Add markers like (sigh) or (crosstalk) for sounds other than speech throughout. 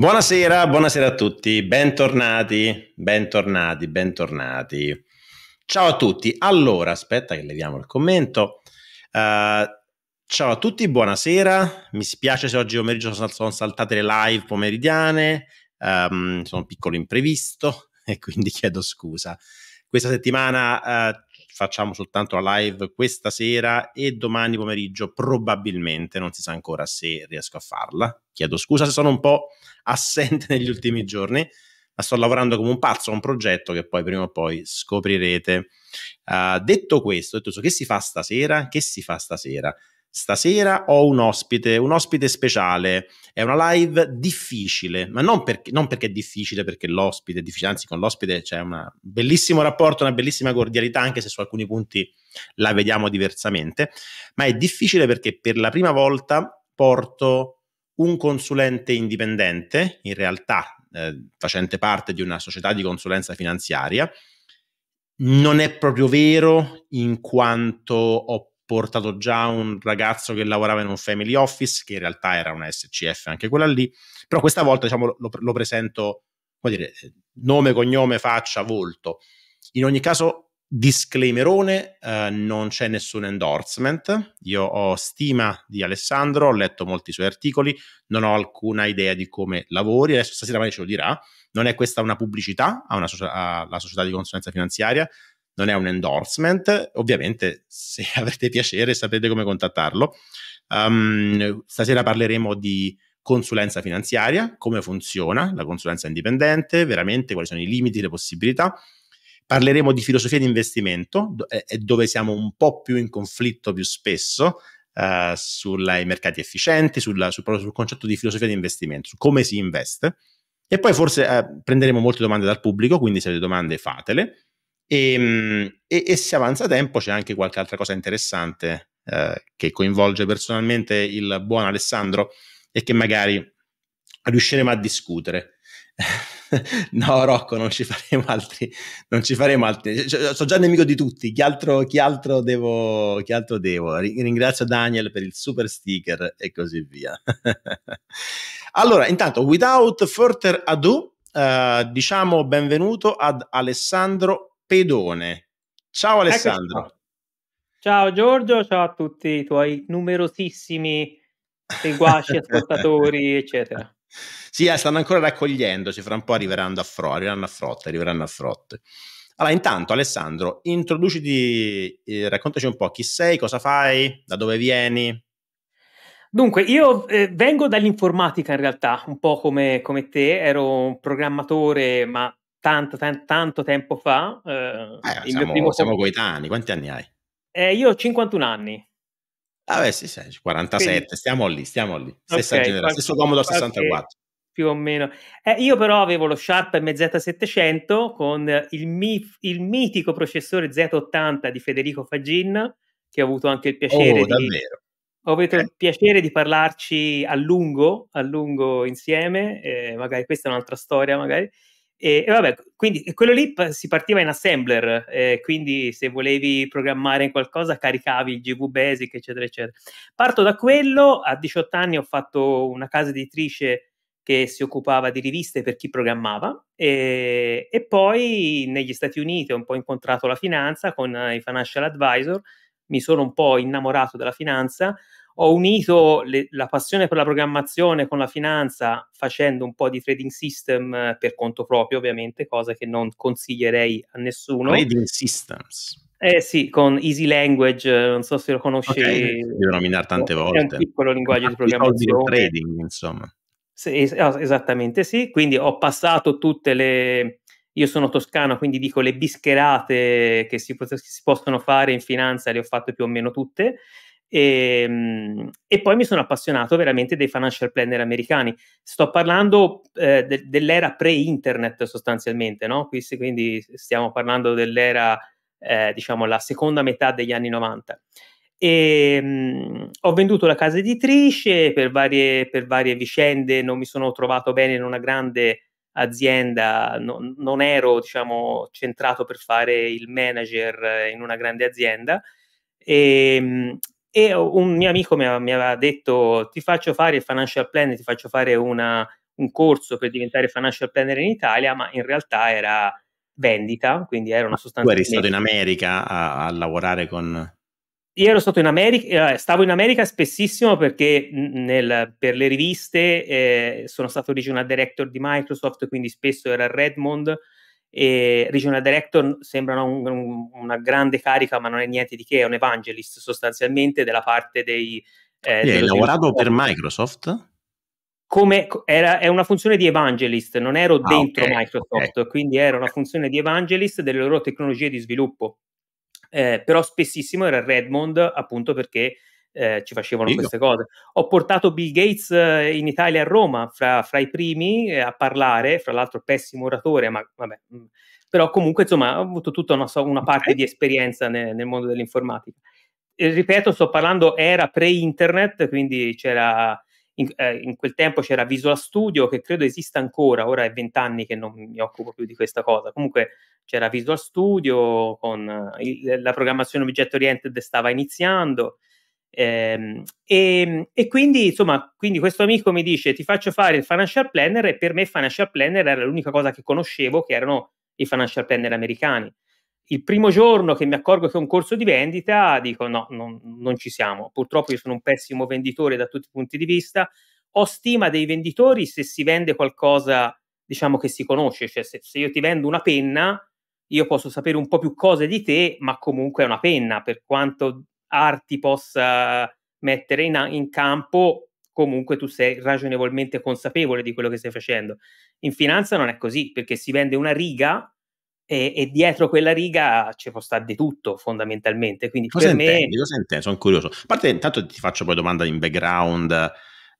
Buonasera, buonasera a tutti, bentornati, bentornati, bentornati. Ciao a tutti, allora aspetta che leviamo il commento. Uh, ciao a tutti, buonasera, mi spiace se oggi pomeriggio sono saltate le live pomeridiane, um, sono un piccolo imprevisto (laughs) e quindi chiedo scusa. Questa settimana uh, facciamo soltanto la live questa sera e domani pomeriggio probabilmente, non si sa ancora se riesco a farla. Chiedo scusa se sono un po' assente negli ultimi giorni, ma sto lavorando come un pazzo a un progetto che poi prima o poi scoprirete. Uh, detto questo, detto questo, che si fa stasera? Che si fa stasera? stasera ho un ospite, un ospite speciale. È una live difficile, ma non perché, non perché è difficile, perché l'ospite è difficile, anzi con l'ospite c'è un bellissimo rapporto, una bellissima cordialità, anche se su alcuni punti la vediamo diversamente, ma è difficile perché per la prima volta porto un consulente indipendente, in realtà eh, facente parte di una società di consulenza finanziaria. Non è proprio vero in quanto ho portato già un ragazzo che lavorava in un family office, che in realtà era una SCF anche quella lì, però questa volta diciamo, lo, lo presento, come dire, nome, cognome, faccia, volto. In ogni caso, disclaimerone, eh, non c'è nessun endorsement, io ho stima di Alessandro, ho letto molti suoi articoli, non ho alcuna idea di come lavori, adesso stasera magari ce lo dirà, non è questa una pubblicità alla società di consulenza finanziaria, non è un endorsement, ovviamente se (laughs) avrete piacere sapete come contattarlo. Um, stasera parleremo di consulenza finanziaria, come funziona la consulenza indipendente, veramente quali sono i limiti, le possibilità. Parleremo di filosofia di investimento, do- eh, è dove siamo un po' più in conflitto più spesso, Uh, eh, sui mercati efficienti, sulla, sul, sul, concetto di filosofia di investimento, su come si investe. E poi forse uh, prenderemo molte domande dal pubblico, quindi se avete domande fatele. E, ehm, e, e, se avanza tempo c'è anche qualche altra cosa interessante eh, che coinvolge personalmente il buon Alessandro e che magari riusciremo a discutere. (laughs) no, Rocco, non ci faremo altri. Non ci faremo altri. Cioè, cioè sono già nemico di tutti. Chi altro, chi altro, devo, chi altro devo? Ringrazio Daniel per il super sticker e così via. (laughs) allora, intanto, without further ado, eh, diciamo benvenuto ad Alessandro pedone. Ciao Alessandro. Ciao Giorgio, ciao a tutti i tuoi numerosissimi seguaci, (laughs) ascoltatori, eccetera. Sì, eh, stanno ancora raccogliendoci, fra un po' arriveranno a, fro- arriveranno a frotte, arriveranno a frotte. Allora, intanto Alessandro, introduciti, eh, raccontaci un po' chi sei, cosa fai, da dove vieni. Dunque, io eh, vengo dall'informatica in realtà, un po' come, come te, ero un programmatore, ma tanto, t- tanto tempo fa. Eh, eh, siamo, primo... siamo coetanei, quanti anni hai? Eh, io ho 51 anni. Ah beh, sì, sì 47, Quindi... stiamo lì, stiamo lì. Stessa okay, generazione, stesso comodo 64. Più o meno. Eh, io però avevo lo Sharp MZ700 con il, mi- il mitico processore Z80 di Federico Fagin, che ho avuto anche il piacere oh, di... Ho avuto il eh. piacere di parlarci a lungo, a lungo insieme, eh, magari questa è un'altra storia, magari. E, e, vabbè, quindi quello lì si partiva in assembler, eh, quindi se volevi programmare qualcosa caricavi il GV Basic, eccetera, eccetera. Parto da quello, a 18 anni ho fatto una casa editrice che si occupava di riviste per chi programmava e, e poi negli Stati Uniti ho un po' incontrato la finanza con eh, i financial advisor, mi sono un po' innamorato della finanza, ho unito le, la passione per la programmazione con la finanza facendo un po' di trading system eh, per conto proprio, ovviamente, cosa che non consiglierei a nessuno. Trading systems. Eh sì, con Easy Language, eh, non so se lo conosci. Okay, devo nominare tante volte. È un piccolo linguaggio di programmazione. Trading, insomma. Sì, es- esattamente sì, quindi ho passato tutte le... Io sono toscano, quindi dico le bischerate che si, pot- che si possono fare in finanza, le ho fatte più o meno tutte. E, ehm, e, poi mi sono appassionato veramente dei financial planner americani. Sto parlando eh, de- dell'era pre-internet sostanzialmente, no? quindi stiamo parlando dell'era, eh, diciamo, la seconda metà degli anni 90. E, mh, ho venduto la casa editrice per varie, per varie, vicende, non mi sono trovato bene in una grande azienda, no, non ero diciamo, centrato per fare il manager eh, in una grande azienda. E, ehm, e un mio amico mi, aveva detto: Ti faccio fare il financial planner, ti faccio fare una, un corso per diventare financial planner in Italia, ma in realtà era vendita, quindi erano sostanzialmente. Tu eri stato in America a, a lavorare con. Io ero stato in America, eh, stavo in America spessissimo perché nel, per le riviste eh, sono stato regional director di Microsoft, quindi spesso era a Redmond, e regional director sembrano un, un, una grande carica ma non è niente di che, è un evangelist sostanzialmente della parte dei... Eh, hai lavorato per Microsoft? Come era, è una funzione di evangelist, non ero ah, dentro okay, Microsoft, okay. quindi era una funzione di evangelist delle loro tecnologie di sviluppo. Eh, però spessissimo era Redmond appunto perché eh, ci facevano Figo. queste cose. Ho portato Bill Gates eh, in Italia a Roma, fra, fra i primi eh, a parlare, fra l'altro pessimo oratore, ma vabbè. Mm. Però comunque, insomma, ho avuto tutta una, una parte okay. di esperienza ne, nel mondo dell'informatica. E, ripeto, sto parlando, era pre-internet, quindi c'era... In, eh, in, quel tempo c'era Visual Studio che credo esista ancora, ora è vent'anni che non mi occupo più di questa cosa. Comunque c'era Visual Studio con eh, il, la programmazione oggetto oriented stava iniziando, Ehm, e, e, quindi, insomma, quindi questo amico mi dice: Ti faccio fare il financial planner. E per me, financial planner era l'unica cosa che conoscevo, che erano i financial planner americani. Il primo giorno che mi accorgo che è un corso di vendita, dico: No, non, non ci siamo. Purtroppo, io sono un pessimo venditore da tutti i punti di vista. Ho stima dei venditori se si vende qualcosa, diciamo, che si conosce, cioè se, se io ti vendo una penna. Io posso sapere un po' più cose di te, ma comunque è una penna, per quanto arti possa mettere in, in campo, comunque tu sei ragionevolmente consapevole di quello che stai facendo. In finanza non è così, perché si vende una riga e, e, dietro quella riga ci può stare di tutto fondamentalmente. Quindi cosa per intendi, me... Cosa intendi? Sono curioso. A parte intanto ti faccio poi domanda in background.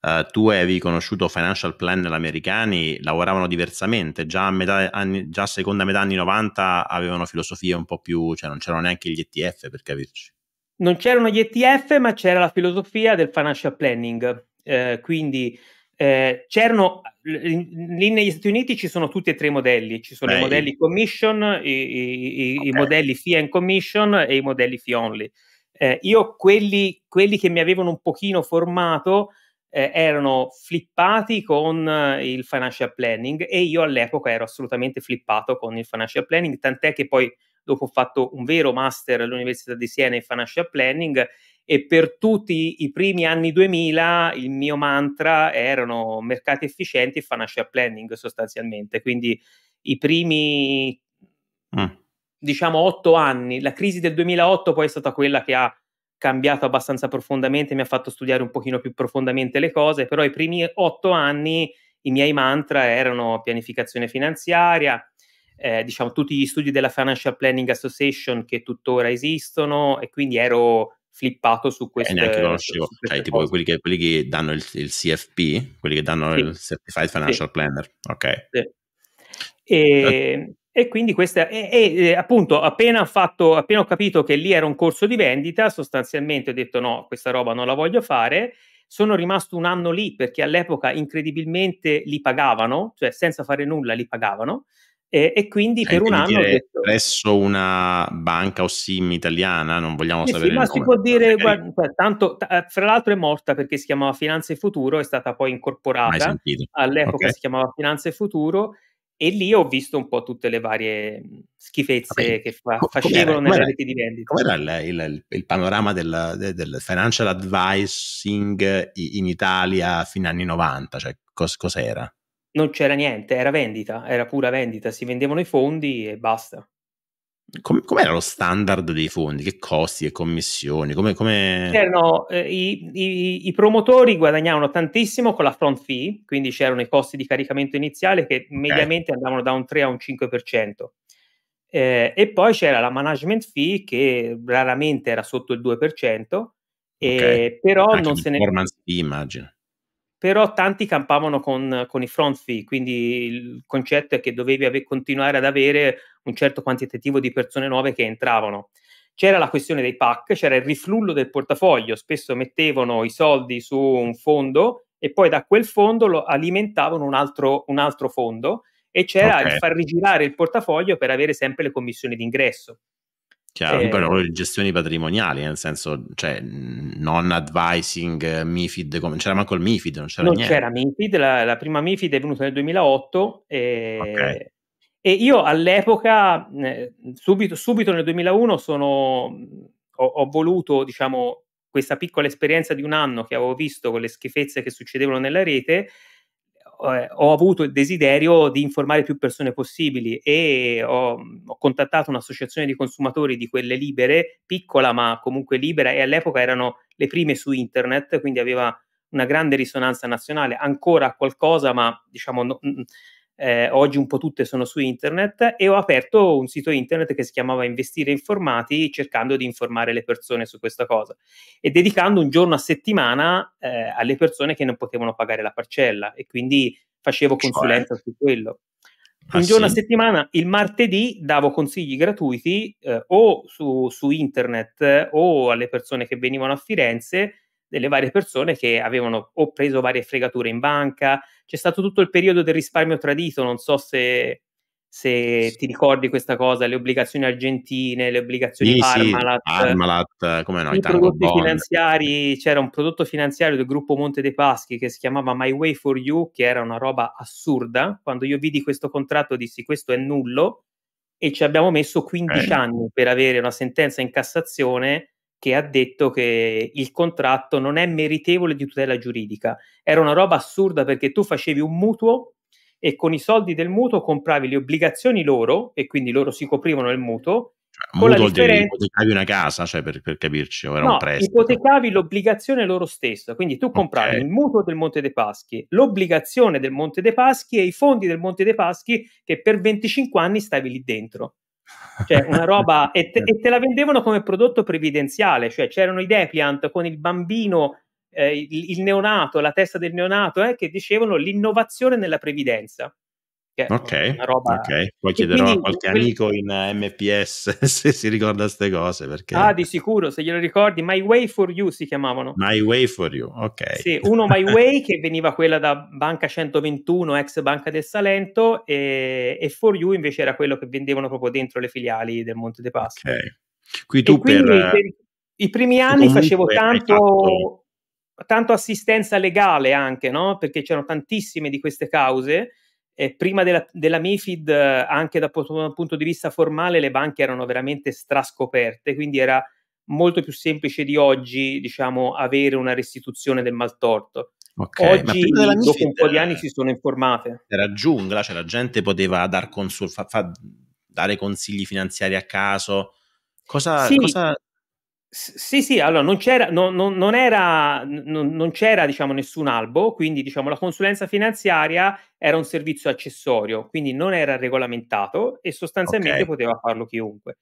Uh, tu avevi conosciuto financial planner americani, lavoravano diversamente, già a, metà anni, già a seconda metà anni 90 avevano filosofie un po' più, cioè non c'erano neanche gli ETF per capirci non c'erano gli ETF, ma c'era la filosofia del financial planning. Eh, quindi eh, c'erano lì negli Stati Uniti ci sono tutti e tre i modelli: ci sono Beh, i modelli commission, i, i, okay. i, modelli fee and commission e i modelli fee only. Eh, io quelli, quelli, che mi avevano un pochino formato eh, erano flippati con eh, il financial planning e io all'epoca ero assolutamente flippato con il financial planning, tant'è che poi dopo ho fatto un vero master all'Università di Siena in Financial Planning e per tutti i primi anni 2000 il mio mantra erano mercati efficienti e financial planning sostanzialmente, quindi i primi mm. diciamo otto anni, la crisi del 2008 poi è stata quella che ha cambiato abbastanza profondamente, mi ha fatto studiare un pochino più profondamente le cose, però i primi otto anni i miei mantra erano pianificazione finanziaria, eh, diciamo, tutti gli studi della Financial Planning Association che tuttora esistono e quindi ero flippato su questo. E neanche conoscevo, cioè tipo quelli che, quelli che, danno il, il, CFP, quelli che danno sì. il Certified Financial sì. Planner, ok. Sì. E, certo. e, quindi questa, e, e, appunto appena, fatto, appena ho capito che lì era un corso di vendita, sostanzialmente ho detto no, questa roba non la voglio fare, sono rimasto un anno lì perché all'epoca incredibilmente li pagavano, cioè senza fare nulla li pagavano, e, e quindi cioè, per un anno... Detto, presso una banca o sim italiana, non vogliamo sì, sapere... Sì, ma si può dire, guarda, cioè, tanto, t- eh, fra l'altro è morta perché si chiamava Finanze Futuro, è stata poi incorporata, all'epoca okay. si chiamava Finanze Futuro e lì ho visto un po' tutte le varie schifezze Vabbè, che fa, facevano nelle reti di vendita. Com'era il, il, il panorama del, del, financial advising in Italia fino agli anni 90? Cioè, cos, cos'era? Non c'era niente, era vendita, era pura vendita, si vendevano i fondi e basta. Com- com'era lo standard dei fondi? Che costi, e commissioni? Come, come... Erano, eh, i, i, i, promotori guadagnavano tantissimo con la front fee, quindi c'erano i costi di caricamento iniziale che mediamente eh. andavano da un 3 a un 5%. Eh, e poi c'era la management fee che raramente era sotto il 2%, okay. Eh, però Anche non se ne... Performance fee immagino però tanti campavano con, con i front fee, quindi il concetto è che dovevi ave- continuare ad avere un certo quantitativo di persone nuove che entravano. C'era la questione dei pack, c'era il riflullo del portafoglio, spesso mettevano i soldi su un fondo e poi da quel fondo lo alimentavano un altro, un altro fondo e c'era okay. il far rigirare il portafoglio per avere sempre le commissioni d'ingresso. Chiaro, eh, poi parlo di gestioni patrimoniali, nel senso, cioè, non advising eh, MIFID, come, c'era manco il MIFID, non c'era non niente. c'era MIFID, la, la, prima MIFID è venuta nel 2008 e, okay. e io all'epoca, subito, subito nel 2001, sono, ho, ho, voluto, diciamo, questa piccola esperienza di un anno che avevo visto con le schifezze che succedevano nella rete, eh, ho avuto il desiderio di informare più persone possibili e ho, ho, contattato un'associazione di consumatori di quelle libere, piccola ma comunque libera, e all'epoca erano le prime su internet, quindi aveva una grande risonanza nazionale, ancora qualcosa, ma diciamo no, eh, oggi un po' tutte sono su internet e ho aperto un sito internet che si chiamava Investire Informati cercando di informare le persone su questa cosa e dedicando un giorno a settimana eh, alle persone che non potevano pagare la parcella e quindi facevo cioè? consulenza cioè. su quello. Ah, un giorno sì? a settimana, il martedì, davo consigli gratuiti eh, o su, su internet o alle persone che venivano a Firenze delle varie persone che avevano o preso varie fregature in banca, c'è stato tutto il periodo del risparmio tradito, non so se, se ti ricordi questa cosa, le obbligazioni argentine, le obbligazioni sì, Parmalat, sì, Parmalat come no, i prodotti Bond. finanziari, c'era un prodotto finanziario del gruppo Monte dei Paschi che si chiamava My Way for You, che era una roba assurda, quando io vidi questo contratto dissi questo è nullo e ci abbiamo messo 15 eh. anni per avere una sentenza in Cassazione che ha detto che il contratto non è meritevole di tutela giuridica. Era una roba assurda perché tu facevi un mutuo e con i soldi del mutuo compravi le obbligazioni loro e quindi loro si coprivano il mutuo. Cioè, con mutuo la differenza... ipotecavi una casa, cioè per, per capirci, era no, un prestito. ipotecavi l'obbligazione loro stesso, quindi tu compravi okay. il mutuo del Monte dei Paschi, l'obbligazione del Monte dei Paschi e i fondi del Monte dei Paschi che per 25 anni stavi lì dentro. Cioè, una (laughs) roba e te, certo. e te, la vendevano come prodotto previdenziale, cioè c'erano i Depiant con il bambino, eh, il, il, neonato, la testa del neonato, eh, che dicevano l'innovazione nella previdenza ok, roba... okay. poi chiederò quindi, a qualche quindi... amico in eh, MPS (laughs) se si ricorda queste cose. Perché... Ah, di sicuro, se glielo ricordi, My Way for You si chiamavano. My Way for You, ok. Sì, uno My (laughs) Way che veniva quella da Banca 121, ex Banca del Salento, e, e For You invece era quello che vendevano proprio dentro le filiali del Monte dei Paschi. Ok. Qui tu per... Eh, per... I primi anni facevo tanto, tanto assistenza legale anche, no? Perché c'erano tantissime di queste cause eh, prima della, della MIFID, eh, anche dal punto di vista formale, le banche erano veramente strascoperte, quindi era molto più semplice di oggi, diciamo, avere una restituzione del maltorto. Okay, oggi, dopo un po' di anni, eh, si sono informate. Era giungla, cioè la gente poteva dar consul, fa, fa, dare consigli finanziari a caso. Cosa, sì. cosa sì, sì, allora non c'era, non, non, non era, non, c'era diciamo, nessun albo, quindi diciamo, la consulenza finanziaria era un servizio accessorio, quindi non era regolamentato e sostanzialmente okay. poteva farlo chiunque.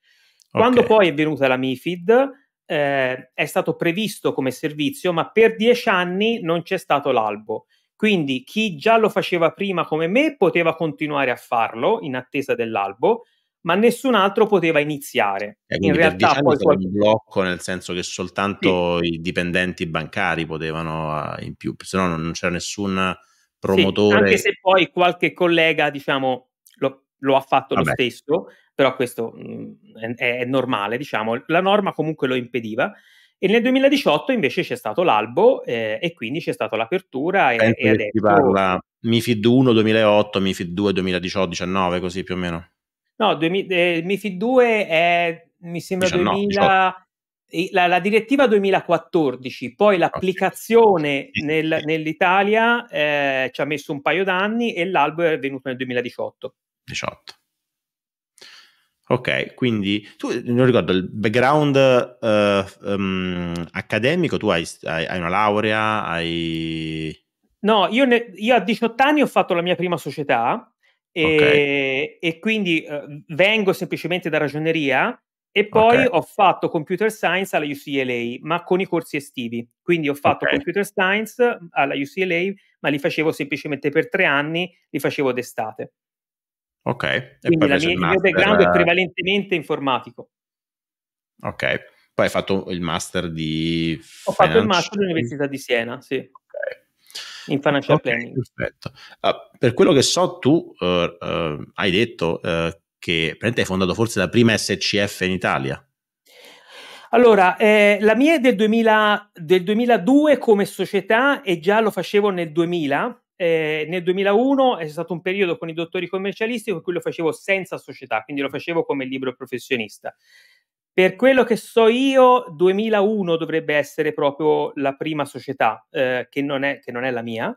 Quando okay. poi è venuta la MIFID eh, è stato previsto come servizio, ma per dieci anni non c'è stato l'albo. Quindi chi già lo faceva prima come me poteva continuare a farlo in attesa dell'albo ma nessun altro poteva iniziare. Eh, in realtà diciamo poi qualche... un blocco nel senso che soltanto sì. i dipendenti bancari potevano eh, in più, se no non c'era nessun promotore. Sì, anche se poi qualche collega, diciamo, lo, lo ha fatto Vabbè. lo stesso, però questo mh, mm, è, è, normale, diciamo, la norma comunque lo impediva. E nel 2018 invece c'è stato l'albo eh, e quindi c'è stata l'apertura. e, e adesso... si parla MIFID 1 2008, MIFID 2 2018-19, così più o meno. No, 2000, eh, MIFID 2 è, mi sembra 19, 2000, la, la, direttiva 2014, poi l'applicazione nel, nell'Italia eh, ci ha messo un paio d'anni e l'albo è venuto nel 2018. 18. Ok, quindi tu non ricordo il background uh, um, accademico, tu hai, hai, hai, una laurea, hai... No, io, ne, io a 18 anni ho fatto la mia prima società, e, okay. e quindi uh, vengo semplicemente da ragioneria e poi okay. ho fatto computer science alla UCLA, ma con i corsi estivi. Quindi ho fatto okay. computer science mhmm, alla UCLA, ma li facevo semplicemente per tre anni, li facevo d'estate. Ok. Quindi mia, il, il mio background è prevalentemente informatico. Ok. Poi hai fatto il master di... Ho Financial... fatto il master all'Università di Siena, sì. In financial okay, planning. Perfetto. Uh, per quello che so, tu uh, uh, hai detto eh, che hai fondato forse la prima SCF in Italia. Allora, eh, la mia è del, 2000, del, 2002 come società e già lo facevo nel 2000. Eh, nel 2001 è stato un periodo con i dottori commercialisti in cui lo facevo senza società, quindi lo facevo come libro professionista. Per quello che so io, 2001 dovrebbe essere proprio la prima società, eh, che, non è, che, non è, la mia,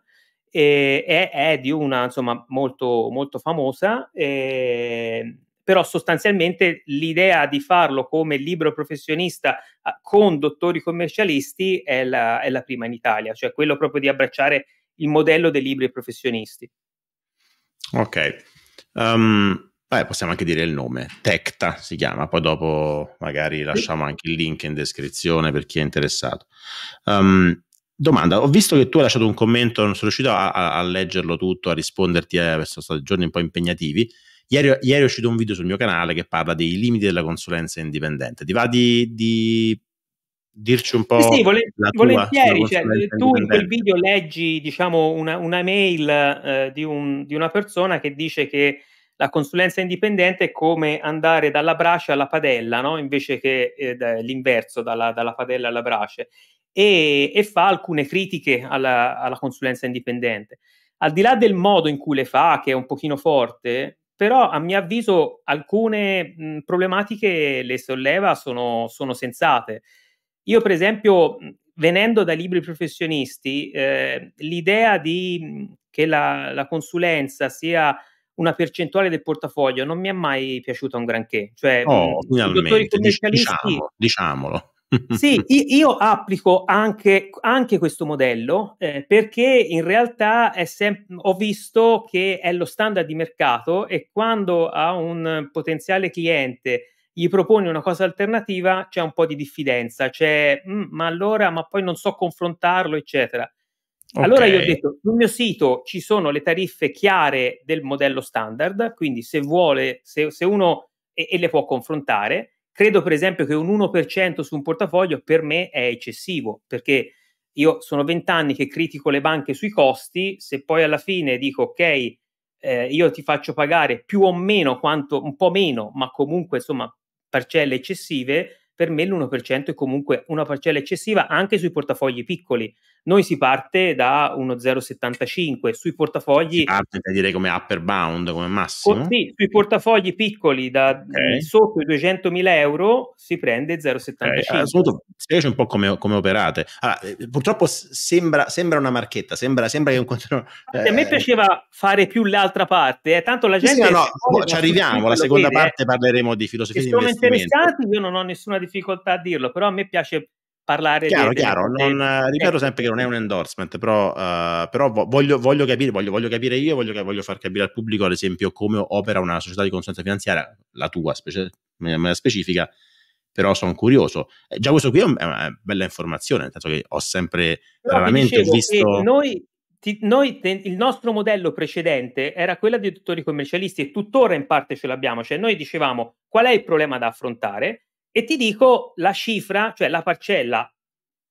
eh, è, è, di una insomma molto, molto famosa, eh, però sostanzialmente l'idea di farlo come libro professionista con dottori commercialisti è la, è la prima in Italia, cioè quello proprio di abbracciare il modello dei libri professionisti. Ok. Um... Beh, possiamo anche dire il nome, Tecta si chiama, poi dopo magari lasciamo anche il link in descrizione per chi è interessato. Um, domanda, ho visto che tu hai lasciato un commento, non sono riuscito a, a, leggerlo tutto, a risponderti, eh, sono stati giorni un po' impegnativi. Ieri, ieri, è uscito un video sul mio canale che parla dei limiti della consulenza indipendente. Ti va di, di dirci un po'? Sì, volen- volentieri. Cioè, tu in quel video leggi diciamo, una, una mail eh, di, un, di, una persona che dice che la consulenza indipendente è come andare dalla brace alla padella, no? invece che eh, l'inverso, dalla, dalla, padella alla brace, e, e fa alcune critiche alla, alla, consulenza indipendente. Al di là del modo in cui le fa, che è un pochino forte, però a mio avviso alcune mh, problematiche le solleva sono, sono sensate. Io per esempio, venendo da libri professionisti, eh, l'idea di, che la, la consulenza sia una percentuale del portafoglio non mi è mai piaciuta un granché. Cioè, oh, mhmm, i dottori commercialisti... Diciamo, diciamolo. sì, (laughs) io applico anche, anche questo modello eh, perché in realtà è sem- ho visto che è lo standard di mercato e quando a un potenziale cliente gli proponi una cosa alternativa c'è un po' di diffidenza, c'è ma allora, ma poi non so confrontarlo, eccetera. Okay. Allora io ho detto, sul mio sito ci sono le tariffe chiare del modello standard, quindi se vuole, se, se uno e, e, le può confrontare, credo per esempio che un 1% su un portafoglio per me è eccessivo, perché io sono vent'anni che critico le banche sui costi, se poi alla fine dico ok, eh, io ti faccio pagare più o meno quanto, un po' meno, ma comunque insomma parcelle eccessive, per me l'1% è comunque una parcella eccessiva anche sui portafogli piccoli. Noi si parte da uno 0,75 sui portafogli. Si parte direi come upper bound, come massimo. sì, sui portafogli piccoli da okay. sotto i 200.000 euro si prende 0,75. Okay. Allora, spiegaci un po' come, come operate. Allora, eh, purtroppo sembra, sembra, una marchetta, sembra, sembra che un controllo. Eh, a me piaceva fare più l'altra parte, eh. tanto la gente. Sì, no, no, boh, ci arriviamo. La seconda vede, eh. parte eh. parleremo di filosofia di investimento. Sono interessati, io non ho nessuna difficoltà a dirlo, però a me piace parlare chiaro, dei, chiaro. Dei, non, dei, eh, ripeto ecco. sempre che non è un endorsement però, uh, però voglio, voglio, capire voglio, voglio capire io voglio, voglio, far capire al pubblico ad esempio come opera una società di consulenza finanziaria la tua specie, specifica però sono curioso eh, già questo qui è una bella informazione nel senso che ho sempre no, raramente visto noi, ti, noi te, il nostro modello precedente era quello dei tutori commercialisti e tuttora in parte ce l'abbiamo cioè noi dicevamo qual è il problema da affrontare e ti dico la cifra, cioè la parcella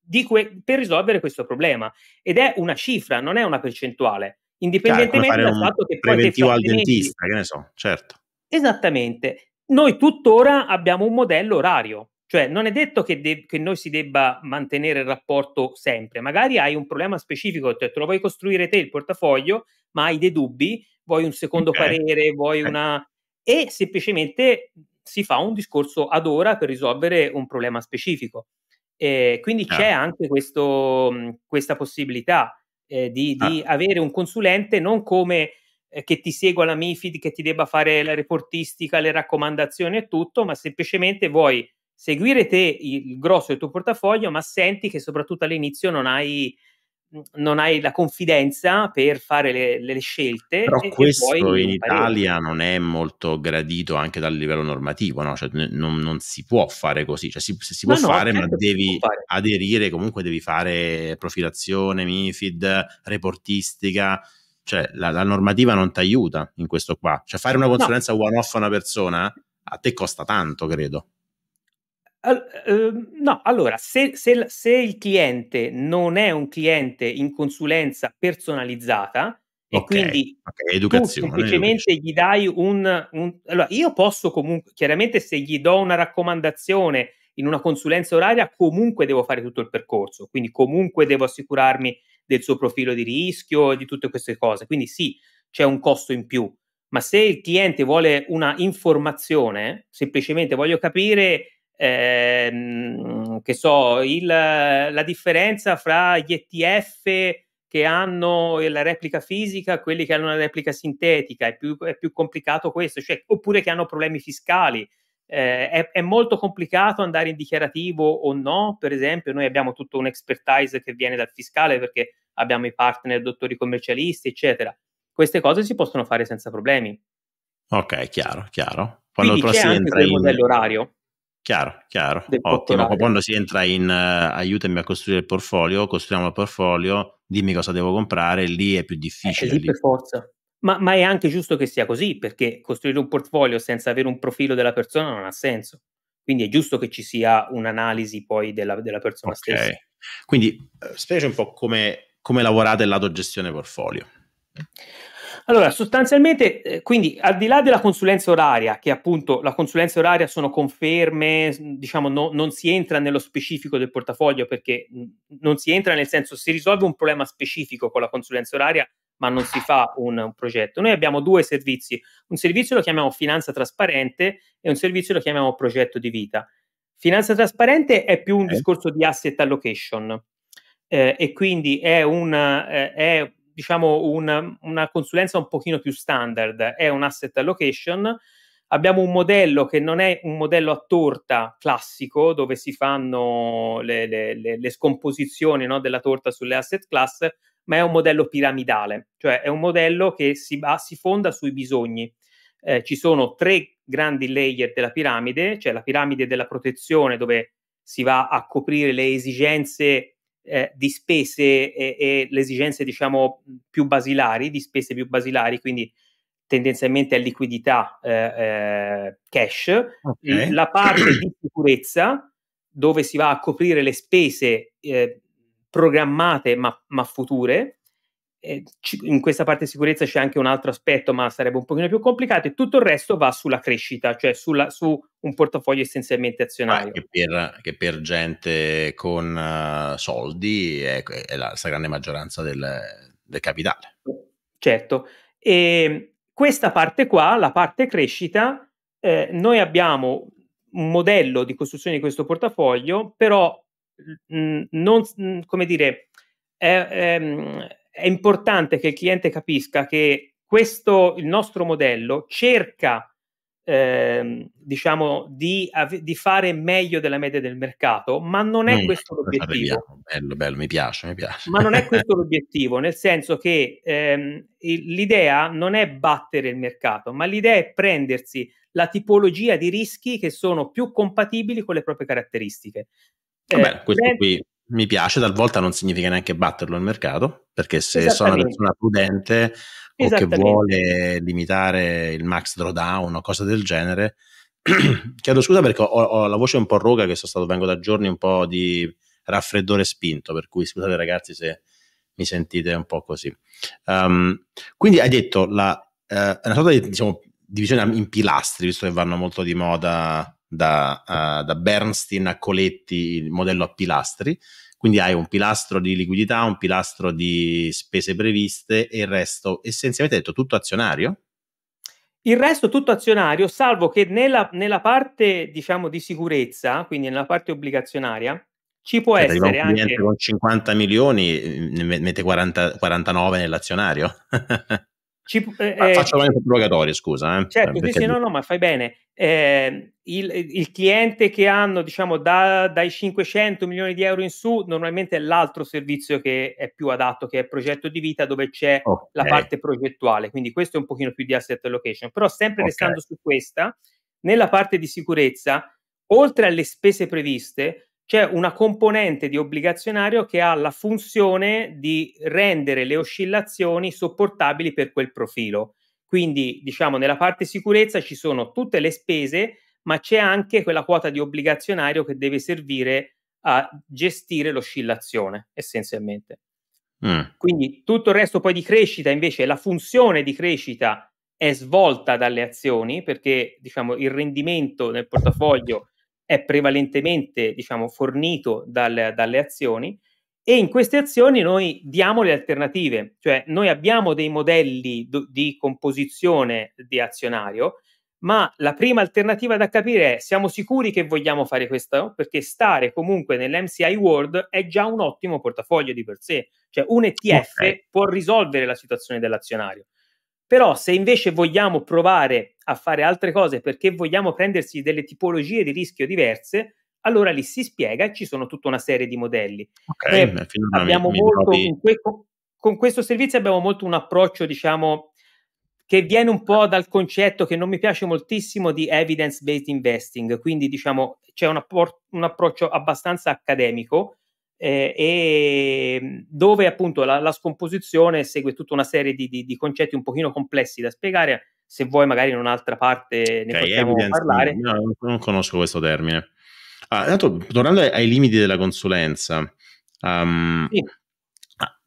di que- per risolvere questo problema. Ed è una cifra, non è una percentuale, indipendentemente Chiaro, dal fatto che poi... Preventivo al dentista, che ne so, certo. Esattamente. Noi tuttora abbiamo un modello orario, cioè non è detto che, de- che noi si debba mantenere il rapporto sempre, magari hai un problema specifico, te, te lo vuoi costruire te il portafoglio, ma hai dei dubbi, vuoi un secondo okay. parere, vuoi okay. una... E semplicemente si fa un discorso ad ora per risolvere un problema specifico. Eh, quindi ah. c'è anche questo, questa possibilità eh, di, di ah. avere un consulente non come eh, che ti segua la MIFID, che ti debba fare la reportistica, le raccomandazioni e tutto, ma semplicemente vuoi seguire te il grosso del tuo portafoglio, ma senti che soprattutto all'inizio non hai non hai la confidenza per fare le, le scelte. Però questo in Italia non è molto gradito anche dal livello normativo, no? cioè, non, non, si può fare così, cioè, si, si può no, fare, certo ma devi fare. aderire, comunque devi fare profilazione, MIFID, reportistica. Cioè, la, la normativa non ti aiuta in questo qua. Cioè, fare una consulenza no. one-off a una persona a te costa tanto, credo. All, ehm, no, allora, se, se, se, il cliente non è un cliente in consulenza personalizzata, okay, e quindi okay, educazione, tu semplicemente educazione. gli dai un, un, Allora, io posso comunque, chiaramente se gli do una raccomandazione in una consulenza oraria, comunque devo fare tutto il percorso, quindi comunque devo assicurarmi del suo profilo di rischio e di tutte queste cose. Quindi sì, c'è un costo in più, ma se il cliente vuole una informazione, semplicemente voglio capire ehm, che so, il, la differenza fra gli ETF che hanno la replica fisica, e quelli che hanno la replica sintetica, è più, è più complicato questo, cioè, oppure che hanno problemi fiscali. Eh, è, è, molto complicato andare in dichiarativo o no, per esempio noi abbiamo tutto un expertise che viene dal fiscale perché abbiamo i partner, dottori commercialisti, eccetera. Queste cose si possono fare senza problemi. Ok, chiaro, chiaro. Quando Quindi c'è anche in... quel modello orario. Chiaro, chiaro, ottimo. Quando si entra in uh, aiutami a costruire il portfolio, costruiamo il portfolio, dimmi cosa devo comprare, lì è più eh, difficile. Eh, lì per forza. Ma, ma, è anche giusto che sia così, perché costruire un portfolio senza avere un profilo della persona non ha senso. Quindi è giusto che ci sia un'analisi poi della, della persona okay. stessa. Quindi eh, spiegaci un po' come, come lavorate il lato gestione portfolio. Allora, sostanzialmente, eh, quindi al di là della consulenza oraria, che appunto la consulenza oraria sono conferme, diciamo no, non si entra nello specifico del portafoglio perché non si entra nel senso si risolve un problema specifico con la consulenza oraria, ma non si fa un, un progetto. Noi abbiamo due servizi, un servizio lo chiamiamo finanza trasparente e un servizio lo chiamiamo progetto di vita. Finanza trasparente è più un discorso di asset allocation eh, e quindi è, una, eh, è diciamo un, una consulenza un pochino più standard, è un asset allocation. Abbiamo un modello che non è un modello a torta classico, dove si fanno le, le, le, le scomposizioni no, della torta sulle asset class, ma è un modello piramidale, cioè è un modello che si, si fonda sui bisogni. Eh, ci sono tre grandi layer della piramide, cioè la piramide della protezione, dove si va a coprire le esigenze eh, di spese e, e, le esigenze diciamo più basilari, di spese più basilari, quindi tendenzialmente a liquidità eh, eh, cash, okay. la parte di sicurezza dove si va a coprire le spese eh, programmate ma, ma future eh, in questa parte sicurezza c'è anche un altro aspetto, ma sarebbe un pochino più complicato, e tutto il resto va sulla crescita, cioè sulla, su un portafoglio essenzialmente azionario. Che per, che per, gente con uh, soldi è, è, la stragrande maggioranza del, del capitale. Certo, e questa parte qua, la parte crescita, eh, noi abbiamo un modello di costruzione di questo portafoglio, però mh, mm, non, mh, mm, come dire, è, è ehm, è importante che il cliente capisca che questo, il nostro modello, cerca ehm, diciamo, di, di, fare meglio della media del mercato, ma non è mm, questo l'obiettivo. Bello, bello, mi piace, mi piace. Ma non è (laughs) questo l'obiettivo, nel senso che ehm, l'idea non è battere il mercato, ma l'idea è prendersi la tipologia di rischi che sono più compatibili con le proprie caratteristiche. Eh, Vabbè, questo qui mi piace, talvolta non significa neanche batterlo al mercato, perché se sono una persona prudente o che vuole limitare il max drawdown o cose del genere, (clears throat) chiedo scusa perché ho, ho, la voce un po' roga che sono stato, vengo da giorni un po' di raffreddore spinto, per cui scusate ragazzi se mi sentite un po' così. Um, quindi hai detto la, uh, una sorta di diciamo, divisione in pilastri, visto che vanno molto di moda da, uh, da Bernstein a Coletti, il modello a pilastri. Quindi hai un pilastro di liquidità, un pilastro di spese previste e il resto, essenzialmente detto, tutto azionario? Il resto tutto azionario, salvo che nella, nella, parte diciamo di sicurezza, quindi nella parte obbligazionaria, ci può cioè, Aspetta, essere un anche... con 50 milioni ne mette 40, 49 nell'azionario. Ci, eh, ah, eh, Faccio eh, un interrogatorio, scusa. Eh, certo, sì, no, no, ma fai bene. Eh, il, il, cliente che hanno diciamo da, dai 500 milioni di euro in su normalmente è l'altro servizio che è più adatto che è progetto di vita dove c'è okay. la parte progettuale quindi questo è un pochino più di asset allocation però sempre okay. restando su questa nella parte di sicurezza oltre alle spese previste c'è una componente di obbligazionario che ha la funzione di rendere le oscillazioni sopportabili per quel profilo quindi diciamo nella parte sicurezza ci sono tutte le spese ma c'è anche quella quota di obbligazionario che deve servire a gestire l'oscillazione essenzialmente. Mm. Quindi tutto il resto poi di crescita invece la funzione di crescita è svolta dalle azioni perché diciamo il rendimento nel portafoglio è prevalentemente diciamo fornito dal, dalle azioni e in queste azioni noi diamo le alternative, cioè noi abbiamo dei modelli do, di composizione di azionario ma la prima alternativa da capire è siamo sicuri che vogliamo fare questo? Perché stare comunque nell'MCI World è già un ottimo portafoglio di per sé, cioè un ETF okay. può risolvere la situazione dell'azionario. Però se invece vogliamo provare a fare altre cose perché vogliamo prendersi delle tipologie di rischio diverse, allora lì si spiega e ci sono tutta una serie di modelli. Okay, eh, abbiamo mi, molto mi con, que- con questo servizio abbiamo molto un approccio, diciamo, che viene un po' dal concetto che non mi piace moltissimo di evidence-based investing, quindi diciamo c'è un, appor- un approccio abbastanza accademico eh, e mm, dove appunto la, la, scomposizione segue tutta una serie di, di, di, concetti un pochino complessi da spiegare, se vuoi magari in un'altra parte ne okay, possiamo parlare. No, non conosco questo termine. Ah, tanto, tornando ai, ai, limiti della consulenza, um, sì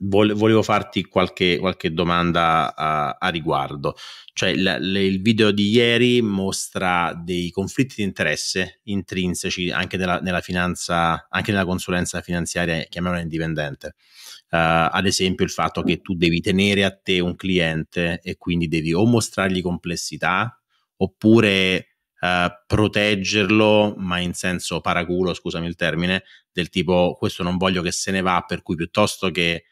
volevo farti qualche, qualche domanda a, a, riguardo. Cioè, la, le, il video di ieri mostra dei conflitti di interesse intrinseci anche nella, nella finanza, anche nella consulenza finanziaria, chiamiamola indipendente. Uh, ad esempio, il fatto che tu devi tenere a te un cliente e quindi devi o mostrargli complessità oppure Uh, proteggerlo, ma in senso paraculo, scusami il termine, del tipo questo non voglio che se ne va, per cui piuttosto che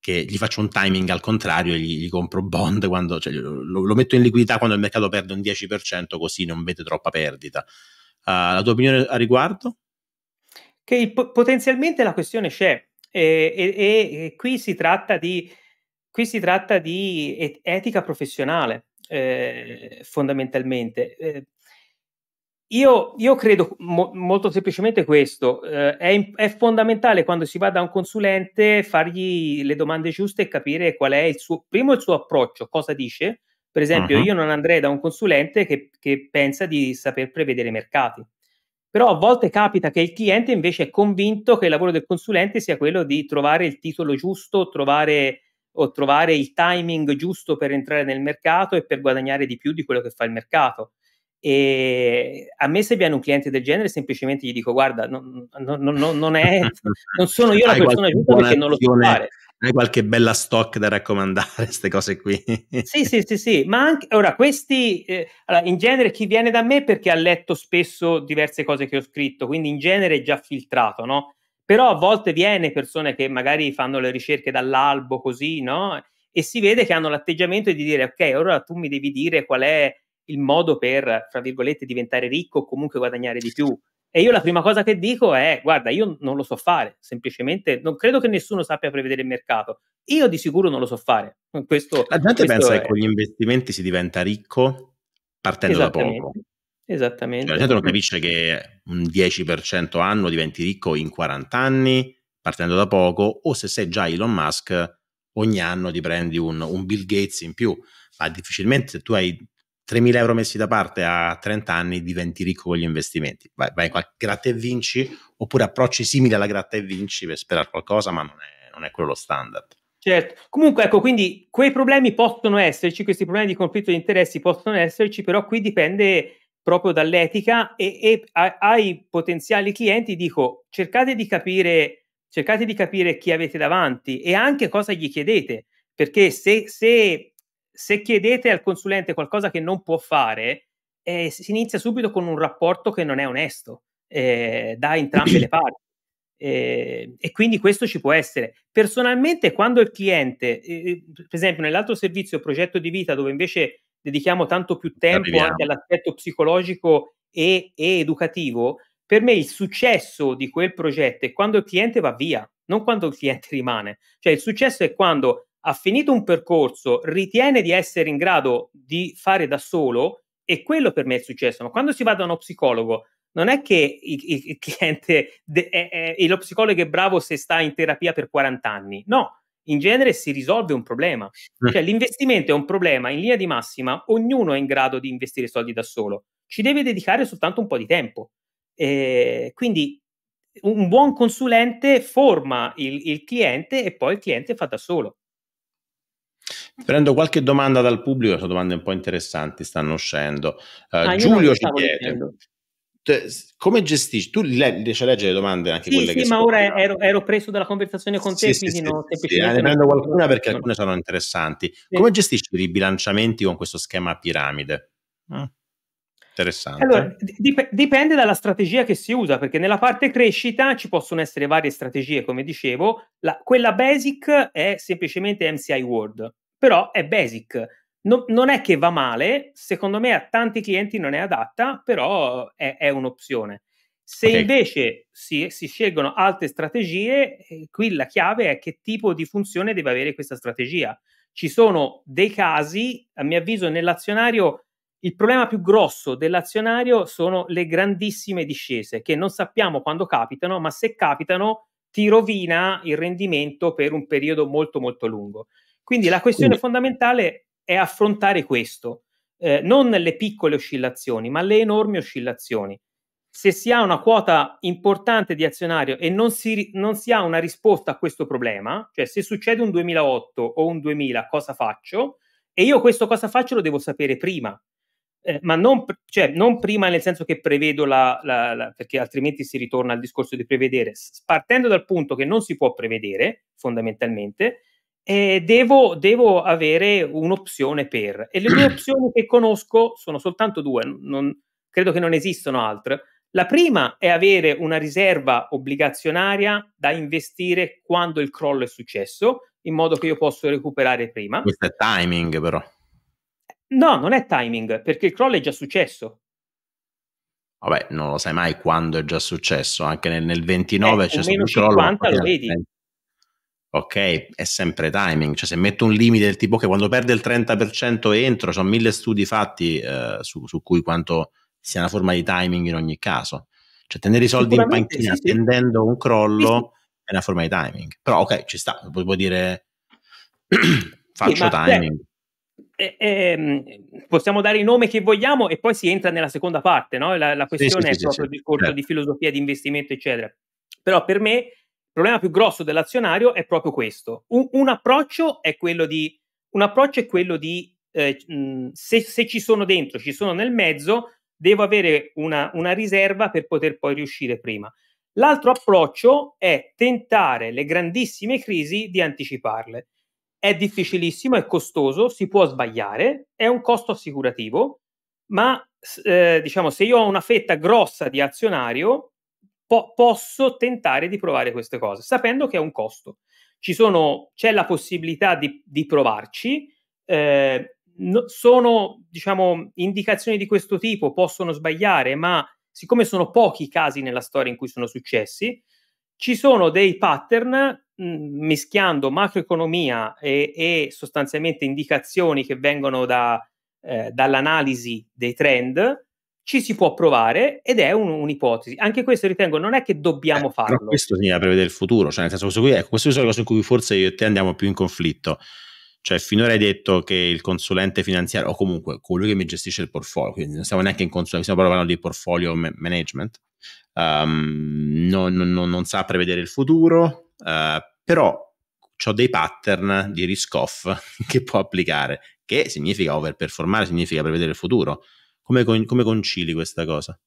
che gli faccio un timing al contrario e gli, gli compro bond quando cioè, lo, lo, metto in liquidità quando il mercato perde un 10% così non vede troppa perdita. Uh, la tua opinione a riguardo? Che po- potenzialmente la questione c'è e, e, e qui, si di, qui si tratta di etica professionale eh, fondamentalmente. Eh, io, io, credo mo, molto semplicemente questo, eh, è, è, fondamentale quando si va da un consulente fargli le domande giuste e capire qual è il suo, primo il suo approccio, cosa dice. Per esempio, uh-huh. io non andrei da un consulente che, che, pensa di saper prevedere i mercati, però a volte capita che il cliente invece è convinto che il lavoro del consulente sia quello di trovare il titolo giusto, trovare, o trovare il timing giusto per entrare nel mercato e per guadagnare di più di quello che fa il mercato e a me se viene un cliente del genere semplicemente gli dico guarda non, non, non, non è, sono io la (laughs) persona giusta perché non lo so fare. Hai qualche bella stock da raccomandare, queste (laughs) cose qui. sì, sì, sì, sì, ma anche, ora questi, eh, allora, in genere chi viene da me perché ha letto spesso diverse cose che ho scritto, quindi in genere è già filtrato, no? Però a volte viene persone che magari fanno le ricerche dall'albo così, no? E si vede che hanno l'atteggiamento di dire ok, ora tu mi devi dire qual è il modo per, fra virgolette, diventare ricco o comunque guadagnare di più. E io la prima cosa che dico è, guarda, io non lo so fare, semplicemente non credo che nessuno sappia prevedere il mercato. Io di sicuro non lo so fare. Questo, la gente pensa è... che con gli investimenti si diventa ricco partendo da poco. Esattamente. Cioè, la gente non capisce che un 10% anno diventi ricco in 40 anni partendo da poco o se sei già Elon Musk ogni anno ti prendi un, un Bill Gates in più ma difficilmente se tu hai 3.000 euro messi da parte a 30 anni diventi ricco con gli investimenti. Vai, vai qualche gratta e vinci, oppure approcci simili alla gratta e vinci per sperare qualcosa, ma non è, non è quello lo standard. Certo, comunque ecco, quindi quei problemi possono esserci, questi problemi di conflitto di interessi possono esserci, però qui dipende proprio dall'etica e, e ai potenziali clienti dico cercate di capire, cercate di capire chi avete davanti e anche cosa gli chiedete, perché se, se se chiedete al consulente qualcosa che non può fare, eh, si inizia subito con un rapporto che non è onesto eh, da entrambe le (clears throat) parti. Eh, e quindi questo ci può essere. Personalmente, quando il cliente, eh, eh, per esempio, nell'altro servizio progetto di vita, dove invece dedichiamo tanto più tempo Arriviamo. anche all'aspetto psicologico e, e educativo, per me il successo di quel progetto è quando il cliente va via, non quando il cliente (laughs) rimane. Cioè il successo è quando ha finito un percorso, ritiene di essere in grado di fare da solo, e quello per me è successo. Ma quando si va da uno psicologo, non è che il, cliente de- è, è, è, lo psicologo è bravo se sta in terapia per 40 anni. No, in genere si risolve un problema. Mm. Cioè l'investimento è un problema, in linea di massima ognuno è in grado di investire soldi da solo. Ci deve dedicare soltanto un po' di tempo. Eh, quindi un buon consulente forma il, il cliente e poi il cliente fa da solo. Prendo qualche domanda dal pubblico, sono domande un po' interessanti, stanno uscendo. Uh, ah, Giulio ci chiede, come gestisci? Tu le, riesci a leggere le domande anche sì, quelle sì, che... Sì, ma ora ero, ero, preso dalla conversazione con te, sì, quindi sì, no, semplicemente... ne prendo qualcuna perché alcune sono interessanti. Come gestisci i bilanciamenti con questo schema a piramide? Mm. Interessante. Allora, dip- dipende dalla strategia che si usa, perché nella parte crescita ci possono essere varie strategie, come dicevo. La, quella basic è semplicemente MCI World, però è basic. No, non è che va male, secondo me a tanti clienti non è adatta, però è, è un'opzione. Se okay. invece si, si, scelgono altre strategie, eh, qui la chiave è che tipo di funzione deve avere questa strategia. Ci sono dei casi, a mio avviso, nell'azionario il problema più grosso dell'azionario sono le grandissime discese che non sappiamo quando capitano, ma se capitano ti rovina il rendimento per un periodo molto molto lungo. Quindi la questione Quindi. fondamentale è affrontare questo, eh, non le piccole oscillazioni, ma le enormi oscillazioni. Se si ha una quota importante di azionario e non si, non si ha una risposta a questo problema, cioè se succede un 2008 o un 2000, cosa faccio? E io questo cosa faccio lo devo sapere prima, eh, ma non, cioè, non, prima nel senso che prevedo la, la, la, perché altrimenti si ritorna al discorso di prevedere, partendo dal punto che non si può prevedere fondamentalmente eh, devo, devo, avere un'opzione per. E le due (clears throat) opzioni che conosco sono soltanto due, non, credo che non esistano altre. La prima è avere una riserva obbligazionaria da investire quando il crollo è successo, in modo che io possa recuperare prima. Questo è timing però. No, non è timing, perché il crollo è già successo. Vabbè, non lo sai mai quando è già successo, anche nel, nel 29 eh, c'è stato un crollo. 50 lo vedi ok, è sempre timing, cioè se metto un limite del tipo che quando perde il 30% entro, sono mille studi fatti eh, su, su, cui quanto sia una forma di timing in ogni caso, cioè tenere i soldi in panchina sì, attendendo un crollo sì, è una forma di timing, però ok, ci sta, puoi, puoi dire (clears throat) faccio timing. Eh, eh, possiamo dare i nomi che vogliamo e poi si entra nella seconda parte, no? la, la questione è proprio il discorso certo. di filosofia di investimento, eccetera. Però per me problema più grosso dell'azionario è proprio questo. Un, un approccio è quello di, è quello di eh, se, se, ci sono dentro, ci sono nel mezzo, devo avere una, una riserva per poter poi riuscire prima. L'altro approccio è tentare le grandissime crisi di anticiparle. È difficilissimo, è costoso, si può sbagliare, è un costo assicurativo, ma eh, diciamo se io ho una fetta grossa di azionario, po- posso tentare di provare queste cose, sapendo che è un costo. Sono, c'è la possibilità di, di provarci. Eh, no, sono, diciamo, indicazioni di questo tipo, possono sbagliare, ma siccome sono pochi i casi nella storia in cui sono successi, ci sono dei pattern mh, mm, mischiando macroeconomia e, e, sostanzialmente indicazioni che vengono da, eh, dall'analisi dei trend ci si può provare ed è un, un'ipotesi. Anche questo ritengo non è che dobbiamo eh, farlo. questo significa prevedere il futuro, cioè nel senso questo qui, ecco, queste sono le cose in cui forse io e te andiamo più in conflitto. Cioè, finora hai detto che il consulente finanziario, o comunque colui che mi gestisce il portfolio, quindi non siamo neanche in consulenza, stiamo parlando di portfolio ma- management, um, ehm, non, non, non, sa prevedere il futuro, uh, però ho dei pattern di risk off (laughs) che può applicare, che significa overperformare, significa prevedere il futuro come, come concili questa cosa?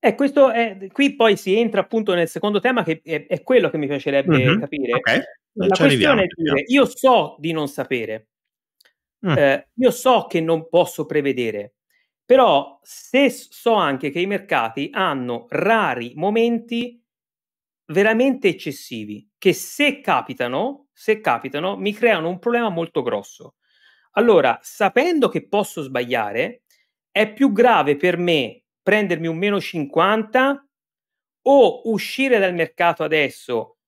Eh, questo è, qui poi si entra appunto nel secondo tema che è, è quello che mi piacerebbe mm-hmm. capire. Okay. La Ci questione è dire, io so di non sapere, mm. eh, io so che non posso prevedere, però se so anche che i mercati hanno rari momenti veramente eccessivi, che se capitano, se capitano, mi creano un problema molto grosso. Allora, sapendo che posso sbagliare, è più grave per me prendermi un meno 50 o uscire dal mercato adesso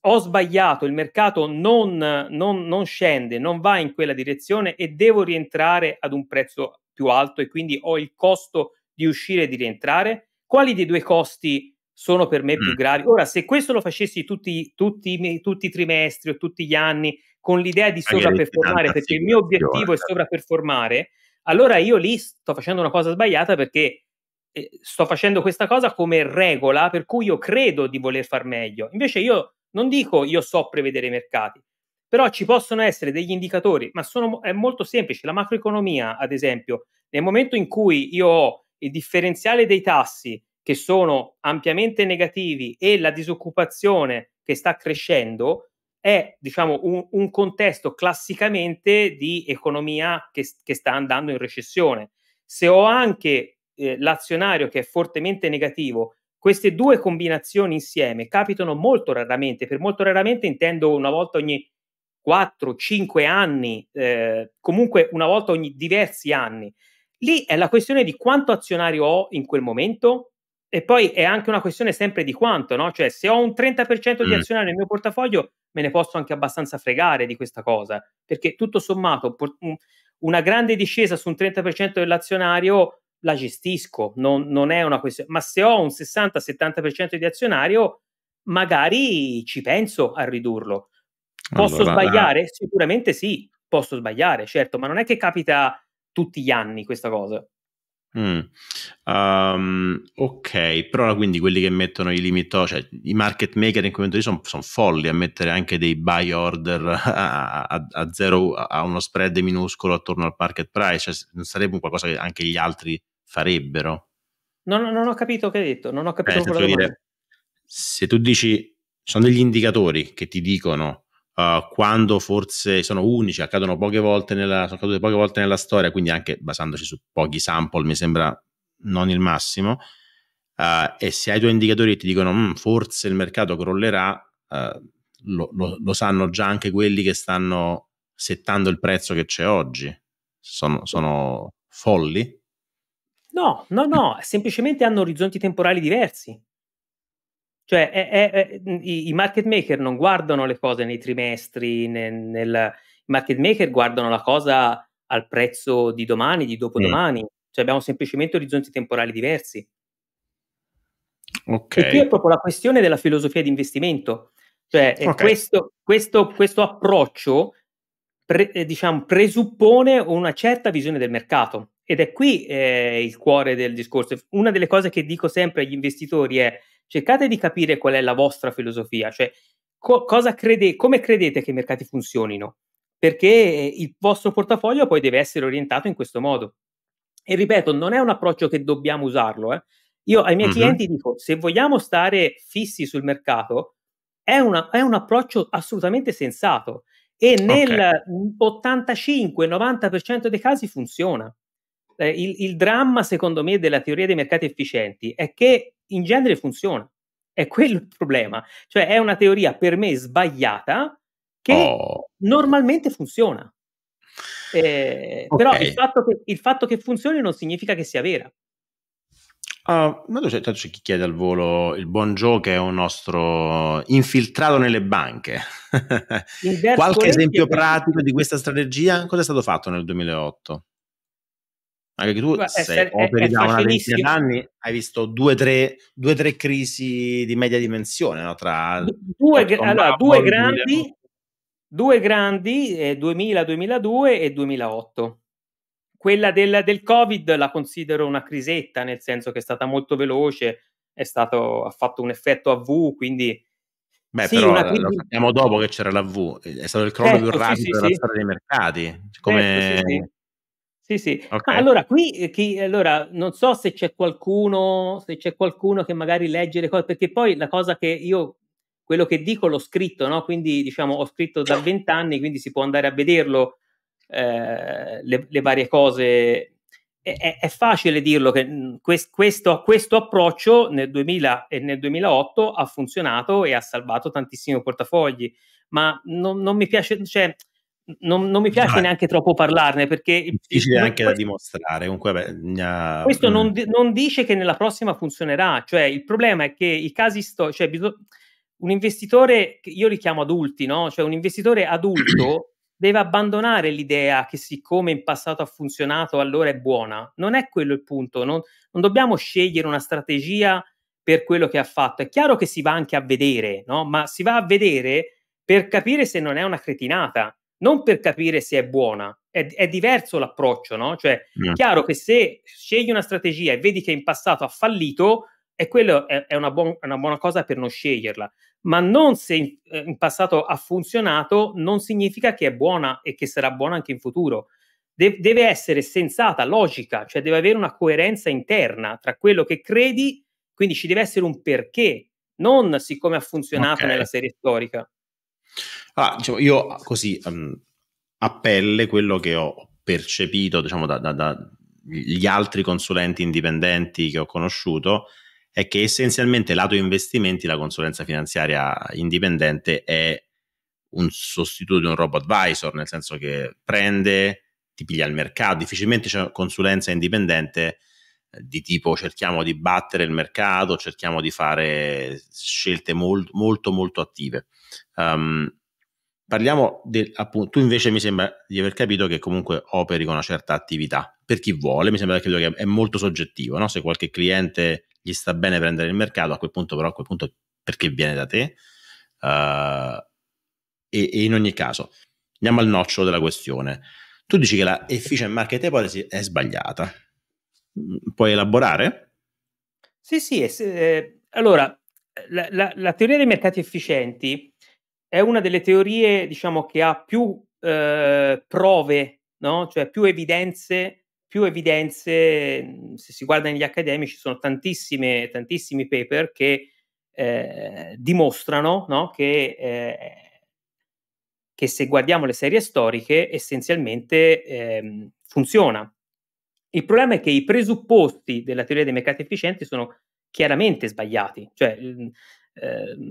ho sbagliato, il mercato non, non, non, scende, non va in quella direzione e devo rientrare ad un prezzo più alto e quindi ho il costo di uscire e di rientrare? Quali dei due costi sono per me più mm. gravi? Ora, se questo lo facessi tutti, tutti, tutti i trimestri o tutti gli anni con l'idea di sovraperformare, perché il mio obiettivo è certo. sovraperformare, allora io lì sto facendo una cosa sbagliata perché eh, sto facendo questa cosa come regola per cui io credo di voler far meglio. Invece io non dico io so prevedere i mercati, però ci possono essere degli indicatori, ma sono, è molto semplice. La macroeconomia, ad esempio, nel momento in cui io ho il differenziale dei tassi che sono ampiamente negativi e la disoccupazione che sta crescendo, è diciamo, un, un, contesto classicamente di economia che, che, sta andando in recessione. Se ho anche eh, l'azionario che è fortemente negativo, queste due combinazioni insieme capitano molto raramente. Per molto raramente intendo una volta ogni 4-5 anni, eh, comunque una volta ogni diversi anni. Lì è la questione di quanto azionario ho in quel momento e poi è anche una questione sempre di quanto, no? Cioè, se ho un 30% di mm. azionari nel mio portafoglio, me ne posso anche abbastanza fregare di questa cosa, perché tutto sommato una grande discesa su un 30% dell'azionario la gestisco, non, non è una questione, ma se ho un 60-70% di azionario, magari ci penso a ridurlo. Posso allora, sbagliare? Eh. Sicuramente sì, posso sbagliare, certo, ma non è che capita tutti gli anni questa cosa. Mm. Um, ok, però quindi quelli che mettono i limit, oh, cioè i market maker in quel momento sono, sono folli a mettere anche dei buy order (laughs) a, a, a, zero, a uno spread minuscolo attorno al market price, cioè non sarebbe qualcosa che anche gli altri farebbero. No, non ho capito che hai detto, non ho capito eh, quello che dire, Se tu dici, sono degli indicatori che ti dicono Uh, quando forse sono unici, accadono poche volte nella, sono accadute poche volte nella storia, quindi anche basandoci su pochi sample mi sembra non il massimo. Uh, e se hai due indicatori che ti dicono mm, forse il mercato crollerà, uh, lo, lo, lo, sanno già anche quelli che stanno settando il prezzo che c'è oggi. Sono, sono folli? No, no, no, semplicemente hanno orizzonti temporali diversi. Cioè, è, è, è, mhmm, i market maker non guardano le cose nei trimestri, nel, nel, i market maker guardano la cosa al prezzo di domani, di dopodomani. Mm. Cioè, abbiamo semplicemente orizzonti temporali diversi. Okay. E qui è proprio la questione della filosofia di investimento. Cioè, okay. questo, questo, questo, approccio pre, eh, diciamo, presuppone una certa visione del mercato. Ed è qui eh, il cuore del discorso. Una delle cose che dico sempre agli investitori è cercate di capire qual è la vostra filosofia, cioè co- crede, come credete che i mercati funzionino, perché eh, il vostro portafoglio poi deve essere orientato in questo modo. E ripeto, non è un approccio che dobbiamo usarlo. Eh. Io ai miei mm-hmm. clienti dico, se vogliamo stare fissi sul mercato, è, una, è un approccio assolutamente sensato e nel okay. 85-90% dei casi funziona. Eh, il, il, dramma, secondo me, della teoria dei mercati efficienti è che in genere funziona. È quello il problema. Cioè è una teoria per me sbagliata che oh. normalmente funziona. Eh, okay. Però il fatto, che, il fatto, che, funzioni non significa che sia vera. Uh, c'è, c'è chi chiede al volo il buon Joe che è un nostro infiltrato nelle banche. Qualche esempio pratico di questa strategia? Cosa è stato fatto nel 2008? anche tu Beh, sei è, operi è da una ventina d'anni, hai visto due o tre, tre, crisi di media dimensione, no? Tra due, gra- allora, due grandi, due grandi eh, 2000, 2002 e 2008. Quella del, del, Covid la considero una crisetta, nel senso che è stata molto veloce, è stato, ha fatto un effetto a V, quindi... Beh, sì, però crisi... lo sappiamo dopo che c'era la V, è stato il crollo certo, più rapido sì, della sì. storia dei mercati. Come... Certo, sì, sì. Okay. Ma allora, qui eh, chi, allora, non so se c'è qualcuno, se c'è qualcuno che magari legge le cose, perché poi la cosa che io quello che dico l'ho scritto, no? Quindi diciamo ho scritto da vent'anni, quindi si può andare a vederlo eh, le, le, varie cose. E, è, è, facile dirlo che mm, quest, questo, questo, approccio nel 2000 e nel 2008 ha funzionato e ha salvato tantissimi portafogli, ma non, non mi piace, cioè, non, non mi piace no, neanche troppo parlarne perché... È difficile anche questo, da dimostrare. Comunque, beh, Questo mm. non, non, dice che nella prossima funzionerà, cioè il problema è che i casi storici... Cioè, bisog- un investitore, io li chiamo adulti, no? Cioè un investitore adulto (clears throat) deve abbandonare l'idea che siccome in passato ha funzionato allora è buona. Non è quello il punto, non, non dobbiamo scegliere una strategia per quello che ha fatto. È chiaro che si va anche a vedere, no? ma si va a vedere per capire se non è una cretinata non per capire se è buona, è, è diverso l'approccio, no? Cioè, mm. chiaro che se scegli una strategia e vedi che in passato ha fallito, e quello è, è una, buon, una, buona cosa per non sceglierla. Ma non se in, eh, in, passato ha funzionato, non significa che è buona e che sarà buona anche in futuro. De- deve essere sensata, logica, cioè deve avere una coerenza interna tra quello che credi, quindi ci deve essere un perché, non siccome ha funzionato okay. nella serie storica. Allora, ah, diciamo, io così um, a pelle quello che ho percepito diciamo, dagli da, da altri consulenti indipendenti che ho conosciuto è che essenzialmente lato investimenti la consulenza finanziaria indipendente è un sostituto di un robot advisor, nel senso che prende, ti piglia il mercato, difficilmente c'è consulenza indipendente di tipo cerchiamo di battere il mercato, cerchiamo di fare scelte molto molto, molto attive. Um, parliamo del appunto, tu invece mi sembra di aver capito che comunque operi con una certa attività. Per chi vuole, mi sembra di aver capito che è molto soggettivo, no? Se qualche cliente gli sta bene prendere il mercato, a quel punto però a quel punto perché viene da te? Uh, e, e in ogni caso, andiamo al nocciolo della questione. Tu dici che la efficient market hypothesis è sbagliata Mm, puoi elaborare? Sì, sì. Eh, allora, la, la, la, teoria dei mercati efficienti è una delle teorie, diciamo, che ha più eh, prove, no? cioè più evidenze, più evidenze, mm, se si guarda negli accademici, sono tantissime, tantissimi paper che eh, dimostrano no? che, eh, che, se guardiamo le serie storiche essenzialmente ehm, funziona. Il problema è che i presupposti della teoria dei mercati efficienti sono chiaramente sbagliati, cioè mm,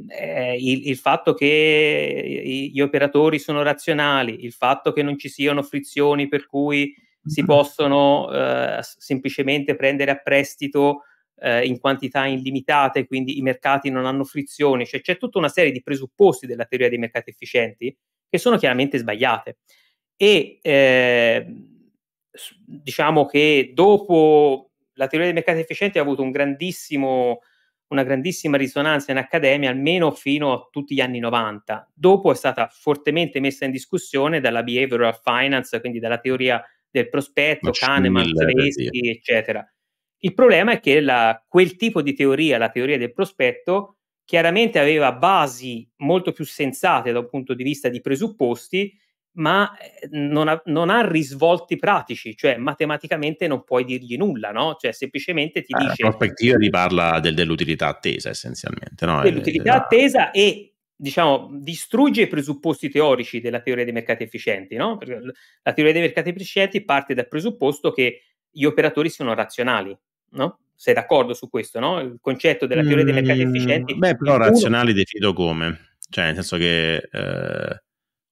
eh, il, il, fatto che gli operatori sono razionali, il fatto che non ci siano frizioni per cui si mm-hmm. possono eh, semplicemente prendere a prestito eh, in quantità illimitate, quindi i mercati non hanno frizioni, cioè c'è tutta una serie di presupposti della teoria dei mercati efficienti che sono chiaramente sbagliate. E eh, diciamo che dopo la teoria dei mercati efficienti ha avuto un una grandissima risonanza in accademia, almeno fino a tutti gli anni 90. Dopo è stata fortemente messa in discussione dalla behavioral finance, quindi dalla teoria del prospetto, Kahneman, Treschi, eccetera. Il problema è che la, quel tipo di teoria, la teoria del prospetto, chiaramente aveva basi molto più sensate da un punto di vista di presupposti ma eh, non ha, non ha, risvolti pratici, cioè matematicamente non puoi dirgli nulla, no? Cioè semplicemente ti eh, dice... La prospettiva ti parla del, dell'utilità attesa essenzialmente, no? Dell'utilità eh, attesa e, diciamo, distrugge i presupposti teorici della teoria dei mercati efficienti, no? Perché la teoria dei mercati efficienti parte dal presupposto che gli operatori siano razionali, no? Sei d'accordo su questo, no? Il concetto della teoria dei mercati mm, efficienti... beh, però razionali decido come? Cioè, nel senso che... Eh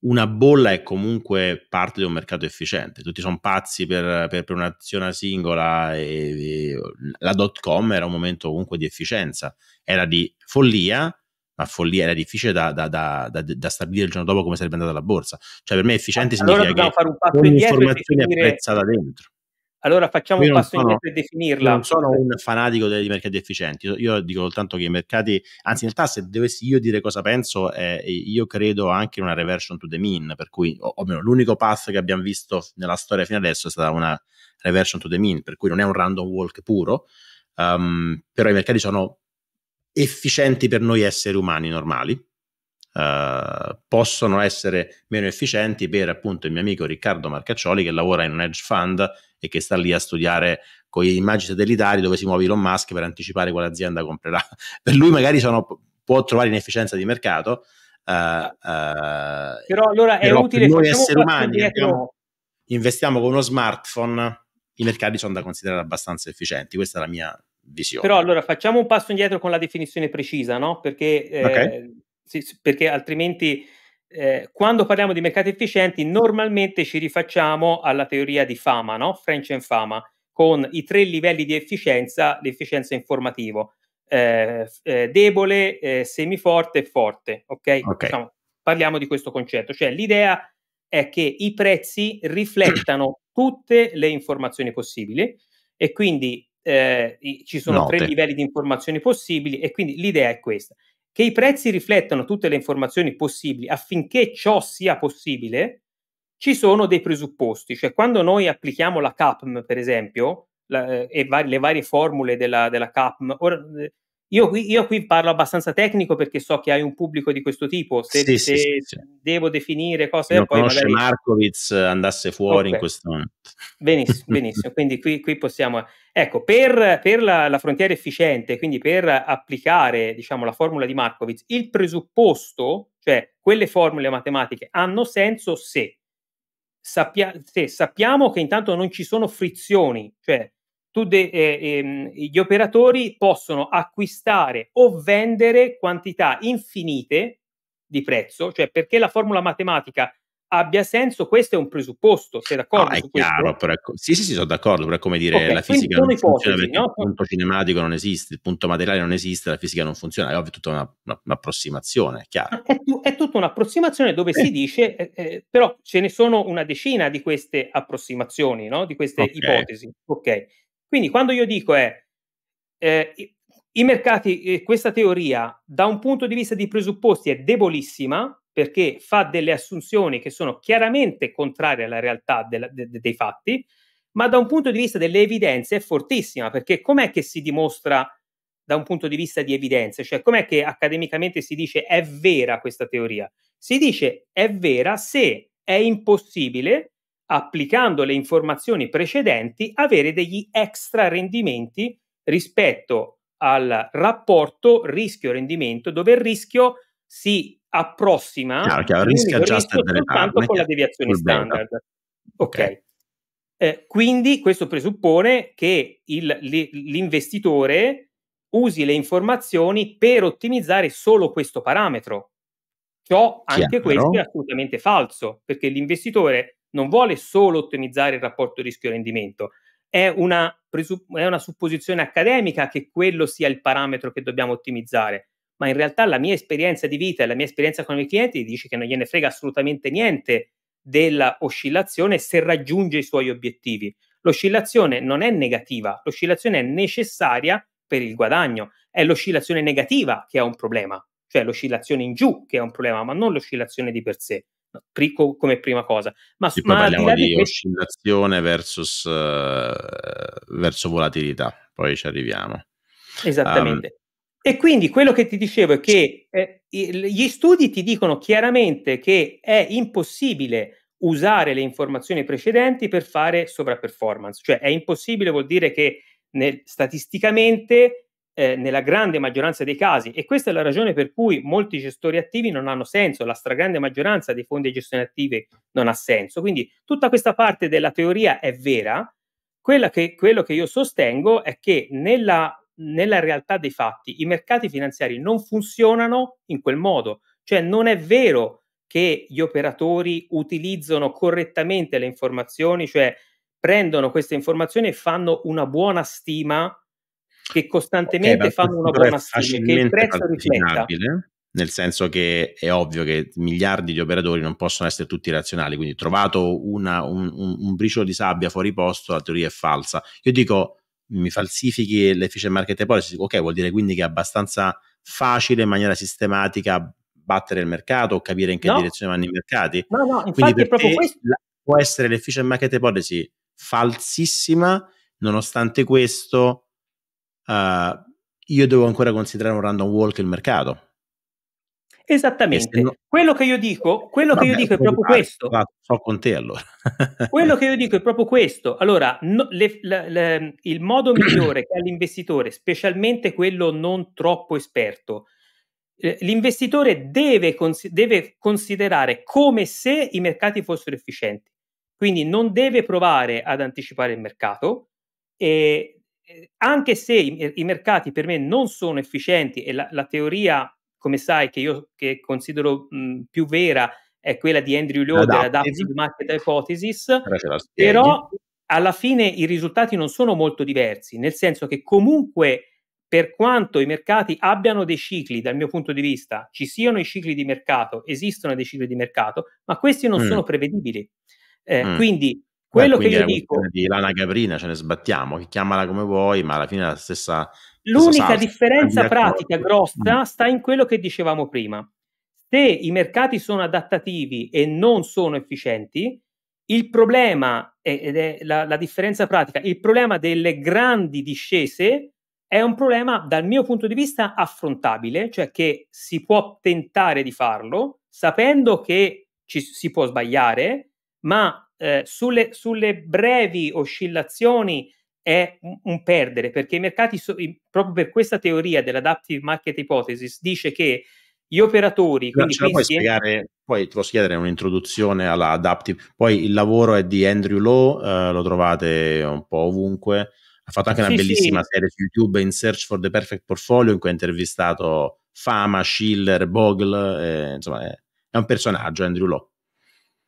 una bolla è comunque parte di un mercato efficiente. Tutti sono pazzi per, per, per un'azione singola e, e la dot com era un momento comunque di efficienza, era di follia, ma follia era difficile da, da, da, da, stabilire il giorno dopo come sarebbe andata la borsa. Cioè per me efficiente allora significa che fare un passo ogni informazione è apprezzata dentro. Allora facciamo un passo sono, indietro per definirla. Non sono un fanatico dei mercati efficienti, io dico soltanto che i mercati, anzi in realtà se dovessi io dire cosa penso, eh, io credo anche in una reversion to the mean, per cui, o, o meno, l'unico path che abbiamo visto nella storia fino adesso è stata una reversion to the mean, per cui non è un random walk puro, um, però i mercati sono efficienti per noi esseri umani normali, eh, possono essere meno efficienti per appunto il mio amico Riccardo Marcaccioli che lavora in un hedge fund e che sta lì a studiare con le immagini satellitari dove si muove Elon Musk per anticipare quale azienda comprerà. (laughs) Per lui magari sono, può trovare inefficienza di mercato, Uh, uh, però allora però è utile per noi esseri umani abbiamo, investiamo con uno smartphone i mercati sono da considerare abbastanza efficienti questa è la mia visione però allora facciamo un passo indietro con la definizione precisa no? perché okay. Eh, sì, perché altrimenti eh, quando parliamo di mercati efficienti normalmente ci rifacciamo alla teoria di fama, no? French and fama, con i tre livelli di efficienza, l'efficienza informativa, eh, eh, debole, eh, semiforte e forte, ok? okay. Insomma, parliamo di questo concetto, cioè l'idea è che i prezzi riflettano (clears throat) tutte le informazioni possibili e quindi eh, ci sono Note. tre livelli di informazioni possibili e quindi l'idea è questa che i prezzi riflettano tutte le informazioni possibili affinché ciò sia possibile, ci sono dei presupposti, cioè quando noi applichiamo la CAPM, per esempio, la, eh, e var- le varie formule della, della CAPM, or- eh, io qui, io qui, parlo abbastanza tecnico perché so che hai un pubblico di questo tipo. Se, sì, se sì, sì, devo definire cose. Se poi magari... Markovic eh, andasse fuori okay. in questo momento. Benissimo, benissimo. (laughs) quindi qui, qui, possiamo. Ecco, per, per la, la, frontiera efficiente, quindi per applicare diciamo, la formula di Markovic, il presupposto, cioè quelle formule matematiche, hanno senso se, sappia- se sappiamo che intanto non ci sono frizioni, cioè de- eh, eh, gli operatori possono acquistare o vendere quantità infinite di prezzo, cioè perché la formula matematica abbia senso, questo è un presupposto, sei d'accordo? No, ah, è chiaro, però, ecco, sì, sì, sì, sono d'accordo, però è come dire okay, la fisica non funziona perché no? il punto cinematico non esiste, il punto materiale non esiste, la fisica non funziona, è ovvio, tutta una, una, un'approssimazione, è chiaro. È, è, tutta un'approssimazione dove eh. si dice, eh, eh, però ce ne sono una decina di queste approssimazioni, no? di queste okay. ipotesi, ok? Quindi quando io dico è eh, i mercati, eh, questa teoria da un punto di vista di presupposti è debolissima perché fa delle assunzioni che sono chiaramente contrarie alla realtà della, de, de, dei fatti, ma da un punto di vista delle evidenze è fortissima perché com'è che si dimostra da un punto di vista di evidenze, cioè com'è che accademicamente si dice è vera questa teoria? Si dice è vera se è impossibile applicando le informazioni precedenti, avere degli extra rendimenti rispetto al rapporto rischio-rendimento, dove il rischio si approssima chiaro, chiaro, rischio rischio ah, soltanto con la deviazione standard. Ok. okay. Eh, quindi questo presuppone che il, l'investitore usi le informazioni per ottimizzare solo questo parametro. Ciò anche chiaro. questo è assolutamente falso, perché l'investitore non vuole solo ottimizzare il rapporto rischio-rendimento, è una, presupp- è una supposizione accademica che quello sia il parametro che dobbiamo ottimizzare, ma in realtà la mia esperienza di vita e la mia esperienza con i miei clienti dice che non gliene frega assolutamente niente dell'oscillazione se raggiunge i suoi obiettivi. L'oscillazione non è negativa, l'oscillazione è necessaria per il guadagno, è l'oscillazione negativa che è un problema, cioè l'oscillazione in giù che è un problema, ma non l'oscillazione di per sé prico come prima cosa. Ma, sì, ma parliamo di, di oscillazione versus, uh, verso volatilità, poi ci arriviamo. Esattamente. Um, e quindi quello che ti dicevo è che eh, gli studi ti dicono chiaramente che è impossibile usare le informazioni precedenti per fare sovraperformance, cioè è impossibile vuol dire che nel, statisticamente eh, nella grande maggioranza dei casi, e questa è la ragione per cui molti gestori attivi non hanno senso, la stragrande maggioranza dei fondi di gestione attive non ha senso. Quindi tutta questa parte della teoria è vera, che, quello che io sostengo è che nella, nella realtà dei fatti i mercati finanziari non funzionano in quel modo, cioè non è vero che gli operatori utilizzano correttamente le informazioni, cioè prendono queste informazioni e fanno una buona stima che costantemente okay, fanno una buona stima, che il prezzo rifletta. Nel senso che è ovvio che miliardi di operatori non possono essere tutti razionali, quindi trovato una, un, un, un briciolo di sabbia fuori posto, la teoria è falsa. Io dico, mi falsifichi l'efficient market policy, ok, vuol dire quindi che è abbastanza facile in maniera sistematica battere il mercato o capire in che no. direzione vanno i mercati. No, no, infatti è proprio questo. può essere l'efficient market policy falsissima, nonostante questo uh, io devo ancora considerare un random walk il mercato. Esattamente, no... quello che io dico, quello Vabbè, che io dico è proprio questo. Vado, con te allora. (laughs) quello che io dico è proprio questo. Allora, no, le, le, le, il modo (clears throat) migliore che ha l'investitore, specialmente quello non troppo esperto, eh, l'investitore deve, cons- deve considerare come se i mercati fossero efficienti. Quindi non deve provare ad anticipare il mercato, e eh, anche se i, i, mercati per me non sono efficienti e la, la teoria, come sai, che io che considero mh, più vera è quella di Andrew Lowe dell'Adaptive Market Hypothesis, però alla fine i risultati non sono molto diversi, nel senso che comunque per quanto i mercati abbiano dei cicli, dal mio punto di vista, ci siano i cicli di mercato, esistono dei cicli di mercato, ma questi non mm. sono prevedibili. Eh, mm. Quindi quello che io dico di lana Caprina ce ne sbattiamo, chi chiamala come vuoi, ma alla fine è la stessa L'unica stessa differenza pratica grossa mm. sta in quello che dicevamo prima. Se i mercati sono adattativi e non sono efficienti, il problema, ed è la, la differenza pratica, il problema delle grandi discese è un problema dal mio punto di vista affrontabile, cioè che si può tentare di farlo sapendo che ci si può sbagliare, ma eh, sulle, sulle, brevi oscillazioni è un, un perdere, perché i mercati, so, in, proprio per questa teoria dell'adaptive market hypothesis, dice che gli operatori... No, ce la puoi insieme... spiegare, poi ti posso chiedere un'introduzione alla adaptive, poi il lavoro è di Andrew Law, eh, lo trovate un po' ovunque, ha fatto anche una bellissima sì. serie su YouTube, In Search for the Perfect Portfolio, in cui ha intervistato Fama, Schiller, Bogle, eh, insomma è, è un personaggio Andrew Law.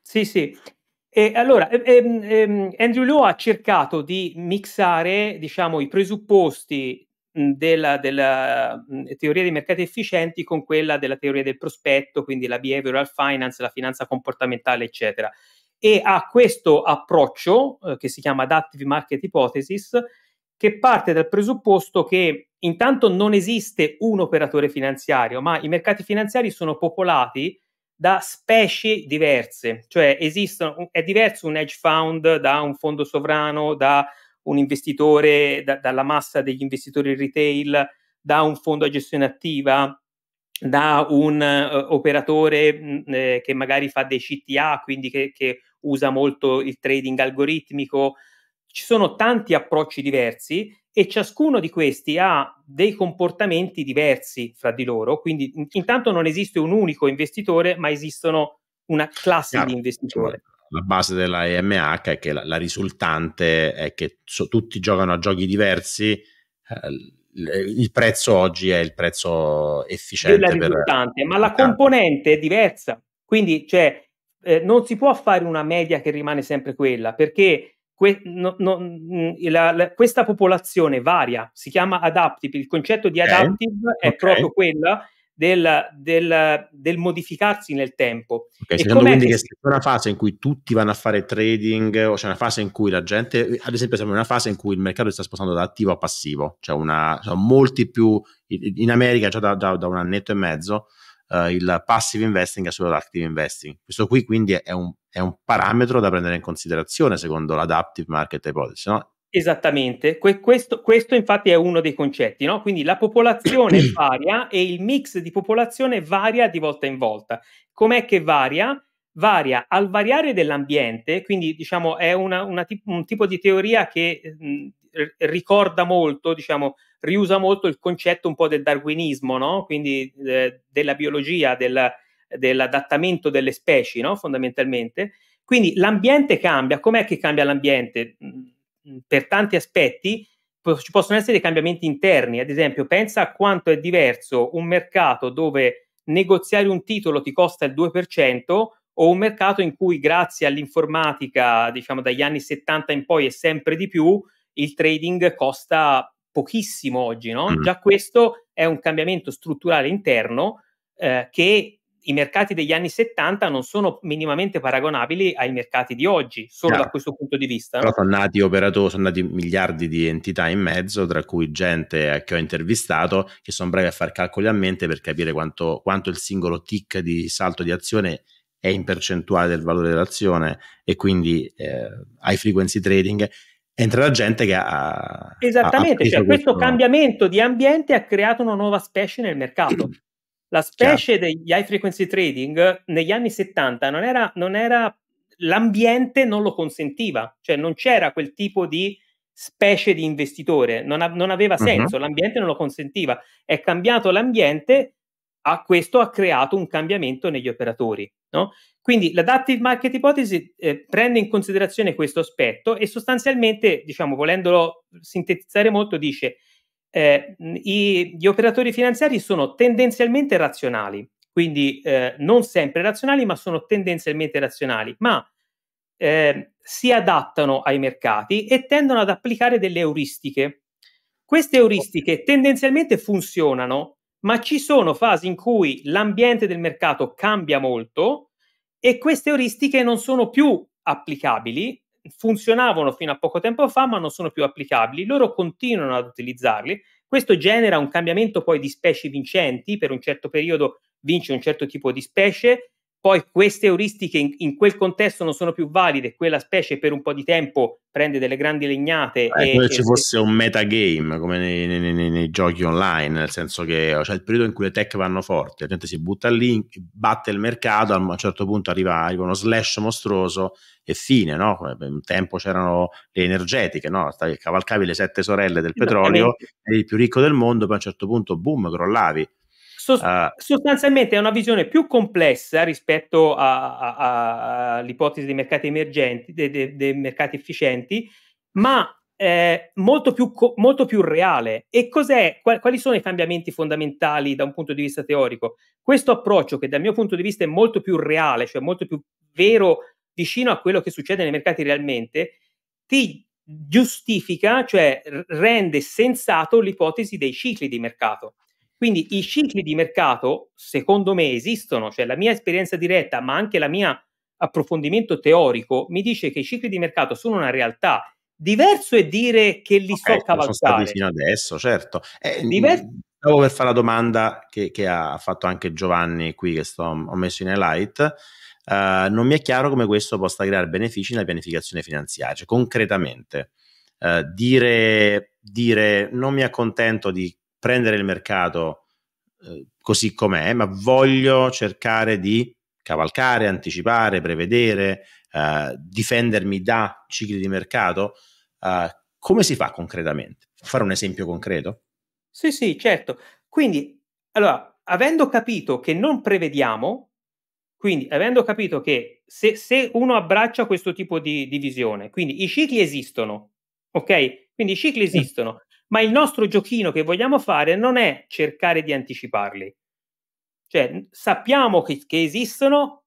Sì, sì, e allora, ehm, ehm, ehm Andrew Law ha cercato di mixare, diciamo, i presupposti della, della, teoria dei mercati efficienti con quella della teoria del prospetto, quindi la behavioral finance, la finanza comportamentale, eccetera. E ha questo approccio eh, che si chiama Adaptive Market Hypothesis, che parte dal presupposto che intanto non esiste un operatore finanziario, ma i mercati finanziari sono popolati da specie diverse, cioè esistono, è diverso un hedge fund da un fondo sovrano, da un investitore, da, dalla massa degli investitori retail, da un fondo a gestione attiva, da un uh, operatore mh, mm, eh, che magari fa dei CTA, quindi che, che, usa molto il trading algoritmico. Ci sono tanti approcci diversi e ciascuno di questi ha dei comportamenti diversi fra di loro, quindi intanto non esiste un unico investitore, ma esistono una classe Chiaro. di investitori. La base della EMH è che la, la risultante è che so, tutti giocano a giochi diversi, eh, il prezzo oggi è il prezzo efficiente. La risultante, per... ma la componente è diversa, quindi cioè, eh, non si può fare una media che rimane sempre quella, perché que- no, no, mm, la, la, questa popolazione varia, si chiama adaptive, il concetto di adaptive okay. è okay. proprio quello del, del, del, modificarsi nel tempo. Ok, secondo me che se c'è una fase in cui tutti vanno a fare trading o c'è una fase in cui la gente, ad esempio siamo in una fase in cui il mercato si sta spostando da attivo a passivo, cioè, una, cioè molti più, in America già da, da, da un annetto e mezzo, eh, il passive investing è solo l'active investing. Questo qui quindi è un, è un, parametro da prendere in considerazione secondo l'adaptive market hypothesis, no? Esattamente, que- questo, questo, infatti è uno dei concetti, no? quindi la popolazione (coughs) varia e il mix di popolazione varia di volta in volta. Com'è che varia? Varia al variare dell'ambiente, quindi diciamo è una, una un tipo di teoria che mh, mm, ricorda molto, diciamo, riusa molto il concetto un po' del darwinismo, no? quindi eh, della biologia, del, dell'adattamento delle specie, no? fondamentalmente. Quindi l'ambiente cambia, com'è che cambia l'ambiente? Mm, mm, per tanti aspetti ci possono essere dei cambiamenti interni, ad esempio pensa a quanto è diverso un mercato dove negoziare un titolo ti costa il 2% o un mercato in cui grazie all'informatica, diciamo dagli anni 70 in poi e sempre di più, il trading costa pochissimo oggi, no? Mm. Già questo è un cambiamento strutturale interno eh, che i mercati degli anni 70 non sono minimamente paragonabili ai mercati di oggi, solo no. da questo punto di vista. Però sono nati operatori, sono nati miliardi di entità in mezzo, tra cui gente che ho intervistato, che sono bravi a fare calcoli a mente per capire quanto, quanto il singolo tick di salto di azione è in percentuale del valore dell'azione e quindi eh, high frequency trading entra la gente che ha... Esattamente, ha cioè, questo, questo cambiamento di ambiente ha creato una nuova specie nel mercato. (clears throat) La specie Chiaro. degli high frequency trading negli anni 70 non era, non era, l'ambiente non lo consentiva, cioè non c'era quel tipo di specie di investitore, non, a, non aveva mm-hmm. senso, uh-huh. l'ambiente non lo consentiva. È cambiato l'ambiente a questo ha creato un cambiamento negli operatori. No? Quindi l'adaptive market ipotesi eh, prende in considerazione questo aspetto e sostanzialmente, diciamo, volendolo sintetizzare molto, dice eh, i, gli operatori finanziari sono tendenzialmente razionali, quindi eh, non sempre razionali, ma sono tendenzialmente razionali, ma eh, si adattano ai mercati e tendono ad applicare delle euristiche. Queste euristiche tendenzialmente funzionano ma ci sono fasi in cui l'ambiente del mercato cambia molto e queste euristiche non sono più applicabili, funzionavano fino a poco tempo fa, ma non sono più applicabili, loro continuano ad utilizzarli. Questo genera un cambiamento poi di specie vincenti, per un certo periodo vince un certo tipo di specie, poi queste euristiche in, in, quel contesto non sono più valide, quella specie per un po' di tempo prende delle grandi legnate. È eh, come se ci fosse un metagame come nei, nei, nei, nei, giochi online, nel senso che c'è cioè, il periodo in cui le tech vanno forti, la gente si butta lì, batte il mercato, a un certo punto arriva, arriva uno slash mostruoso e fine, no? Un tempo c'erano le energetiche, no? cavalcavi le sette sorelle del petrolio, eri il più ricco del mondo, poi a un certo punto, boom, crollavi Sost- uh, ah. sostanzialmente è una visione più complessa rispetto all'ipotesi dei mercati emergenti, dei, dei, dei mercati efficienti, ma eh, molto, più co- molto, più reale. E cos'è, qual- quali sono i cambiamenti fondamentali da un punto di vista teorico? Questo approccio, che dal mio punto di vista è molto più reale, cioè molto più vero, vicino a quello che succede nei mercati realmente, ti giustifica, cioè rende sensato l'ipotesi dei cicli di mercato. Quindi i cicli di mercato, secondo me, esistono, cioè la mia esperienza diretta, ma anche la mia approfondimento teorico mi dice che i cicli di mercato sono una realtà. Diverso è dire che li okay, so cavalcare. fino adesso, certo. Eh, mm, Diver- stavo per fare la domanda che, che, ha fatto anche Giovanni qui, che sto, ho messo in highlight. Uh, non mi è chiaro come questo possa creare benefici nella pianificazione finanziaria. Cioè, concretamente, uh, dire, dire non mi accontento di prendere il mercato eh, così com'è, ma voglio cercare di cavalcare, anticipare, prevedere, eh, difendermi da cicli di mercato. Eh, come si fa concretamente? Fare un esempio concreto? Sì, sì, certo. Quindi, allora, avendo capito che non prevediamo, quindi avendo capito che se, se uno abbraccia questo tipo di, di visione, quindi i cicli esistono, ok? Quindi i cicli esistono, ma il nostro giochino che vogliamo fare non è cercare di anticiparli. Cioè, sappiamo che, che esistono,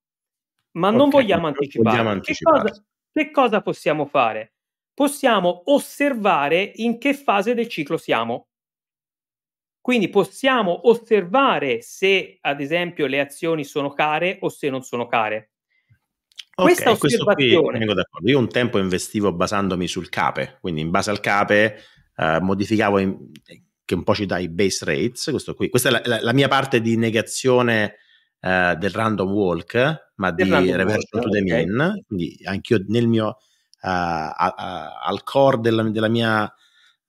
ma okay, non vogliamo anticiparli. Vogliamo anticiparli. Che, cosa, che cosa possiamo fare? Possiamo osservare in che fase del ciclo siamo. Quindi possiamo osservare se, ad esempio, le azioni sono care o se non sono care. Okay, Questa osservazione. Qui, io un tempo investivo basandomi sul cape, quindi in base al cape uh, modificavo in, che un po' ci dà i base rates, questo qui. Questa è la, la, la mia parte di negazione uh, del random walk, ma di reversion to the mean, okay. quindi anch'io nel mio, uh, a, a, al core della, della mia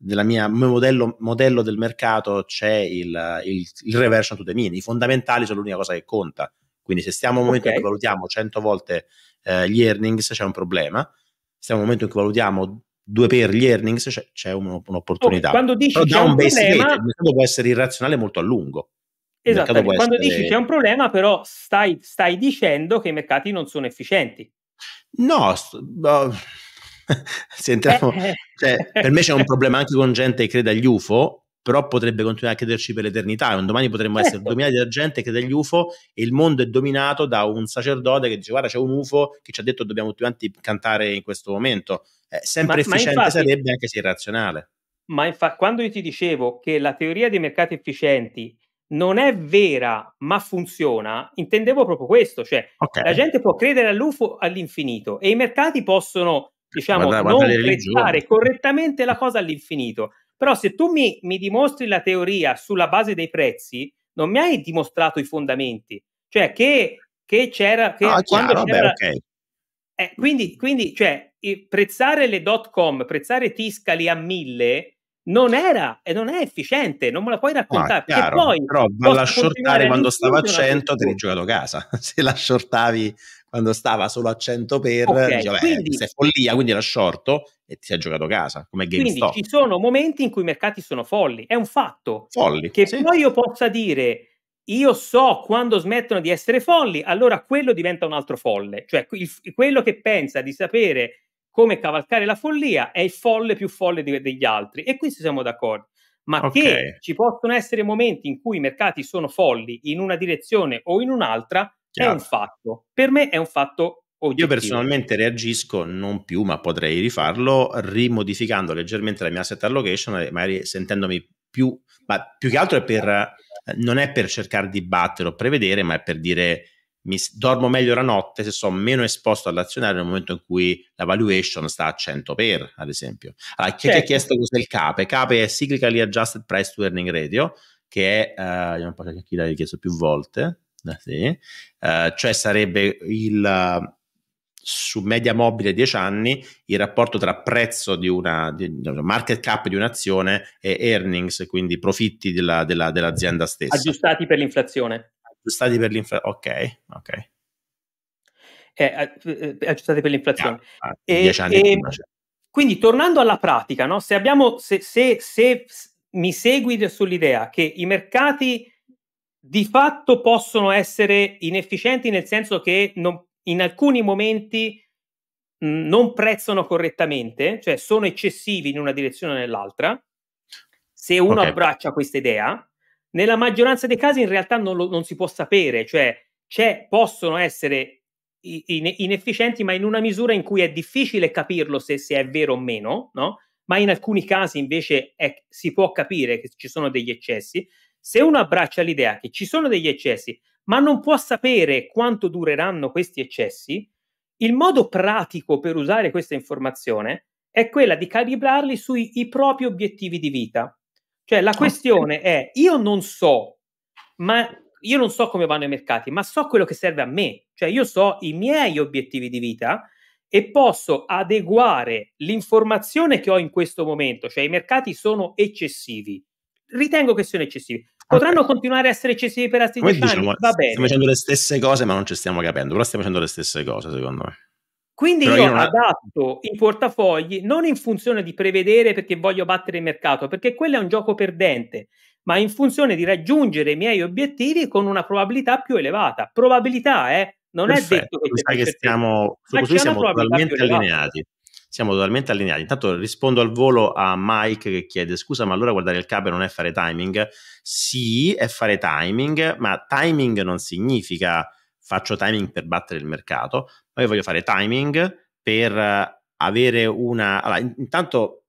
della mia modello, modello, del mercato c'è il, il, il, reversion to the mean. I fondamentali sono l'unica cosa che conta. Quindi, se stiamo a un momento okay. in cui valutiamo 100 volte eh, gli earnings, c'è un problema. Se stiamo a un momento in cui valutiamo due per gli earnings c'è, c'è un, un'opportunità. Okay, quando dici Però c'è un problema, rate, il mercato può essere irrazionale molto a lungo. Esatto, quando essere... dici c'è un problema, però stai, stai, dicendo che i mercati non sono efficienti. No, no se (laughs) entriamo, eh, eh. cioè, per me c'è un problema anche con gente che crede agli UFO però potrebbe continuare a crederci per l'eternità. Un domani potremmo certo. essere dominati da gente che degli UFO e il mondo è dominato da un sacerdote che dice guarda c'è un UFO che ci ha detto dobbiamo tutti quanti cantare in questo momento. Eh, sempre ma, efficiente ma infatti, sarebbe anche se irrazionale. Ma infatti quando io ti dicevo che la teoria dei mercati efficienti non è vera ma funziona, intendevo proprio questo, cioè okay. la gente può credere all'UFO all'infinito e i mercati possono diciamo guarda, guarda non prestare correttamente la cosa all'infinito. Però se tu mi, mi dimostri la teoria sulla base dei prezzi, non mi hai dimostrato i fondamenti. Cioè che, che c'era... Che ah, quando chiaro, c'era... Beh, okay. eh, quindi, quindi, cioè, prezzare le dot com, prezzare Tiscali a mille non era e eh, non è efficiente, non me la puoi raccontare. No, chiaro, poi però la shortare quando stava a 100 te l'hai giocato a casa, (laughs) se la shortavi quando stava solo a 100 per, okay, dicevo, quindi, se è follia, quindi la shorto e ti sei giocato a casa, come GameStop. Quindi ci sono momenti in cui i mercati sono folli, è un fatto. Folli. Che sì. poi io possa dire io so quando smettono di essere folli, allora quello diventa un altro folle. Cioè il, quello che pensa di sapere come cavalcare la follia è il folle più folle di, degli altri. E qui siamo d'accordo. Ma okay. che ci possono essere momenti in cui i mercati sono folli in una direzione o in un'altra Chiaro. è un fatto. Per me è un fatto Oggettivo. Io personalmente reagisco, non più, ma potrei rifarlo, rimodificando leggermente la mia set allocation, eh, magari sentendomi più, ma più che altro è per, eh, non è per cercare di battere o prevedere, ma è per dire mi dormo meglio la notte se sono meno esposto all'azionario nel momento in cui la valuation sta a 100 per, ad esempio. Allora, chi certo. ti ha chiesto cos'è il CAPE? CAPE è Cyclically Adjusted Price to Earning Radio, che è, uh, vediamo un chi l'ha chiesto più volte, eh, sì. uh, cioè sarebbe il su media mobile 10 anni il rapporto tra prezzo di una di, market cap di un'azione e earnings, quindi profitti della, della, dell'azienda stessa. Aggiustati per l'inflazione. Aggiustati per l'inflazione, ok, ok. Eh, eh, eh, aggiustati per l'inflazione. Ah, ah e, e certo. quindi tornando alla pratica, no? se, abbiamo, se, se, se mi segui sull'idea che i mercati di fatto possono essere inefficienti nel senso che non in alcuni momenti mh, mm, non prezzano correttamente, cioè sono eccessivi in una direzione o nell'altra, se uno okay. abbraccia questa idea, nella maggioranza dei casi in realtà non, lo, non si può sapere, cioè possono essere in, inefficienti, ma in una misura in cui è difficile capirlo se, se è vero o meno, no? ma in alcuni casi invece è, si può capire che ci sono degli eccessi. Se uno abbraccia l'idea che ci sono degli eccessi, ma non può sapere quanto dureranno questi eccessi, il modo pratico per usare questa informazione è quella di calibrarli sui propri obiettivi di vita. Cioè la questione è, io non so, ma io non so come vanno i mercati, ma so quello che serve a me, cioè io so i miei obiettivi di vita e posso adeguare l'informazione che ho in questo momento, cioè i mercati sono eccessivi, ritengo che siano eccessivi, potranno okay. continuare a essere eccessivi per altri Come dieci diciamo, Va bene. Stiamo facendo le stesse cose, ma non ci stiamo capendo, però stiamo facendo le stesse cose, secondo me. Quindi però io, io adatto i portafogli non in funzione di prevedere perché voglio battere il mercato, perché quello è un gioco perdente, ma in funzione di raggiungere i miei obiettivi con una probabilità più elevata. Probabilità, eh? Non Perfetto. è detto che, che stiamo, su siamo totalmente allineati siamo totalmente allineati. Intanto rispondo al volo a Mike che chiede: scusa, ma allora guardare il capo non è fare timing? Sì, è fare timing, ma timing non significa faccio timing per battere il mercato, ma io voglio fare timing per avere una. Allora, intanto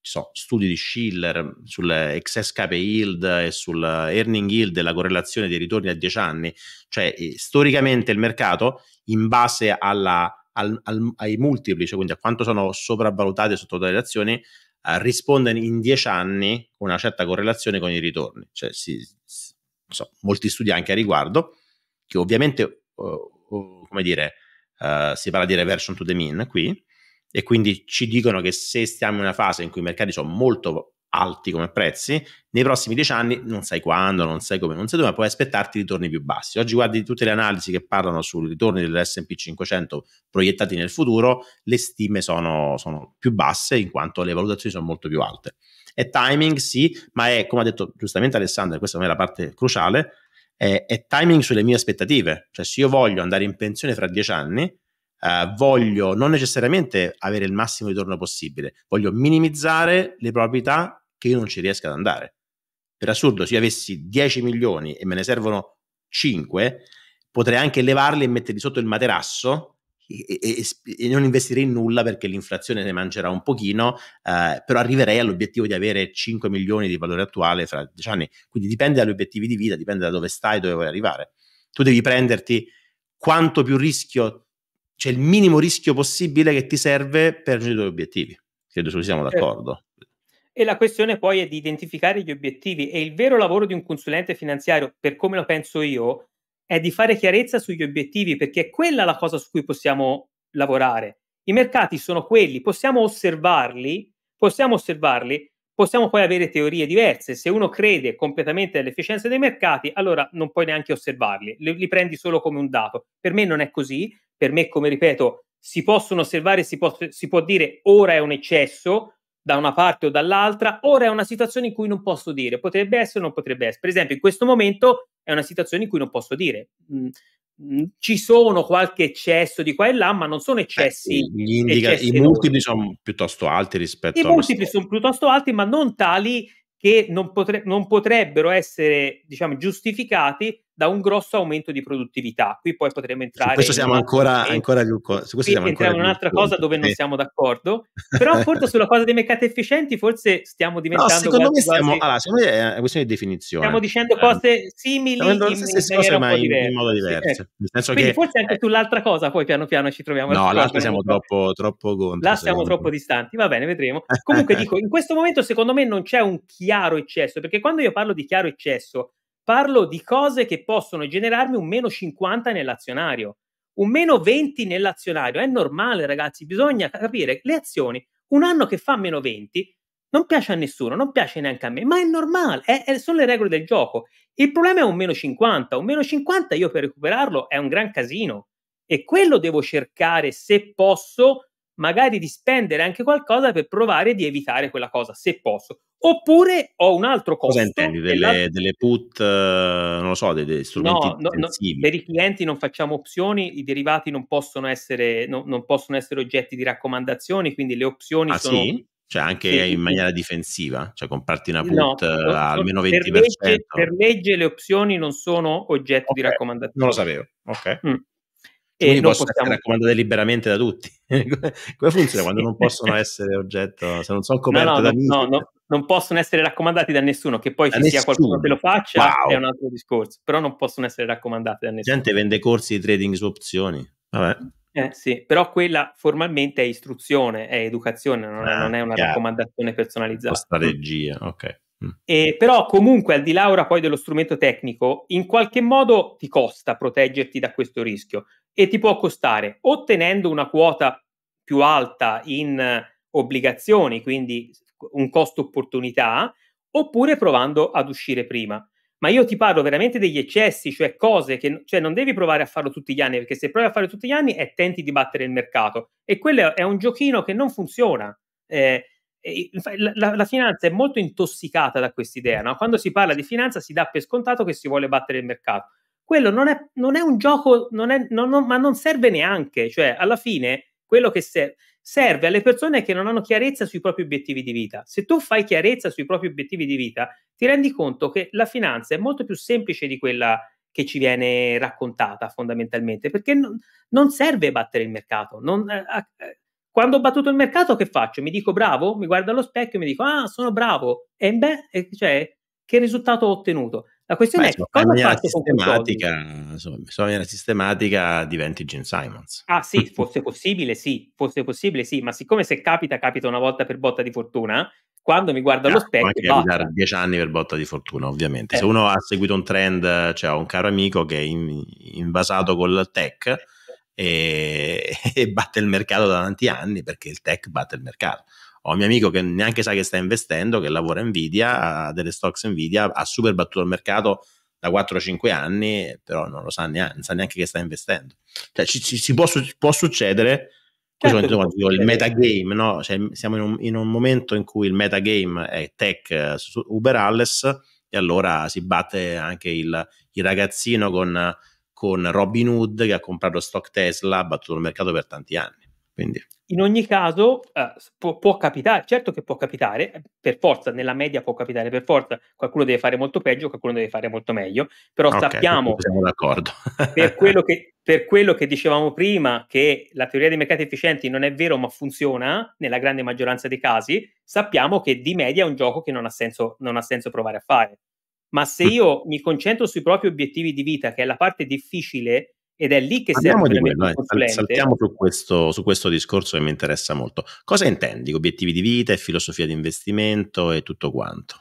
ci sono studi di Schiller sul excess cap yield e sul earning yield e la correlazione dei ritorni a 10 anni, cioè eh, storicamente il mercato in base alla al, al, ai multipli, cioè quindi a quanto sono sopravvalutate e sottovalutate le azioni, eh, risponde in 10 anni con una certa correlazione con i ritorni. Cioè, si, si, so, molti studi anche a riguardo, che ovviamente, uh, come dire, uh, si parla di reversion to the mean qui, e quindi ci dicono che se stiamo in una fase in cui i mercati sono molto alti come prezzi, nei prossimi dieci anni non sai quando, non sai come, non sai dove, ma puoi aspettarti ritorni più bassi. Oggi guardi tutte le analisi che parlano sui ritorni dell'SP 500 proiettati nel futuro, le stime sono, sono più basse in quanto le valutazioni sono molto più alte. È timing, sì, ma è, come ha detto giustamente Alessandro, questa non è la parte cruciale, è, è timing sulle mie aspettative. Cioè se io voglio andare in pensione fra dieci anni, Uh, voglio non necessariamente avere il massimo ritorno possibile, voglio minimizzare le proprietà che io non ci riesca ad andare. Per assurdo, se io avessi 10 milioni e me ne servono 5, potrei anche levarli e metterli sotto il materasso e, e, e non investirei in nulla perché l'inflazione ne mangerà un pochino, eh, però arriverei all'obiettivo di avere 5 milioni di valore attuale fra 10 anni. Quindi dipende dagli obiettivi di vita, dipende da dove stai, e dove vuoi arrivare. Tu devi prenderti quanto più rischio, cioè il minimo rischio possibile che ti serve per raggiungere i tuoi obiettivi. Credo ci siamo certo. d'accordo. E la questione poi è di identificare gli obiettivi e il vero lavoro di un consulente finanziario, per come lo penso io, è di fare chiarezza sugli obiettivi perché è quella la cosa su cui possiamo lavorare. I mercati sono quelli, possiamo osservarli, possiamo osservarli, possiamo poi avere teorie diverse. Se uno crede completamente all'efficienza dei mercati, allora non puoi neanche osservarli, li, li prendi solo come un dato. Per me non è così, per me, come ripeto, si possono osservare, si può, si può dire ora è un eccesso, da una parte o dall'altra. Ora è una situazione in cui non posso dire, potrebbe essere o non potrebbe essere. Per esempio, in questo momento è una situazione in cui non posso dire. Mm, mm, ci sono qualche eccesso di qua e là, ma non sono eh, eccessi. Eh, gli indica, eccessi I multipli sono piuttosto alti rispetto I a. I multipli sono piuttosto alti, ma non tali che non, potre- non potrebbero essere diciamo, giustificati da un grosso aumento di produttività. Qui poi potremo entrare... Su questo siamo ancora, e, ancora più... Su questo siamo ancora in un'altra più, cosa dove eh. non siamo d'accordo, però forse sulla cosa dei mercati efficienti forse stiamo diventando... No, secondo me stiamo... Quasi... Allora, secondo me è una questione di definizione. Stiamo dicendo eh, cose simili in, in, cose, ma in, in modo diverso. Eh. Sì, che, forse anche eh, sull'altra cosa poi piano piano ci troviamo. No, l'altra siamo troppo, troppo contro. Là siamo troppo distanti, va bene, vedremo. Comunque (laughs) dico, in questo momento secondo me non c'è un chiaro eccesso, perché quando io parlo di chiaro eccesso Parlo di cose che possono generarmi un meno 50 nell'azionario, un meno 20 nell'azionario. È normale, ragazzi, bisogna capire le azioni. Un anno che fa meno 20 non piace a nessuno, non piace neanche a me, ma è normale, è, è, sono le regole del gioco. Il problema è un meno 50, un meno 50 io per recuperarlo è un gran casino e quello devo cercare se posso magari di spendere anche qualcosa per provare di evitare quella cosa, se posso. Oppure ho un altro costo. Cosa intendi? Delle, delle put, non lo so, dei, dei strumenti no, no, no, Per i clienti non facciamo opzioni, i derivati non possono essere, no, non possono essere oggetti di raccomandazioni, quindi le opzioni ah, sono... Sì? Cioè anche sì, in maniera difensiva, cioè comparti una put a almeno 20%. Per legge, per legge, le opzioni non sono oggetto okay, di raccomandazione. Non lo sapevo, ok. Mm. Cioè, quindi non posso possiamo... essere raccomandate liberamente da tutti. (laughs) Come funziona quando non possono essere oggetto, se non sono coperte no, no, da no, no, non possono essere raccomandati da nessuno, che poi da ci sia qualcuno che lo faccia wow. è un altro discorso, però non possono essere raccomandati da nessuno. La gente vende corsi di trading su opzioni. Vabbè. Eh, sì, però quella formalmente è istruzione, è educazione, non, ah, è, non è una chiaro. raccomandazione personalizzata. O strategia, ok. Mm. E, però comunque al di là ora poi dello strumento tecnico, in qualche modo ti costa proteggerti da questo rischio e ti può costare ottenendo una quota più alta in obbligazioni, quindi un costo opportunità, oppure provando ad uscire prima. Ma io ti parlo veramente degli eccessi, cioè cose che cioè non devi provare a farlo tutti gli anni, perché se provi a farlo tutti gli anni è tenti di battere il mercato. E quello è un giochino che non funziona. Eh, la, la, finanza è molto intossicata da quest'idea. No? Quando si parla di finanza si dà per scontato che si vuole battere il mercato quello non è, non è un gioco, non è, non, ma non serve neanche, cioè alla fine quello che serve, serve alle persone che non hanno chiarezza sui propri obiettivi di vita. Se tu fai chiarezza sui propri obiettivi di vita, ti rendi conto che la finanza è molto più semplice di quella che ci viene raccontata fondamentalmente, perché non, non serve battere il mercato. Non, eh, eh, quando ho battuto il mercato, che faccio? Mi dico bravo, mi guardo allo specchio e mi dico ah, sono bravo. E beh, cioè, che risultato ho ottenuto? La questione Beh, è cosa ha fatto sistematica, insomma, in sistematica diventi Gene Simons. Ah sì, (laughs) fosse possibile sì, fosse possibile sì, ma siccome se capita, capita una volta per botta di fortuna, quando mi guardo allo ah, specchio... Può anche capitare basta. dieci anni per botta di fortuna, ovviamente. Eh. Se uno ha seguito un trend, cioè ho un caro amico che è in, invasato col tech eh. e, (laughs) e batte il mercato da tanti anni perché il tech batte il mercato. Ho un mio amico che neanche sa che sta investendo, che lavora Nvidia, ha delle stocks Nvidia, ha super battuto il mercato da 4-5 anni, però non lo sa neanche, non sa neanche che sta investendo. Cioè, ci, ci, ci può, può, succedere, questo certo, dico il certo. metagame, no? Cioè, siamo in un, in un, momento in cui il metagame è tech eh, su, Uber Alles e allora si batte anche il, il ragazzino con, con Robin Hood che ha comprato stock Tesla, ha battuto il mercato per tanti anni. Quindi. In ogni caso eh, può, può, capitare, certo che può capitare, eh, per forza, nella media può capitare per forza, qualcuno deve fare molto peggio, qualcuno deve fare molto meglio, però okay, sappiamo, siamo d'accordo. (laughs) per, quello che, per quello che dicevamo prima, che la teoria dei mercati efficienti non è vero ma funziona nella grande maggioranza dei casi, sappiamo che di media è un gioco che non ha senso, non ha senso provare a fare. Ma se mm. io mi concentro sui propri obiettivi di vita, che è la parte difficile, ed è lì che Andiamo serve quello, dai, Saltiamo su questo, su questo discorso che mi interessa molto. Cosa intendi? Obiettivi di vita e filosofia di investimento e tutto quanto?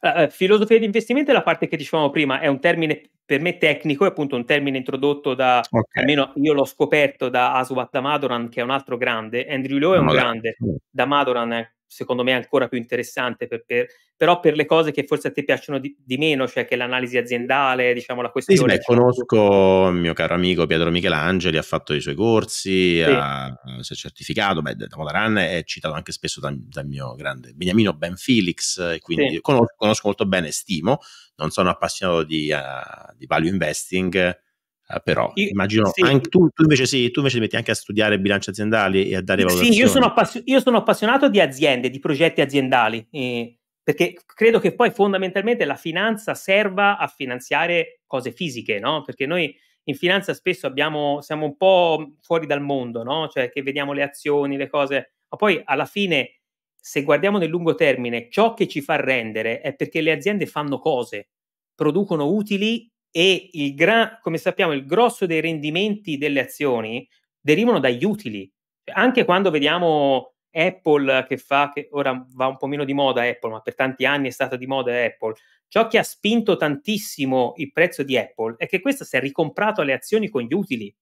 Uh, filosofia di investimento è la parte che dicevamo prima, è un termine per me tecnico, è appunto un termine introdotto da, okay. almeno io l'ho scoperto da Aswat Damadoran, che è un altro grande, Andrew Lowe è un no, grande, Damadoran è secondo me ancora più interessante, per, per, però per le cose che forse a te piacciono di, di meno, cioè che l'analisi aziendale, diciamo la questione... Sì, beh, conosco il mio caro amico Pietro Michelangeli, ha fatto i suoi corsi, sì. ha, eh, si è certificato, beh, da Modaran è citato anche spesso dal da mio grande Beniamino Ben Felix, quindi sì. conosco, conosco, molto bene, stimo, non sono appassionato di, uh, di value investing, Uh, però io, immagino sì. anche, tu, tu, invece sì, tu invece ti metti anche a studiare bilanci aziendali e a dare valutazioni. Sì, io sono, appassio- io sono appassionato di aziende, di progetti aziendali, eh, perché credo che poi fondamentalmente la finanza serva a finanziare cose fisiche, no? Perché noi in finanza spesso abbiamo, siamo un po' fuori dal mondo, no? Cioè che vediamo le azioni, le cose, ma poi alla fine se guardiamo nel lungo termine, ciò che ci fa rendere è perché le aziende fanno cose, producono utili e il gran, come sappiamo il grosso dei rendimenti delle azioni derivano dagli utili. Anche quando vediamo Apple che fa, che ora va un po' meno di moda Apple, ma per tanti anni è stata di moda Apple, ciò che ha spinto tantissimo il prezzo di Apple è che questa si è ricomprato le azioni con gli utili.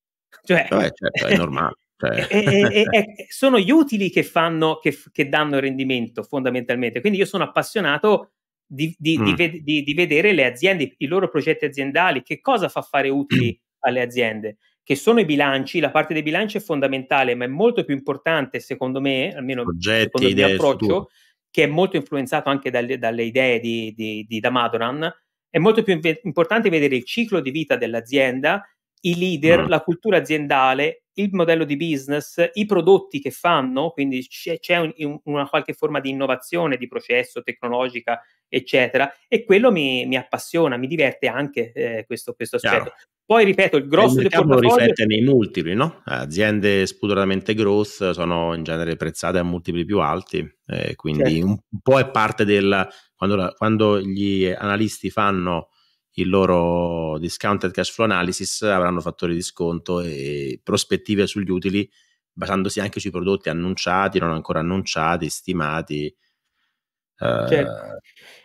Cioè, Vabbè, eh certo, è normale. Cioè. (laughs) e, e, e, sono gli utili che, fanno, che, che danno il rendimento fondamentalmente. Quindi io sono appassionato di, di, mm. di, di, vedere le aziende, i loro progetti aziendali, che cosa fa fare utili mm. alle aziende, che sono i bilanci, la parte dei bilanci è fondamentale, ma è molto più importante, secondo me, almeno progetti, secondo il mio approccio, che è molto influenzato anche dalle, dalle idee di, di Damadoran, è molto più importante vedere il ciclo di vita dell'azienda, i leader, mm. la cultura aziendale il modello di business, i prodotti che fanno, quindi c'è, c'è un, un, una qualche forma di innovazione di processo, tecnologica, eccetera, e quello mi, mi appassiona, mi diverte anche eh, questo, questo aspetto. Chiaro. Poi ripeto, il grosso il eh, del diciamo, portafoglio... riflette nei multipli, no? Eh, aziende spudoratamente growth sono in genere prezzate a multipli più alti, eh, quindi certo. un po' è parte del... Quando, quando gli analisti fanno il loro discounted cash flow analysis avranno fattori di sconto e prospettive sugli utili basandosi anche sui prodotti annunciati, non ancora annunciati, stimati. Eh, certo.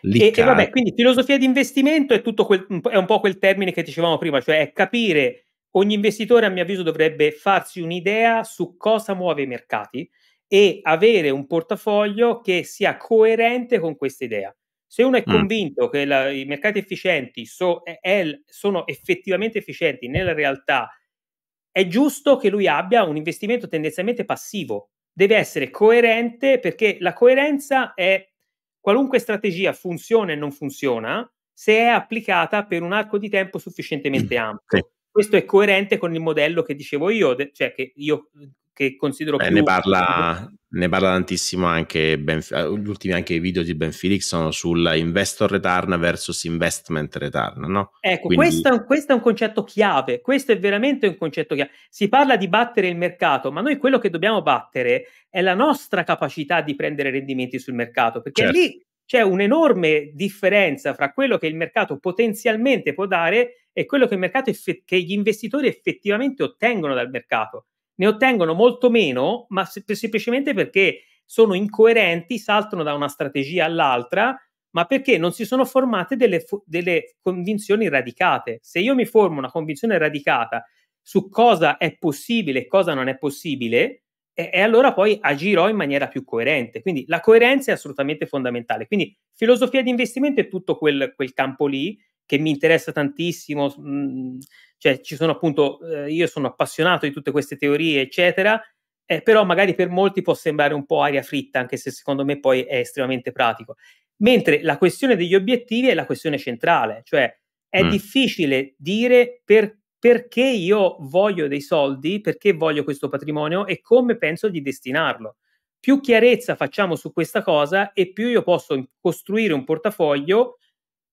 e, e, vabbè, quindi filosofia di investimento è, tutto quel, è un po' quel termine che dicevamo prima, cioè è capire, ogni investitore a mio avviso dovrebbe farsi un'idea su cosa muove i mercati e avere un portafoglio che sia coerente con questa idea. Se uno è mm. convinto mm. che la, i mercati efficienti so, è, sono effettivamente efficienti nella realtà, è giusto che lui abbia un investimento tendenzialmente passivo. Deve essere coerente perché la coerenza è qualunque strategia funziona e non funziona se è applicata per un arco di tempo sufficientemente mm, ampio. Sì. Questo è coerente con il modello che dicevo io, cioè che io che considero Beh, più... Ne parla, ne parla tantissimo anche ben, eh, gli ultimi anche video di Ben Felix sono sul investor return versus investment return, no? Ecco, Quindi... questo, questo, è un concetto chiave, questo è veramente un concetto chiave. Si parla di battere il mercato, ma noi quello che dobbiamo battere è la nostra capacità di prendere rendimenti sul mercato, perché certo. lì c'è un'enorme differenza fra quello che il mercato potenzialmente può dare e quello che, effett- che gli investitori effettivamente ottengono dal mercato ne ottengono molto meno, ma se- semplicemente perché sono incoerenti, saltano da una strategia all'altra, ma perché non si sono formate delle, fo- delle convinzioni radicate. Se io mi formo una convinzione radicata su cosa è possibile e cosa non è possibile, e, e, allora poi agirò in maniera più coerente. Quindi la coerenza è assolutamente fondamentale. Quindi filosofia di investimento è tutto quel, quel campo lì che mi interessa tantissimo. Mh, mm, cioè, ci sono appunto, eh, io sono appassionato di tutte queste teorie, eccetera, eh, però magari per molti può sembrare un po' aria fritta, anche se secondo me poi è estremamente pratico. Mentre la questione degli obiettivi è la questione centrale, cioè è mm. difficile dire per, perché io voglio dei soldi, perché voglio questo patrimonio e come penso di destinarlo. Più chiarezza facciamo su questa cosa e più io posso costruire un portafoglio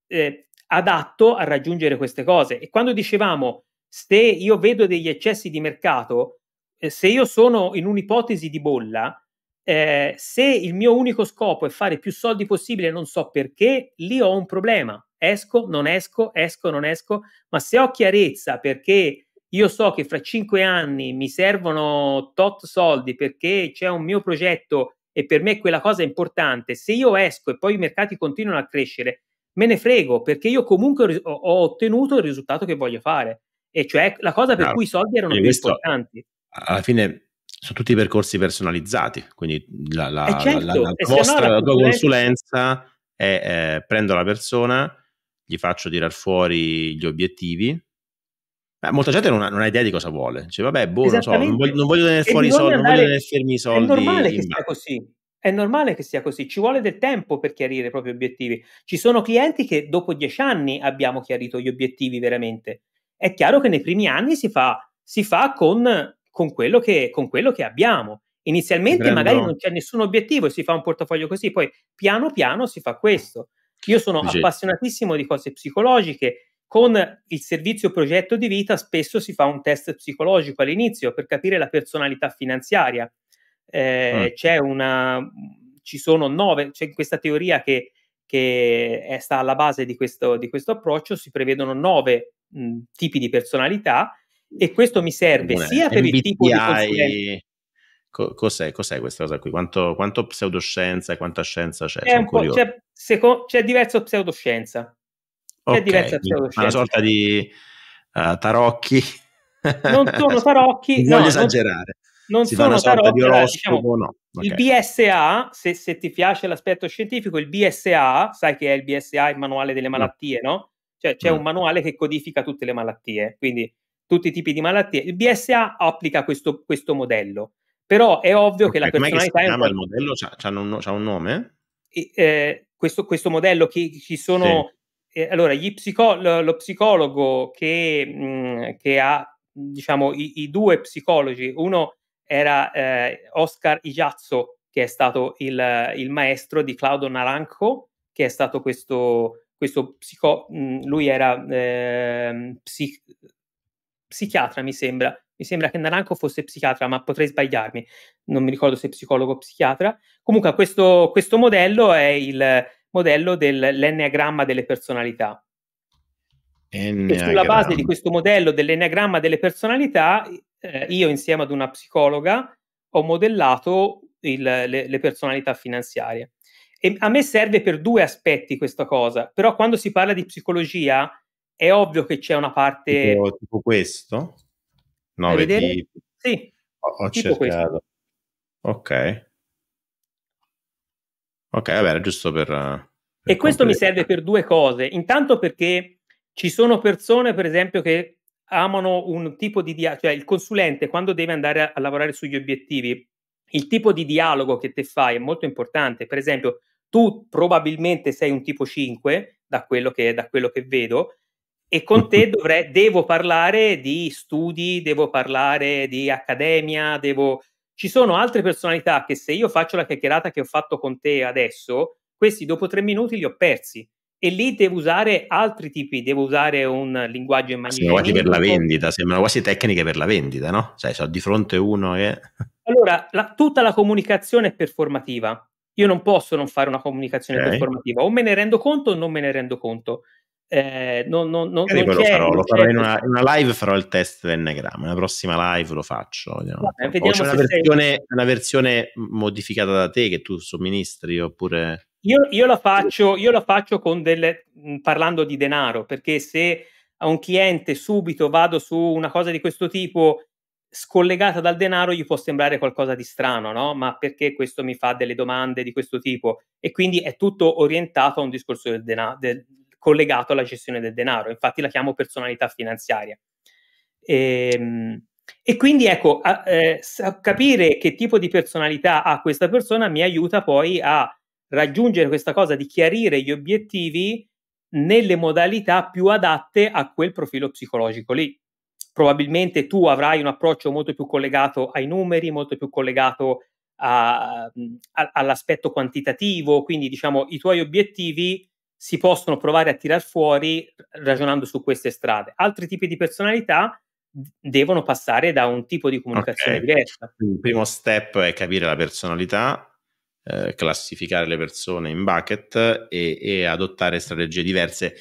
eh, adatto a raggiungere queste cose. E quando dicevamo, se io vedo degli eccessi di mercato, eh, se io sono in un'ipotesi di bolla, eh, se il mio unico scopo è fare più soldi possibile, non so perché, lì ho un problema. Esco, non esco, esco, non esco, ma se ho chiarezza perché io so che fra cinque anni mi servono tot soldi perché c'è un mio progetto e per me quella cosa è importante, se io esco e poi i mercati continuano a crescere, me ne frego perché io comunque ho, ho ottenuto il risultato che voglio fare. E cioè la cosa per no, cui i soldi erano più visto, importanti. Alla fine sono tutti percorsi personalizzati, quindi la, la, eh, certo, la, la eh, vostra, no, tua consulenza è eh, prendo la persona, gli faccio tirare fuori gli obiettivi, Beh, molta gente non ha, non ha, idea di cosa vuole. Dice, vabbè, boh, non, so, non voglio, non voglio tenere fuori i soldi, andare, non voglio tenere fermi i soldi. È normale che sia così. È normale che sia così, ci vuole del tempo per chiarire i propri obiettivi. Ci sono clienti che dopo dieci anni abbiamo chiarito gli obiettivi veramente. È chiaro che nei primi anni si fa, si fa con, con, quello che, con, quello che, abbiamo. Inizialmente Prendo. magari non c'è nessun obiettivo e si fa un portafoglio così, poi piano piano si fa questo. Io sono G- appassionatissimo di cose psicologiche. Con il servizio progetto di vita spesso si fa un test psicologico all'inizio per capire la personalità finanziaria eh, mm. una, ci sono nove, c'è questa teoria che, che è, sta alla base di questo, di questo approccio, si prevedono nove mh, tipi di personalità e questo mi serve Beh, sia per MBTI... il tipo di consulenza Cos'è, cos'è, questa cosa qui? Quanto, quanto pseudoscienza e quanta scienza c'è? C'è, c'è, seco, c'è diverso pseudoscienza. C'è okay, diversa pseudoscienza. Una sorta di uh, tarocchi. Non sono (laughs) tarocchi. non no, esagerare non si sono tarocchi, diciamo, no. okay. il BSA, se, se, ti piace l'aspetto scientifico, il BSA, sai che è il BSA, il manuale delle mm. malattie, no? no? Cioè c'è no. Mm. un manuale che codifica tutte le malattie, quindi tutti i tipi di malattie. Il BSA applica questo, questo modello, però è ovvio okay, che la personalità... Che si chiama è il modello? C'ha, c'ha, un, c'ha un, nome? E, eh, questo, questo, modello che ci sono... Sì. Eh, allora, psico- lo, lo, psicologo che, mh, mm, che ha, diciamo, i, i due psicologi, uno era eh, Oscar Igiazzo, che è stato il, il, maestro di Claudio Naranjo, che è stato questo, questo psico... Mm, lui era eh, psi... psichiatra, mi sembra. Mi sembra che Naranjo fosse psichiatra, ma potrei sbagliarmi. Non mi ricordo se psicologo o psichiatra. Comunque questo, questo modello è il modello dell'enneagramma delle personalità Enneagramma. Sulla base di questo modello dell'enneagramma delle personalità, eh, io insieme ad una psicologa ho modellato il, le, le, personalità finanziarie. E a me serve per due aspetti questa cosa, però quando si parla di psicologia è ovvio che c'è una parte... Tipo, tipo questo? No, vedi? Sì. Ho, ho cercato. Questo. Ok. Ok, vabbè, giusto per... Eh, per e questo completare. mi serve per due cose. Intanto perché ci sono persone, per esempio, che amano un tipo di dialogo, cioè il consulente quando deve andare a, a lavorare sugli obiettivi, il tipo di dialogo che te fai è molto importante. Per esempio, tu probabilmente sei un tipo 5, da quello che, da quello che vedo, e con te (laughs) dovrei, devo parlare di studi, devo parlare di accademia, devo... Ci sono altre personalità che se io faccio la chiacchierata che ho fatto con te adesso, questi dopo tre minuti li ho persi, e lì devo usare altri tipi, devo usare un linguaggio in maniera... Sembrano quasi per la vendita, sembrano quasi tecniche per la vendita, no? Sai, cioè, sono di fronte uno e... Allora, la, tutta la comunicazione è performativa. Io non posso non fare una comunicazione okay. performativa, o me ne rendo conto o non me ne rendo conto. Eh, non, non, non, non lo farò, lo farò in, una, in, una, live farò il test dell'enneagramma nella prossima live lo faccio vediamo. Vabbè, vediamo c'è una versione, sei... una versione, modificata da te che tu somministri oppure io, io, la faccio, io la faccio con delle parlando di denaro perché se a un cliente subito vado su una cosa di questo tipo scollegata dal denaro gli può sembrare qualcosa di strano no? ma perché questo mi fa delle domande di questo tipo e quindi è tutto orientato a un discorso del denaro del, collegato alla gestione del denaro, infatti la chiamo personalità finanziaria. E, ehm, e quindi ecco, a, eh, capire che tipo di personalità ha questa persona mi aiuta poi a raggiungere questa cosa di chiarire gli obiettivi nelle modalità più adatte a quel profilo psicologico lì. Probabilmente tu avrai un approccio molto più collegato ai numeri, molto più collegato a, a, all'aspetto quantitativo, quindi diciamo i tuoi obiettivi si possono provare a tirar fuori ragionando su queste strade. Altri tipi di personalità devono passare da un tipo di comunicazione okay. diversa. Il primo step è capire la personalità, eh, classificare le persone in bucket e, e adottare strategie diverse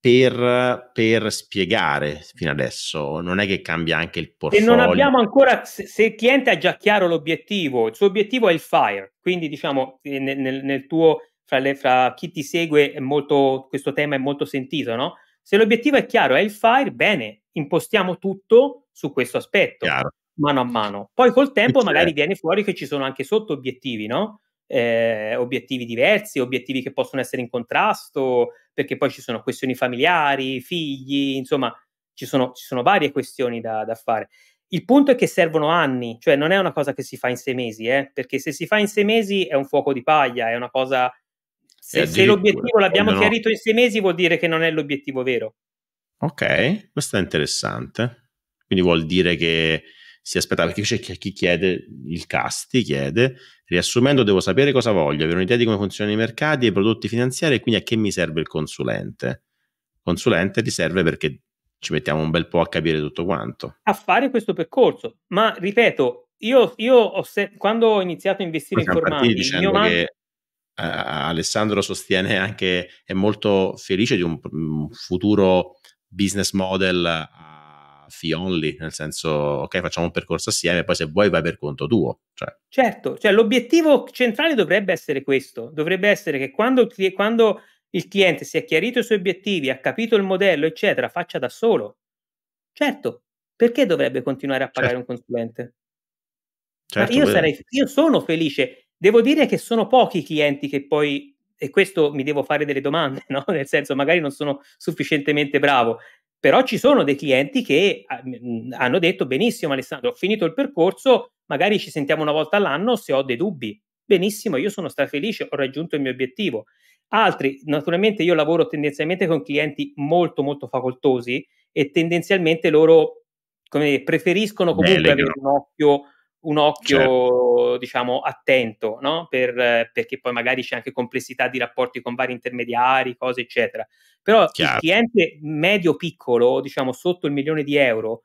per, per, spiegare fino adesso. Non è che cambia anche il portafoglio. E non abbiamo ancora, se, se il cliente ha già chiaro l'obiettivo, il suo obiettivo è il fire, quindi diciamo eh, nel, nel tuo fra, le, fra chi ti segue è molto, questo tema è molto sentito, no? Se l'obiettivo è chiaro, è il fire, bene, impostiamo tutto su questo aspetto, chiaro. mano a mano. Poi col tempo certo. magari viene fuori che ci sono anche sotto obiettivi, no? Eh, obiettivi diversi, obiettivi che possono essere in contrasto, perché poi ci sono questioni familiari, figli, insomma, ci sono, ci sono varie questioni da, da, fare. Il punto è che servono anni, cioè non è una cosa che si fa in sei mesi, eh? perché se si fa in sei mesi è un fuoco di paglia, è una cosa se, se l'obiettivo l'abbiamo vogliono... chiarito in sei mesi vuol dire che non è l'obiettivo vero. Ok, questo è interessante. Quindi vuol dire che si aspetta perché c'è chi chiede, il casti chiede, riassumendo devo sapere cosa voglio, avere un'idea di come funzionano i mercati e i prodotti finanziari e quindi a che mi serve il consulente. consulente ti serve perché ci mettiamo un bel po' a capire tutto quanto. A fare questo percorso, ma ripeto, io, io ho se- quando ho iniziato a investire Siamo in formati, il mio, man- Alessandro sostiene anche, è molto felice di un, un futuro business model a fee only, nel senso, ok, facciamo un percorso assieme, poi se vuoi vai per conto tuo. Cioè. Certo, cioè, l'obiettivo centrale dovrebbe essere questo, dovrebbe essere che quando, quando il cliente si è chiarito i suoi obiettivi, ha capito il modello, eccetera, faccia da solo. Certo, perché dovrebbe continuare a pagare certo. un consulente? Certo, io, sarei, io sono felice Devo dire che sono pochi i clienti che poi, e questo mi devo fare delle domande, (laughs) no? nel senso magari non sono sufficientemente bravo, però ci sono dei clienti che ah, hanno detto benissimo Alessandro, ho finito il percorso, magari ci sentiamo una volta all'anno se ho dei dubbi. Benissimo, io sono strafelice, ho raggiunto il mio obiettivo. Altri, naturalmente io lavoro tendenzialmente con clienti molto molto facoltosi e tendenzialmente loro come, dire, preferiscono comunque Delegano. avere un occhio un occhio, certo. diciamo, attento, no? per, perché poi magari c'è anche complessità di rapporti con vari intermediari, cose, eccetera. Però Chiaro. il cliente medio-piccolo, diciamo, sotto il milione di euro,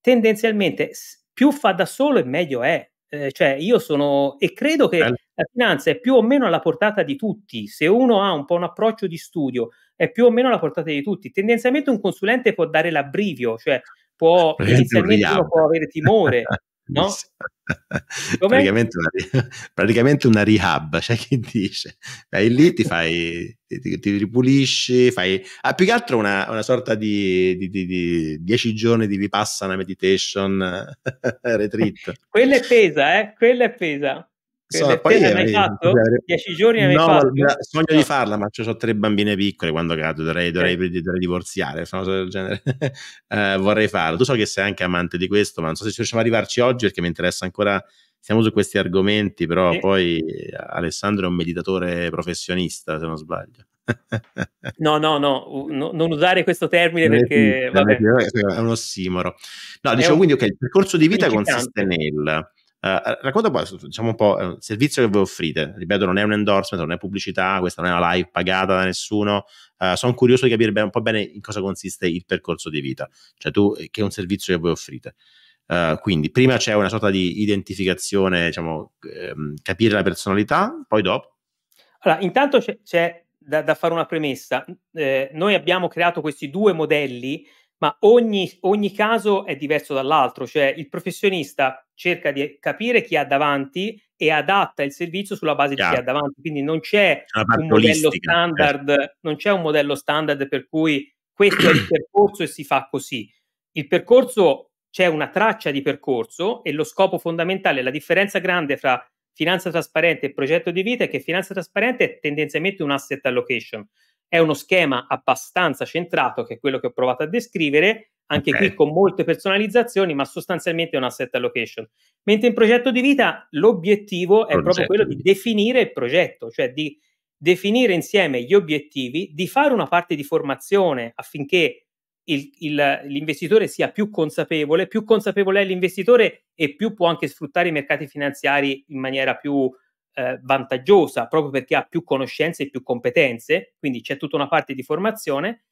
tendenzialmente più fa da solo e meglio è. Eh, cioè, io sono e credo che Bello. la finanza è più o meno alla portata di tutti. Se uno ha un po' un approccio di studio, è più o meno alla portata di tutti. Tendenzialmente un consulente può dare l'abbrivio, cioè può inizialmente può avere timore, (laughs) no? (laughs) (laughs) praticamente, una, (laughs) praticamente, una, rehab, c'è cioè chi dice, vai lì, ti fai, ti, ti ripulisci, fai, ah, più che altro una, una sorta di, di, di, di, dieci giorni di vipassana meditation retreat. quella è pesa, eh, quella è pesa. Sono, poi hai mai fatto? Cioè, Dieci giorni hai no, fatto? La, sogno no. di farla, ma ho tre bambine piccole quando cado, dovrei, dovrei, dovrei, dovrei divorziare, sono del genere. uh, (laughs) vorrei farlo. Tu so che sei anche amante di questo, ma non so se riusciamo ad arrivarci oggi perché mi interessa ancora siamo su questi argomenti, però sì. poi Alessandro è un meditatore professionista, se non sbaglio. (laughs) no, no, no, no, non usare questo termine perché è, vabbè. è un ossimoro. No, dicevo un... quindi, ok, il percorso di vita consiste nel Uh, racconta poi, diciamo un po', eh, il servizio che voi offrite. Ripeto, non è un endorsement, non è pubblicità, questa non è una live pagata da nessuno. Uh, sono curioso di capire ben, un po' bene in cosa consiste il percorso di vita, cioè tu, che è un servizio che voi offrite. Uh, quindi prima c'è una sorta di identificazione, diciamo, ehm, capire la personalità, poi dopo. Allora, intanto c'è, c'è da, da, fare una premessa. Eh, noi abbiamo creato questi due modelli, ma ogni, ogni caso è diverso dall'altro, cioè il professionista cerca di capire chi ha davanti e adatta il servizio sulla base Chiaro. di chi ha davanti. Quindi non c'è, un modello, certo. standard, eh. non c'è un modello standard per cui questo è il percorso e si fa così. Il percorso c'è una traccia di percorso e lo scopo fondamentale, la differenza grande fra finanza trasparente e progetto di vita è che finanza trasparente è tendenzialmente un asset allocation, è uno schema abbastanza centrato, che è quello che ho provato a descrivere, anche okay. qui con molte personalizzazioni, ma sostanzialmente è un asset allocation. Mentre in progetto di vita l'obiettivo progetto. è proprio quello di definire il progetto, cioè di definire insieme gli obiettivi, di fare una parte di formazione affinché il, il, l'investitore sia più consapevole, più consapevole è l'investitore e più può anche sfruttare i mercati finanziari in maniera più eh, vantaggiosa, proprio perché ha più conoscenze e più competenze, quindi c'è tutta una parte di formazione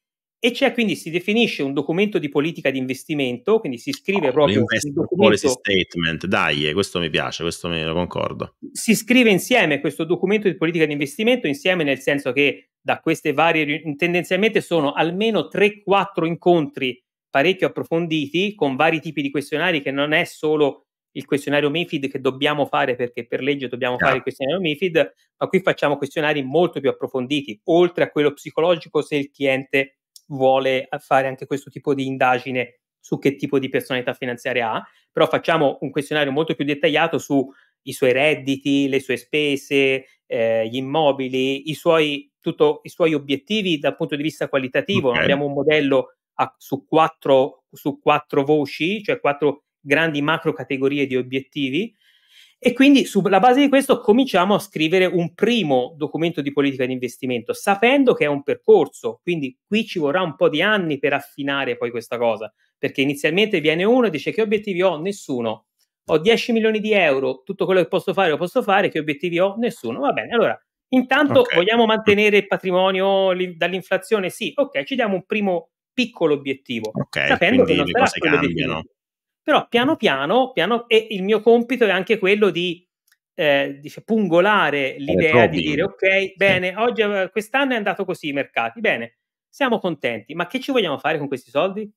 e c'è quindi si definisce un documento di politica di investimento, quindi si scrive oh, proprio un Policy statement. Dai, eh, questo mi piace, questo me lo concordo. Si scrive insieme questo documento di politica di investimento insieme nel senso che da queste varie tendenzialmente sono almeno 3-4 incontri parecchio approfonditi con vari tipi di questionari che non è solo il questionario MIFID che dobbiamo fare perché per legge dobbiamo yeah. fare il questionario MIFID, ma qui facciamo questionari molto più approfonditi, oltre a quello psicologico se il cliente vuole fare anche questo tipo di indagine su che tipo di personalità finanziaria ha, però facciamo un questionario molto più dettagliato sui suoi redditi, le sue spese, eh, gli immobili, i suoi, tutto, i suoi, obiettivi dal punto di vista qualitativo. Okay. Abbiamo un modello a, su, quattro, su quattro voci, cioè quattro grandi macro categorie di obiettivi e quindi sulla base di questo cominciamo a scrivere un primo documento di politica di investimento, sapendo che è un percorso, quindi qui ci vorrà un po' di anni per affinare poi questa cosa, perché inizialmente viene uno e dice che obiettivi ho? Nessuno. Ho 10 milioni di euro, tutto quello che posso fare lo posso fare, che obiettivi ho? Nessuno. Va bene, allora, intanto okay. vogliamo mantenere il patrimonio li, dall'inflazione? Sì, ok, ci diamo un primo piccolo obiettivo, okay, sapendo che non sarà quello cambiano. Però piano mm. piano, piano e il mio compito è anche quello di eh, dice, pungolare l'idea di dire ok, bene, oggi, eh, quest'anno è andato così i mercati, bene, siamo contenti, ma che ci vogliamo fare con questi soldi?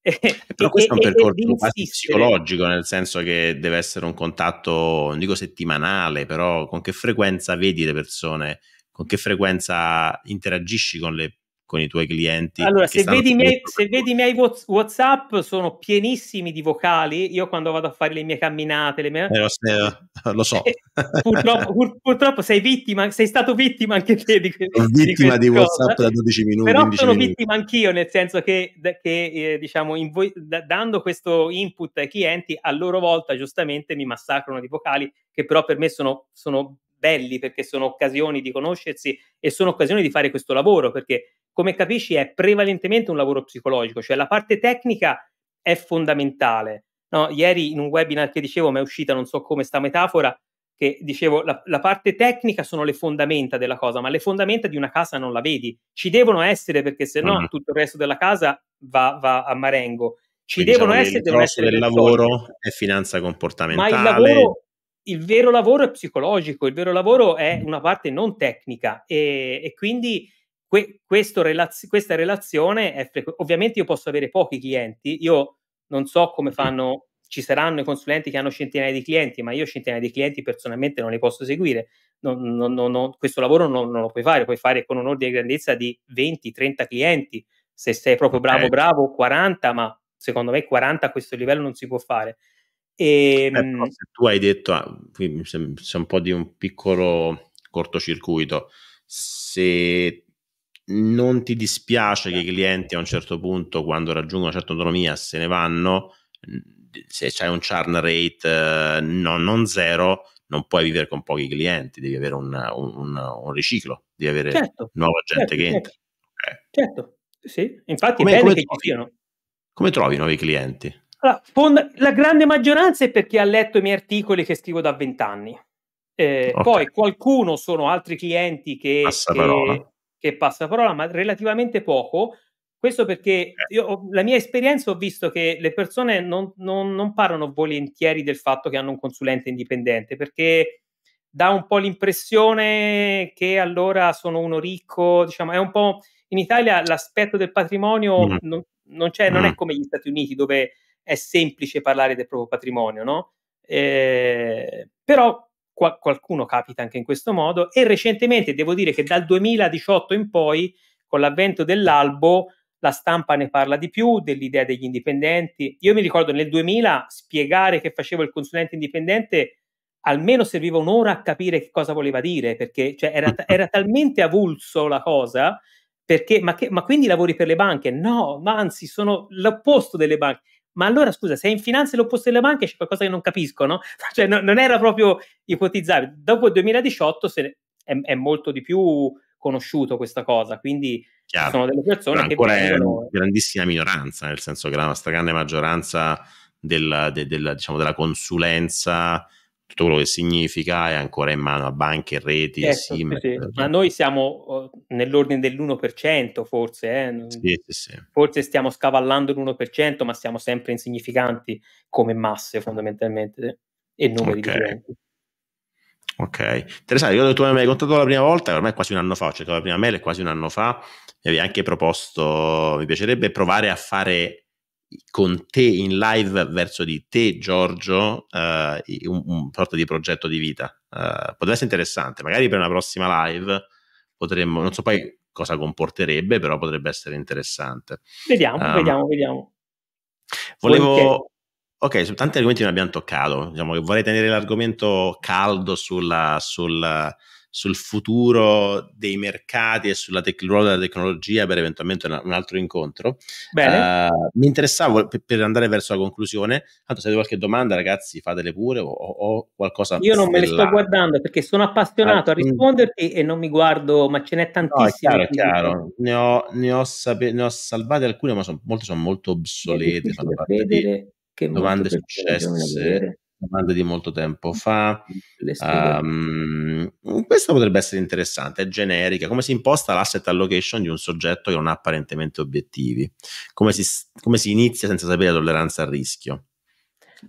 (laughs) Eh, però questo è un percorso quasi psicologico, nel senso che deve essere un contatto, non dico settimanale, però con che frequenza vedi le persone, con che frequenza interagisci con le con i tuoi clienti. Allora, se vedi, miei, se vedi, i miei WhatsApp, sono pienissimi di vocali. Io quando vado a fare le mie camminate, le mie... Eh, lo, eh, lo, so. Eh, purtroppo, pur, purtroppo, sei vittima, sei stato vittima anche te di questo. Vittima di, di WhatsApp cosa. da 12 minuti. Però sono minuti. vittima anch'io, nel senso che, che eh, diciamo, voi, da, dando questo input ai clienti, a loro volta giustamente mi massacrano di vocali, che però per me sono, sono belli perché sono occasioni di conoscersi e sono occasioni di fare questo lavoro perché come capisci è prevalentemente un lavoro psicologico, cioè la parte tecnica è fondamentale. No, ieri in un webinar che dicevo, mi è uscita non so come sta metafora, che dicevo la, la parte tecnica sono le fondamenta della cosa, ma le fondamenta di una casa non la vedi, ci devono essere perché se no mm. tutto il resto della casa va, va a marengo. Ci Quindi devono diciamo essere, Il essere del lavoro è finanza comportamentale. Ma il lavoro il vero lavoro è psicologico, il vero lavoro è una parte non tecnica e, e quindi que, relaz- questa relazione è frequente. Ovviamente io posso avere pochi clienti, io non so come fanno, ci saranno i consulenti che hanno centinaia di clienti, ma io centinaia di clienti personalmente non li posso seguire, non, non, non, questo lavoro non, lo puoi fare, puoi fare con un ordine di grandezza di 20-30 clienti, se sei proprio bravo, bravo, 40, ma secondo me 40 a questo livello non si può fare. E, eh, ehm, però, se tu hai detto, ah, qui mi un po' di un piccolo cortocircuito, se non ti dispiace che i certo. clienti a un certo punto, quando raggiungono una certa autonomia, se ne vanno, se c'è un churn rate eh, no, non zero, non puoi vivere con pochi clienti, devi avere un, un, un, un riciclo, devi avere certo, nuova gente certo, che entra. Certo, okay. certo, sì, infatti come, come, trovi, come trovi nuovi clienti? Allora, fonda- la grande maggioranza è perché ha letto i miei articoli che scrivo da vent'anni. Eh, okay. Poi qualcuno sono altri clienti che passa che, parola, che passa parola ma relativamente poco. Questo perché eh. io, la mia esperienza ho visto che le persone non, non, non, parlano volentieri del fatto che hanno un consulente indipendente, perché dà un po' l'impressione che allora sono uno ricco, diciamo, è un po' in Italia l'aspetto del patrimonio mm. non, non, c'è, mm. non è mm. come gli Stati Uniti dove è semplice parlare del proprio patrimonio, no? Eh, però qua, qualcuno capita anche in questo modo e recentemente devo dire che dal 2018 in poi, con l'avvento dell'albo, la stampa ne parla di più dell'idea degli indipendenti. Io mi ricordo nel 2000 spiegare che facevo il consulente indipendente almeno serviva un'ora a capire che cosa voleva dire, perché cioè, era, era, talmente avulso la cosa, perché, ma, che, ma, quindi lavori per le banche? No, ma anzi sono l'opposto delle banche ma allora scusa, se è in finanza è l'opposto delle banche c'è qualcosa che non capisco, no? (laughs) Cioè no, non era proprio ipotizzabile. Dopo il 2018 ne, è, è, molto di più conosciuto questa cosa, quindi Chiaro. sono delle persone che... Ancora è una grandissima minoranza, nel senso che la stragrande maggioranza della, de, della, diciamo, della consulenza tutto quello che significa è ancora in mano a banche, reti, certo, sì, sì. ma noi siamo oh, nell'ordine dell'1% forse, eh? sì, forse stiamo scavallando l'1% ma siamo sempre insignificanti come masse fondamentalmente e numeri okay. differenti. Ok, interessante, io tu mi avevi contato la prima volta, ormai è quasi un anno fa, ho cercato la prima mail, è quasi un anno fa, mi avevi anche proposto, mi piacerebbe provare a fare con te in live verso di te, Giorgio, eh, un, un sorta di progetto di vita. Eh, potrebbe essere interessante, magari per una prossima live potremmo, non so poi cosa comporterebbe, però potrebbe essere interessante. Vediamo, um, vediamo, vediamo. Volevo... Ok, su tanti argomenti non abbiamo toccato, diciamo che vorrei tenere l'argomento caldo sulla, sulla sul futuro dei mercati e sulla tec- ruolo della tecnologia per eventualmente una, un altro incontro. Uh, mi interessava per, per, andare verso la conclusione. Tanto se avete qualche domanda, ragazzi, fatele pure o, o qualcosa. Io non me le sto guardando perché sono appassionato ah, a risponderti e non mi guardo, ma ce n'è tantissime. No, è chiaro, è chiaro. Ne, ho, ne, ho sape- ne ho, salvate alcune, ma son, molte sono molto obsolete. Fanno parte di domande successe domande di molto tempo fa. Um, questa potrebbe essere interessante, è generica. Come si imposta l'asset allocation di un soggetto che non ha apparentemente obiettivi? Come si, come si inizia senza sapere la tolleranza al rischio?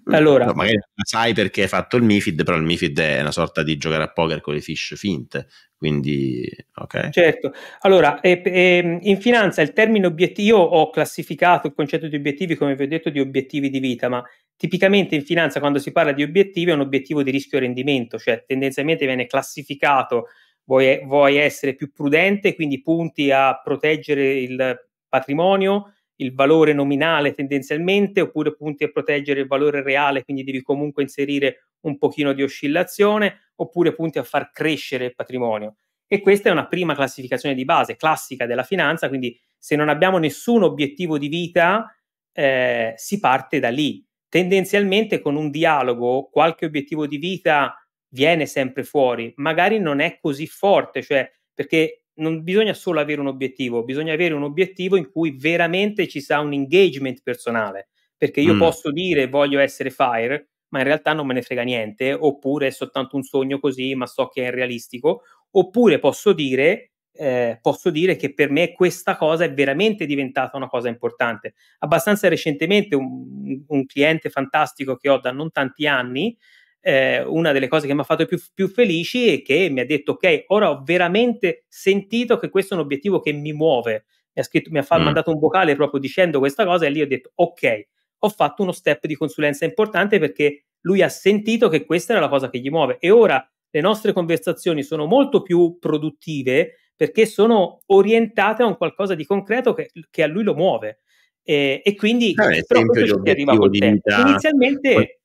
Mm. Allora, no, magari la sai perché hai fatto il MIFID, però il MIFID è una sorta di giocare a poker con le fish finte, quindi ok. Certo, allora e, e, in finanza il termine obiettivo, io ho classificato il concetto di obiettivi come vi ho detto di obiettivi di vita, ma tipicamente in finanza quando si parla di obiettivi è un obiettivo di rischio rendimento, cioè tendenzialmente viene classificato, vuoi, vuoi essere più prudente, quindi punti a proteggere il patrimonio, il valore nominale tendenzialmente oppure punti a proteggere il valore reale, quindi devi comunque inserire un pochino di oscillazione oppure punti a far crescere il patrimonio. E questa è una prima classificazione di base classica della finanza, quindi se non abbiamo nessun obiettivo di vita eh, si parte da lì. Tendenzialmente con un dialogo qualche obiettivo di vita viene sempre fuori, magari non è così forte, cioè perché non bisogna solo avere un obiettivo, bisogna avere un obiettivo in cui veramente ci sia un engagement personale, perché io mm. posso dire voglio essere fire, ma in realtà non me ne frega niente, oppure è soltanto un sogno così, ma so che è realistico, oppure posso dire, eh, posso dire che per me questa cosa è veramente diventata una cosa importante. Abbastanza recentemente un, un cliente fantastico che ho da non tanti anni, eh, una delle cose che mi ha fatto più, più felici è che mi ha detto ok, ora ho veramente sentito che questo è un obiettivo che mi muove. Mi ha, scritto, mi ha mm. mandato un vocale proprio dicendo questa cosa e lì ho detto ok, ho fatto uno step di consulenza importante perché lui ha sentito che questa era la cosa che gli muove e ora le nostre conversazioni sono molto più produttive perché sono orientate a un qualcosa di concreto che, che a lui lo muove. E, e quindi eh, però questo ci arriva col tempo. Inizialmente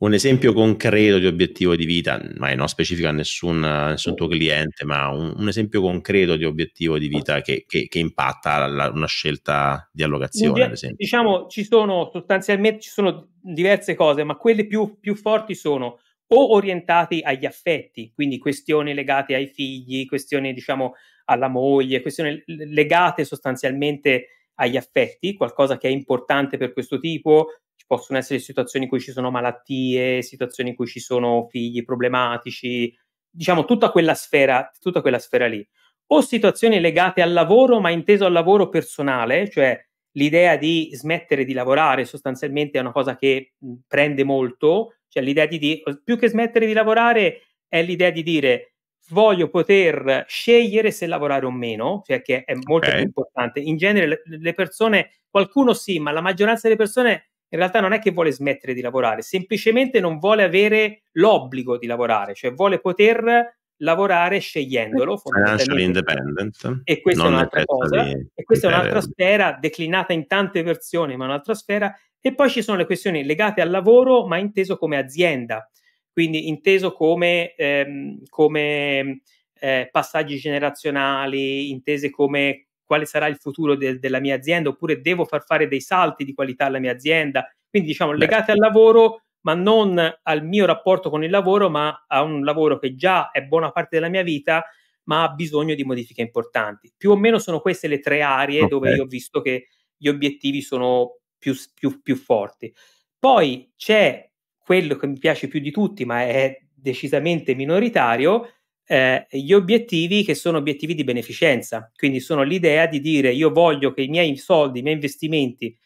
un esempio concreto di obiettivo di vita, ma non specifico a nessun, nessun, tuo cliente, ma un, un, esempio concreto di obiettivo di vita che, che, che impatta la, una scelta di allocazione, ad esempio. Diciamo, ci sono sostanzialmente ci sono diverse cose, ma quelle più, più forti sono o orientati agli affetti, quindi questioni legate ai figli, questioni diciamo alla moglie, questioni legate sostanzialmente agli affetti, qualcosa che è importante per questo tipo, possono essere situazioni in cui ci sono malattie, situazioni in cui ci sono figli problematici, diciamo tutta quella sfera, tutta quella sfera lì. O situazioni legate al lavoro, ma inteso al lavoro personale, cioè l'idea di smettere di lavorare sostanzialmente è una cosa che prende molto, cioè l'idea di, di più che smettere di lavorare è l'idea di dire voglio poter scegliere se lavorare o meno, cioè che è molto okay. più importante. In genere le persone, qualcuno sì, ma la maggioranza delle persone in realtà non è che vuole smettere di lavorare, semplicemente non vuole avere l'obbligo di lavorare, cioè vuole poter lavorare scegliendolo. Financial independent. E questa non è un'altra cosa. Di... E questa è un'altra sfera declinata in tante versioni, ma un'altra sfera. E poi ci sono le questioni legate al lavoro, ma inteso come azienda, quindi inteso come, ehm, come eh, passaggi generazionali, intese come quale sarà il futuro del, della mia azienda oppure devo far fare dei salti di qualità alla mia azienda. Quindi diciamo legate al lavoro, ma non al mio rapporto con il lavoro, ma a un lavoro che già è buona parte della mia vita, ma ha bisogno di modifiche importanti. Più o meno sono queste le tre aree okay. dove io ho visto che gli obiettivi sono più, più, più forti. Poi c'è quello che mi piace più di tutti, ma è decisamente minoritario, eh, gli obiettivi che sono obiettivi di beneficenza, quindi sono l'idea di dire io voglio che i miei soldi, i miei investimenti,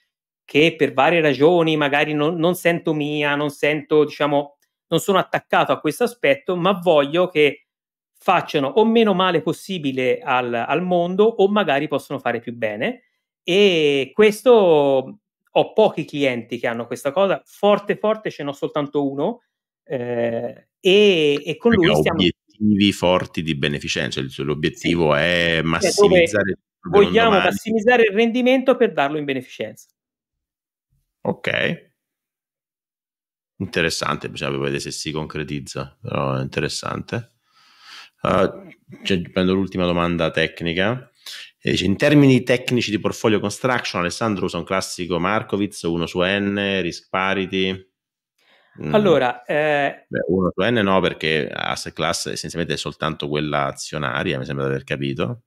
che per varie ragioni magari non, non sento mia, non sento, diciamo, non sono attaccato a questo aspetto, ma voglio che facciano o meno male possibile al, al mondo o magari possono fare più bene. E questo ho pochi clienti che hanno questa cosa, forte forte ce n'ho soltanto uno eh, e, e, con lui stiamo obiettivi forti di beneficenza, cioè, l'obiettivo sì. è massimizzare cioè, vogliamo domani. massimizzare il rendimento per darlo in beneficenza. Ok. Interessante, bisogna vedere se si concretizza, però è interessante. Uh, cioè, prendo l'ultima domanda tecnica. E eh, dice, in termini tecnici di portfolio construction, Alessandro usa un classico Markovitz, uno su N, risk parity. Mm. Allora, eh... Beh, 1 su N no, perché asset class essenzialmente è soltanto quella azionaria, mi sembra di aver capito.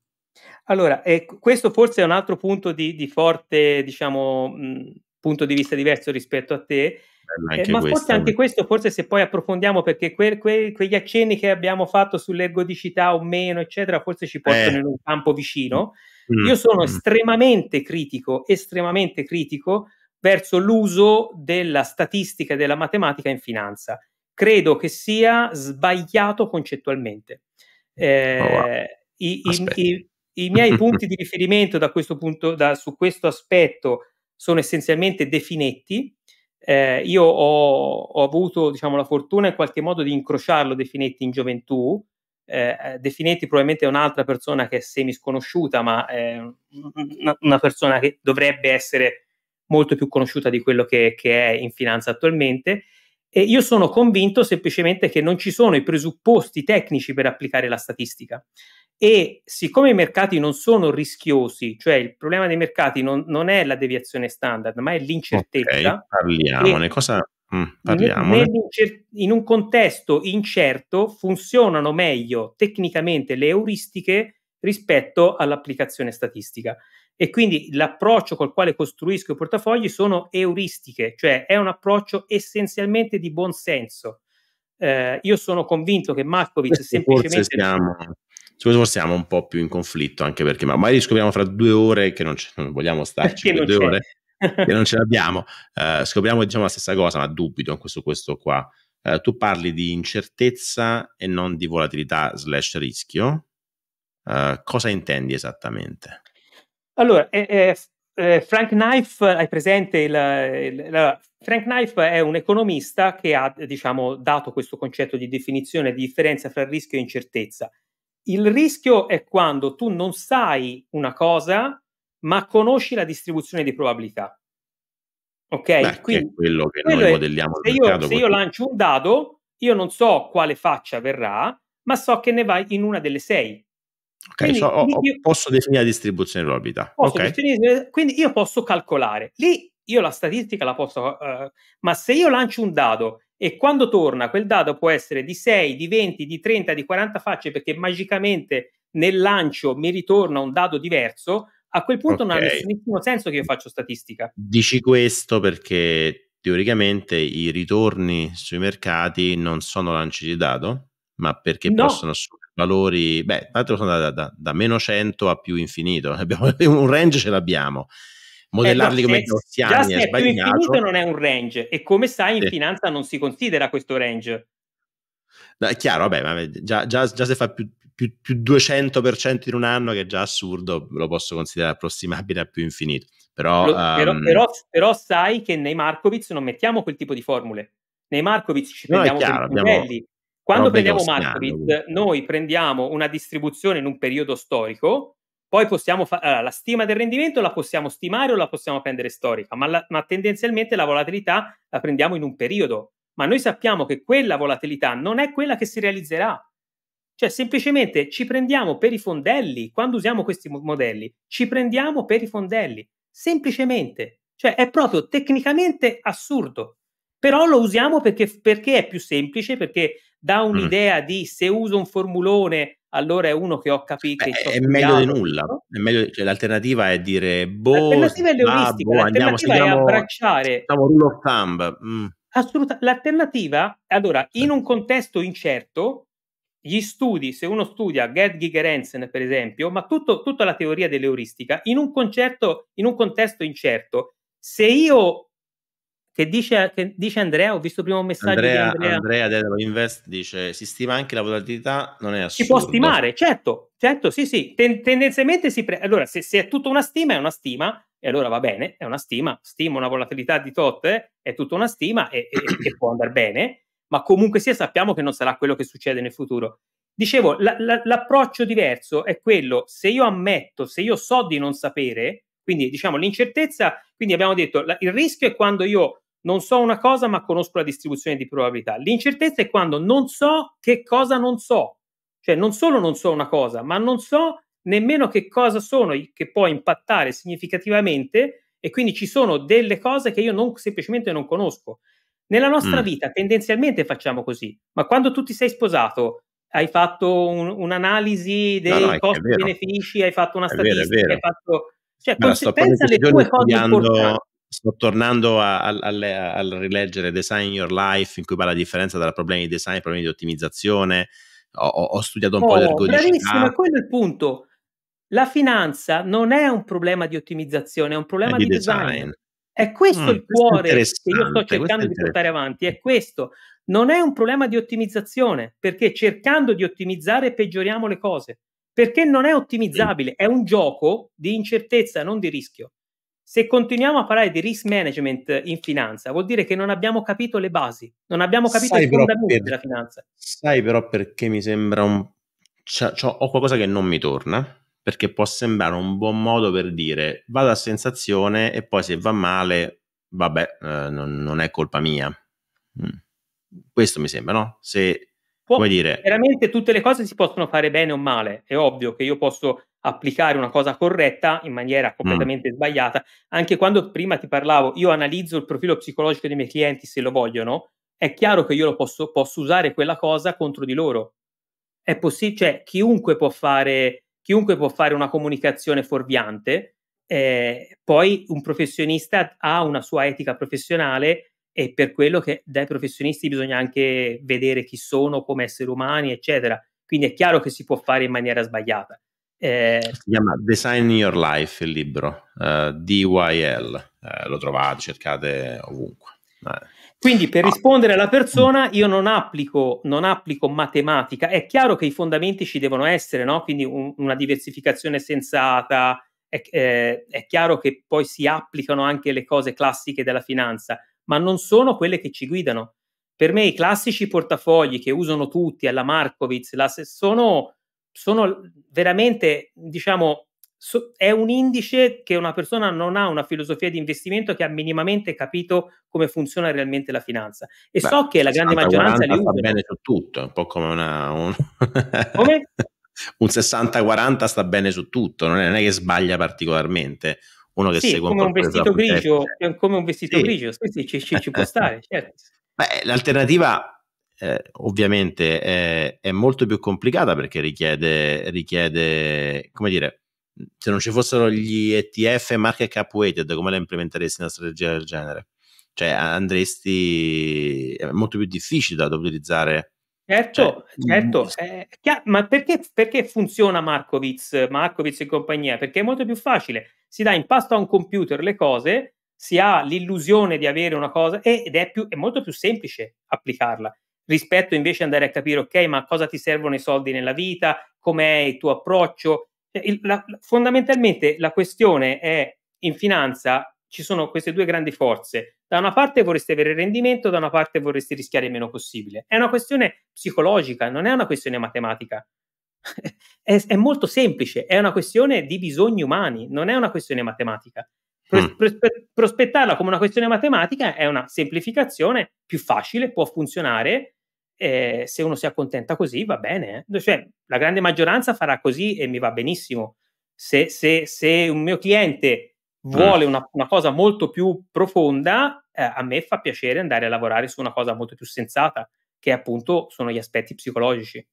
Allora, eh, questo forse è un altro punto di, di forte, diciamo, mh, mm, punto di vista diverso rispetto a te, eh, ma eh, questa. forse anche eh. questo, forse se poi approfondiamo, perché que, que, quegli accenni che abbiamo fatto sull'ergodicità o meno, eccetera, forse ci portano eh. in un campo vicino. Mm. Io sono mm. estremamente critico, estremamente critico verso l'uso della statistica e della matematica in finanza. Credo che sia sbagliato concettualmente. Eh, oh, wow. i, i, i, miei (laughs) punti di riferimento da questo punto, da, su questo aspetto sono essenzialmente definetti. Eh, io ho, ho avuto diciamo, la fortuna in qualche modo di incrociarlo Definetti in gioventù. Eh, Definetti probabilmente è un'altra persona che è semi sconosciuta, ma è una, una persona che dovrebbe essere molto più conosciuta di quello che, che è in finanza attualmente. E io sono convinto semplicemente che non ci sono i presupposti tecnici per applicare la statistica. E siccome i mercati non sono rischiosi, cioè il problema dei mercati non, non è la deviazione standard, ma è l'incertezza. Okay, parliamone, cosa mm, parliamone. In un contesto incerto funzionano meglio tecnicamente le euristiche rispetto all'applicazione statistica. E quindi l'approccio col quale costruisco i portafogli sono euristiche, cioè è un approccio essenzialmente di buonsenso. Eh, io sono convinto che Markovic Questo semplicemente... Forse siamo, forse siamo un po' più in conflitto, anche perché ma magari scopriamo fra due ore che non, non vogliamo starci due c'è. ore, che non ce (laughs) l'abbiamo. Uh, scopriamo diciamo la stessa cosa, ma dubito questo, questo qua. Uh, tu parli di incertezza e non di volatilità slash rischio. Uh, cosa intendi esattamente? Allora, eh, eh, eh, Frank Knife, hai presente il, il, la, Frank Knife è un economista che ha diciamo, dato questo concetto di definizione di differenza tra rischio e incertezza. Il rischio è quando tu non sai una cosa, ma conosci la distribuzione di probabilità. Ok? Beh, Quindi, è quello che quello noi modelliamo. Se, io, se io lancio un dado, io non so quale faccia verrà, ma so che ne va in una delle sei. Ok, quindi, so, ho, io, posso definire la distribuzione dell'orbita. Okay. Definire, quindi io posso calcolare. Lì io la statistica la posso... Uh, ma se io lancio un dado e quando torna quel dado può essere di 6, di 20, di 30, di 40 facce perché magicamente nel lancio mi ritorna un dado diverso, a quel punto okay. non ha nessun senso che io faccio statistica. Dici questo perché teoricamente i ritorni sui mercati non sono lanci di dado? ma perché no. possono assumere valori, beh, tanto sono da, da, da, meno 100 a più infinito, (laughs) abbiamo, un range ce l'abbiamo. Eh, Modellarli eh, come gaussiani è, è sbagliato. Più infinito non è un range e come sai in eh. finanza non si considera questo range. No, è chiaro, vabbè, ma già, già, già se fa più, più, più 200% in un anno, che è già assurdo, lo posso considerare approssimabile a più infinito. Però, lo, um, però, però, sai che nei Markovic non mettiamo quel tipo di formule. Nei Markovic ci prendiamo no, chiaro, abbiamo, quando prendiamo Markowitz, noi prendiamo una distribuzione in un periodo storico, poi possiamo fare allora, la stima del rendimento la possiamo stimare o la possiamo prendere storica, ma, la, ma tendenzialmente la volatilità la prendiamo in un periodo. Ma noi sappiamo che quella volatilità non è quella che si realizzerà. Cioè, semplicemente ci prendiamo per i fondelli, quando usiamo questi modelli, ci prendiamo per i fondelli, semplicemente. Cioè, è proprio tecnicamente assurdo, però lo usiamo perché, perché è più semplice, perché dà mm. un'idea mm. di se uso un formulone allora è uno che ho capito. Beh, che è meglio di nulla. Meglio, cioè, l'alternativa è dire boh, l'alternativa è leonistica, boh, l'alternativa andiamo, stiamo, è abbracciare. Stiamo rule of thumb. Mm. Assoluta, l'alternativa, allora, in un contesto incerto, gli studi, se uno studia Gerd Gigerensen per esempio, ma tutto, tutta la teoria dell'euristica, in un, concerto, in un contesto incerto, se io che dice, che dice Andrea, ho visto il primo messaggio Andrea, di Andrea. Andrea Invest dice, si stima anche la volatilità, non è assurdo. Si può stimare, certo, certo, sì, sì. Ten- tendenzialmente si prende. Allora, se, se è tutta una stima, è una stima, e allora va bene, è una stima, stima una volatilità di tot, è tutta una stima e, e, e può andare bene, ma comunque sia sappiamo che non sarà quello che succede nel futuro. Dicevo, la, la, l'approccio diverso è quello, se io ammetto, se io so di non sapere, quindi diciamo l'incertezza, quindi abbiamo detto, la, il rischio è quando io non so una cosa ma conosco la distribuzione di probabilità. L'incertezza è quando non so che cosa non so, cioè non solo non so una cosa, ma non so nemmeno che cosa sono che può impattare significativamente e quindi ci sono delle cose che io non, semplicemente non conosco. Nella nostra mm. vita tendenzialmente facciamo così, ma quando tu ti sei sposato hai fatto un, un'analisi dei no, no, costi-benefici, hai fatto una è statistica, vero, vero. hai fatto... Cioè, conse- pensa alle tue cose importanti sto tornando a, a, a, a, rileggere Design Your Life, in cui va la differenza tra problemi di design e problemi di ottimizzazione. Ho, ho studiato un oh, po' l'ergodicità. Bravissimo, quello è il punto. La finanza non è un problema di ottimizzazione, è un problema è di, di, design. design. È questo mm, il cuore questo che io sto cercando di portare avanti, è questo. Non è un problema di ottimizzazione, perché cercando di ottimizzare peggioriamo le cose, perché non è ottimizzabile, è un gioco di incertezza, non di rischio. Se continuiamo a parlare di risk management in finanza, vuol dire che non abbiamo capito le basi, non abbiamo capito sai i fondamenti per, della finanza. Sai però perché mi sembra un... C'ho, cioè, c'ho, ho qualcosa che non mi torna, perché può sembrare un buon modo per dire vado a sensazione e poi se va male, vabbè, eh, non, non, è colpa mia. Mm. Questo mi sembra, no? Se, può, come dire... Veramente tutte le cose si possono fare bene o male, è ovvio che io posso applicare una cosa corretta in maniera mm. completamente mm. sbagliata. Anche quando prima ti parlavo, io analizzo il profilo psicologico dei miei clienti se lo vogliono, è chiaro che io posso, posso, usare quella cosa contro di loro. È possibile, cioè chiunque può fare, chiunque può fare una comunicazione fuorviante, eh, poi un professionista ha una sua etica professionale e per quello che dai professionisti bisogna anche vedere chi sono come esseri umani, eccetera. Quindi è chiaro che si può fare in maniera sbagliata. Eh, si chiama Design Your Life il libro, uh, eh, DYL, eh, lo trovate, cercate ovunque. Eh. Quindi per ah. rispondere alla persona io non applico, non applico, matematica, è chiaro che i fondamenti ci devono essere, no? quindi un, una diversificazione sensata, è, eh, è, chiaro che poi si applicano anche le cose classiche della finanza, ma non sono quelle che ci guidano. Per me i classici portafogli che usano tutti alla Markovitz la, sono sono veramente, diciamo, so, è un indice che una persona non ha una filosofia di investimento che ha minimamente capito come funziona realmente la finanza. E Beh, so che la grande maggioranza li usa. bene su tutto, un po' come una... Un... (laughs) come? (laughs) un 60-40 sta bene su tutto, non è, non è, che sbaglia particolarmente. Uno che sì, segue come un vestito grigio, come un vestito sì. grigio, sì, sì, ci, ci, ci può stare, (laughs) certo. Beh, l'alternativa eh, ovviamente è, è, molto più complicata perché richiede, richiede, come dire, se non ci fossero gli ETF market cap weighted, come la implementeresti una strategia del genere? Cioè andresti, è molto più difficile da utilizzare. Certo, cioè, certo, eh, ma perché, perché funziona Markovic, Markovic e compagnia? Perché è molto più facile, si dà in pasto a un computer le cose, si ha l'illusione di avere una cosa ed è, più, è molto più semplice applicarla rispetto invece andare a capire, ok, ma cosa ti servono i soldi nella vita, com'è il tuo approccio. Cioè, il, la, fondamentalmente la questione è, in finanza ci sono queste due grandi forze. Da una parte vorresti avere rendimento, da una parte vorresti rischiare il meno possibile. È una questione psicologica, non è una questione matematica. (laughs) è, è, molto semplice, è una questione di bisogni umani, non è una questione matematica. Pros- mm. pros- prospettarla come una questione matematica è una semplificazione più facile, può funzionare, eh, se uno si accontenta così va bene. Eh. Cioè, la grande maggioranza farà così e mi va benissimo. Se, se, se un mio cliente vuole mm. una, una cosa molto più profonda, eh, a me fa piacere andare a lavorare su una cosa molto più sensata, che appunto sono gli aspetti psicologici.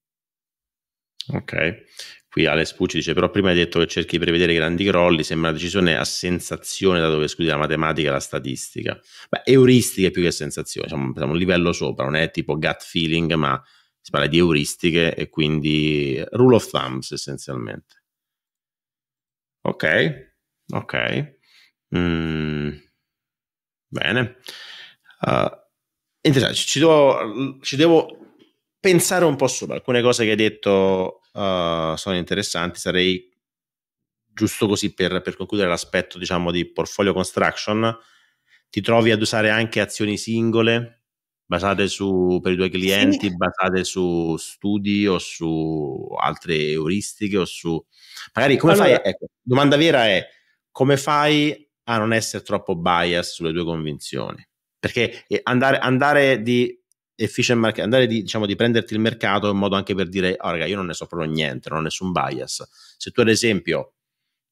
Ok, qui Alex Pucci dice però prima hai detto che cerchi di prevedere grandi crolli, sembra una decisione a sensazione da dove escludi la matematica e la statistica. Beh, euristiche più che sensazione, diciamo, siamo un livello sopra, non è tipo gut feeling, ma si parla di euristiche e quindi rule of thumbs essenzialmente. Ok, ok. Mm. bene. Uh, interessante, ci devo, ci devo pensare un po' su Alcune cose che hai detto uh, sono interessanti, sarei giusto così per, per concludere l'aspetto diciamo di portfolio construction, ti trovi ad usare anche azioni singole basate su, per i tuoi clienti, sì. basate su studi o su altre euristiche o su... Magari come allora, fai... Ecco, domanda vera è come fai a non essere troppo bias sulle tue convinzioni? Perché eh, andare, andare di efficient market, andare di, diciamo, di prenderti il mercato in modo anche per dire, oh raga, io non ne so proprio niente, non ho nessun bias. Se tu ad esempio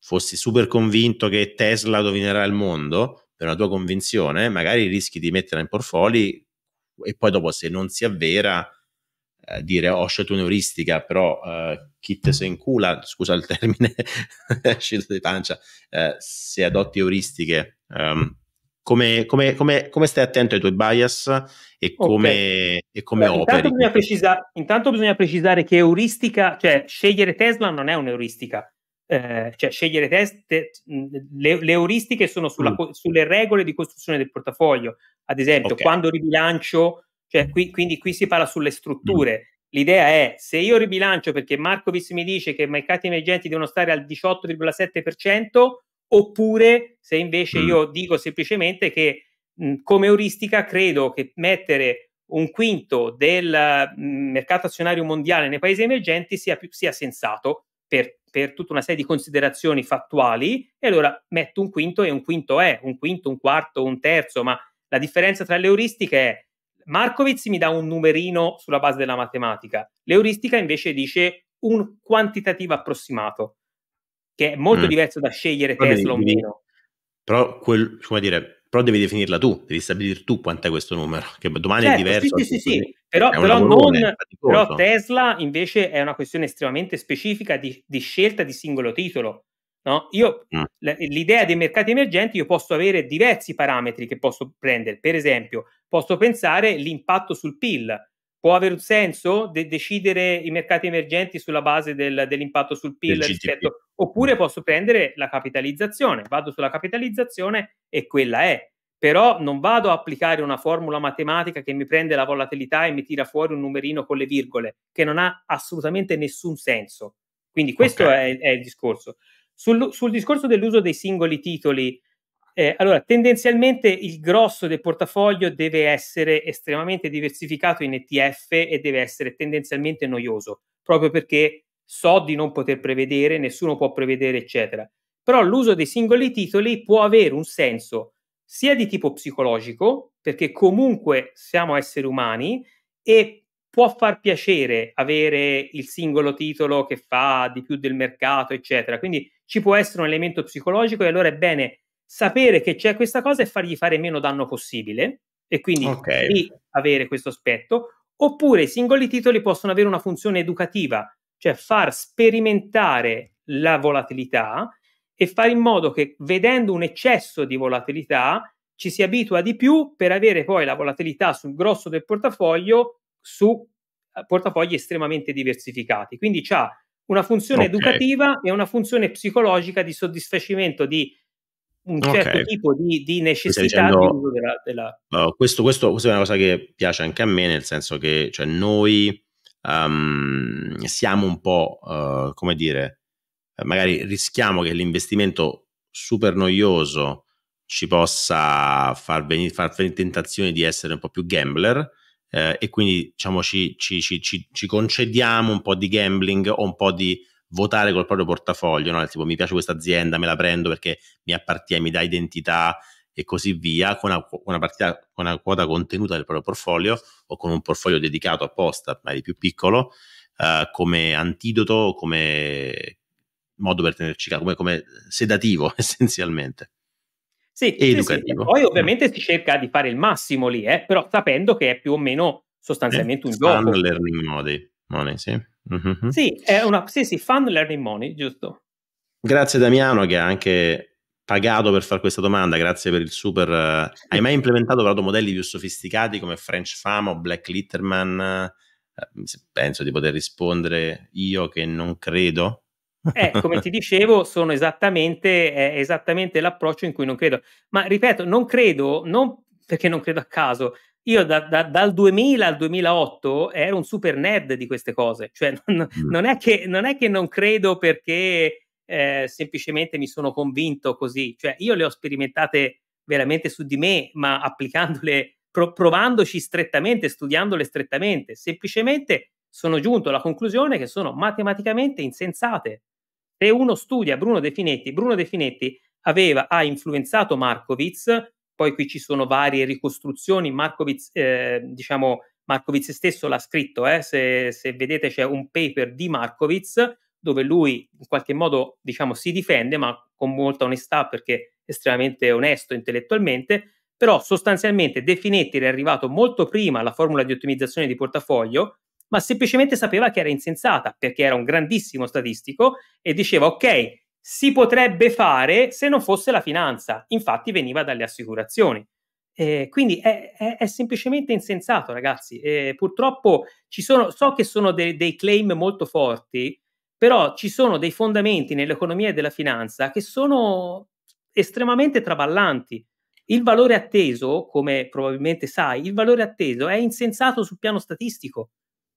fossi super convinto che Tesla dominerà il mondo, per una tua convinzione, magari rischi di metterla in portfolio e poi dopo se non si avvera eh, dire ho oh, scelto un'euristica però eh, chi te se incula scusa il termine (laughs) scelto di pancia eh, se adotti euristiche um, come, come, come, come, stai attento ai tuoi bias e come, okay. e come allora, operi? Intanto bisogna, precisa- intanto bisogna, precisare che euristica, cioè scegliere Tesla non è un'euristica. Eh, cioè scegliere test, te- le, le, euristiche sono sulla, mm. sulle regole di costruzione del portafoglio. Ad esempio, okay. quando ribilancio, cioè qui, quindi qui si parla sulle strutture. Mm. L'idea è se io ribilancio perché Markovic mi dice che i mercati emergenti devono stare al 18,7%, oppure se invece mm. io dico semplicemente che mh, come euristica credo che mettere un quinto del mh, mercato azionario mondiale nei paesi emergenti sia, più, sia sensato per, per, tutta una serie di considerazioni fattuali e allora metto un quinto e un quinto è, un quinto, un quarto, un terzo, ma la differenza tra le euristiche è Markovitz mi dà un numerino sulla base della matematica, l'euristica invece dice un quantitativo approssimato che è molto mm. diverso da scegliere però Tesla o meno. Però, quel, come dire, però devi definirla tu, devi stabilire tu quanto è questo numero, che domani certo, è diverso. Sì, sì, sì, sì. Però, però, non, però, Tesla invece è una questione estremamente specifica di, di scelta di singolo titolo. No? Io, mm. L'idea dei mercati emergenti, io posso avere diversi parametri che posso prendere, per esempio posso pensare l'impatto sul PIL, può avere un senso de- decidere i mercati emergenti sulla base del, dell'impatto sul PIL rispetto, oppure mm. posso prendere la capitalizzazione, vado sulla capitalizzazione e quella è, però non vado a applicare una formula matematica che mi prende la volatilità e mi tira fuori un numerino con le virgole, che non ha assolutamente nessun senso. Quindi questo okay. è, è, il discorso. Sul, sul discorso dell'uso dei singoli titoli, eh, allora, tendenzialmente il grosso del portafoglio deve essere estremamente diversificato in ETF e deve essere tendenzialmente noioso, proprio perché so di non poter prevedere, nessuno può prevedere, eccetera. Però l'uso dei singoli titoli può avere un senso sia di tipo psicologico, perché comunque siamo esseri umani e può far piacere avere il singolo titolo che fa di più del mercato, eccetera. Quindi ci può essere un elemento psicologico e allora è bene sapere che c'è questa cosa e fargli fare meno danno possibile e quindi okay. avere questo aspetto, oppure i singoli titoli possono avere una funzione educativa, cioè far sperimentare la volatilità e fare in modo che vedendo un eccesso di volatilità ci si abitua di più per avere poi la volatilità sul grosso del portafoglio su eh, portafogli estremamente diversificati. Quindi c'ha una funzione okay. educativa e una funzione psicologica di soddisfacimento di un certo tipo di, di necessità dicendo, della, della... Uh, questo, questo, questa è una cosa che piace anche a me, nel senso che cioè, noi um, siamo un po', uh, come dire, magari rischiamo che l'investimento super noioso ci possa far venire, far venire tentazioni di essere un po' più gambler eh, e quindi diciamo ci, ci, ci, ci, concediamo un po' di gambling o un po' di votare col proprio portafoglio, no? tipo mi piace questa azienda, me la prendo perché mi appartiene, mi dà identità e così via, con una, una, partita, una quota contenuta del proprio portafoglio o con un portafoglio dedicato apposta, magari più piccolo, eh, come antidoto, come modo per tenerci come, come sedativo (laughs) essenzialmente. Sì, e sì, sì. poi ovviamente mm. si cerca di fare il massimo lì, eh, però sapendo che è più o meno eh, sostanzialmente eh, un gioco. Learning money, money sì. Mm-hmm. Sì, è una, sì, sì, Fun Learning Money, giusto. Grazie Damiano che ha anche pagato per fare questa domanda, grazie per il super... Uh, hai mai implementato però modelli più sofisticati come French Fama o Black Litterman? Eh, penso di poter rispondere io che non credo. Eh, come ti (laughs) dicevo, sono esattamente, eh, esattamente l'approccio in cui non credo. Ma ripeto, non credo, non perché non credo a caso, io da, da, dal 2000 al 2008 ero un super nerd di queste cose, cioè (laughs) non, mm. non, è, che, non è, che, non credo perché eh, semplicemente mi sono convinto così, cioè io le ho sperimentate veramente su di me, ma applicandole, pro, provandoci strettamente, studiandole strettamente, semplicemente sono giunto alla conclusione che sono matematicamente insensate. Se uno studia Bruno De Finetti, Bruno De Finetti aveva, ha influenzato Markovitz poi qui ci sono varie ricostruzioni. Markovic, eh, diciamo, Markovic stesso l'ha scritto, eh? se, se, vedete c'è un paper di Markovic dove lui in qualche modo diciamo, si difende, ma con molta onestà perché è estremamente onesto intellettualmente, però sostanzialmente De Finetti è arrivato molto prima alla formula di ottimizzazione di portafoglio, ma semplicemente sapeva che era insensata perché era un grandissimo statistico e diceva ok, si potrebbe fare se non fosse la finanza. Infatti veniva dalle assicurazioni. Eh, quindi è, è, è, semplicemente insensato, ragazzi. Eh, purtroppo ci sono, so che sono de, dei claim molto forti, però ci sono dei fondamenti nell'economia e della finanza che sono estremamente traballanti. Il valore atteso, come probabilmente sai, il valore atteso è insensato sul piano statistico.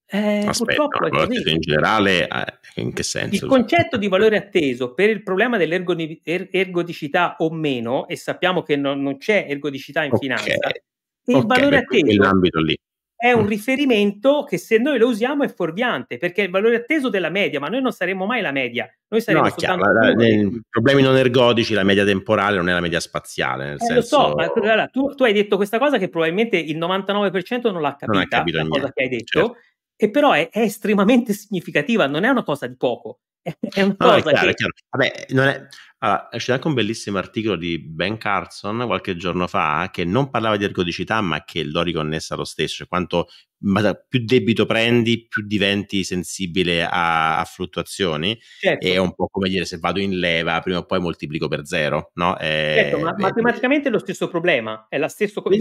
Eh, Aspetta, purtroppo è cioè, in generale, eh, in che senso? Il concetto di valore atteso per il problema dell'ergodicità er-, o meno, e sappiamo che non, non c'è ergodicità in okay. finanza, il okay, valore atteso è un mm. riferimento che se noi lo usiamo è fuorviante, perché è il valore atteso della media, ma noi non saremo mai la media. Noi saremo no, soltanto chiaro, eh, problemi non ergodici la media temporale non è la media spaziale. Nel eh, senso... Lo so, ma allora, tu, tu, hai detto questa cosa che probabilmente il 99% non l'ha capita, non capito la niente, cosa che hai detto. Certo e però è, è, estremamente significativa, non è una cosa di poco. È, è una no, cosa chiaro, che... Vabbè, non è... Allora, c'è anche un bellissimo articolo di Ben Carson qualche giorno fa che non parlava di ergodicità, ma che l'ho riconnessa lo stesso, cioè quanto più debito prendi, più diventi sensibile a, a fluttuazioni. Certo. è un po' come dire se vado in leva, prima o poi moltiplico per zero. No? È, eh, certo, ma eh, matematicamente è lo stesso problema. È la stessa cosa.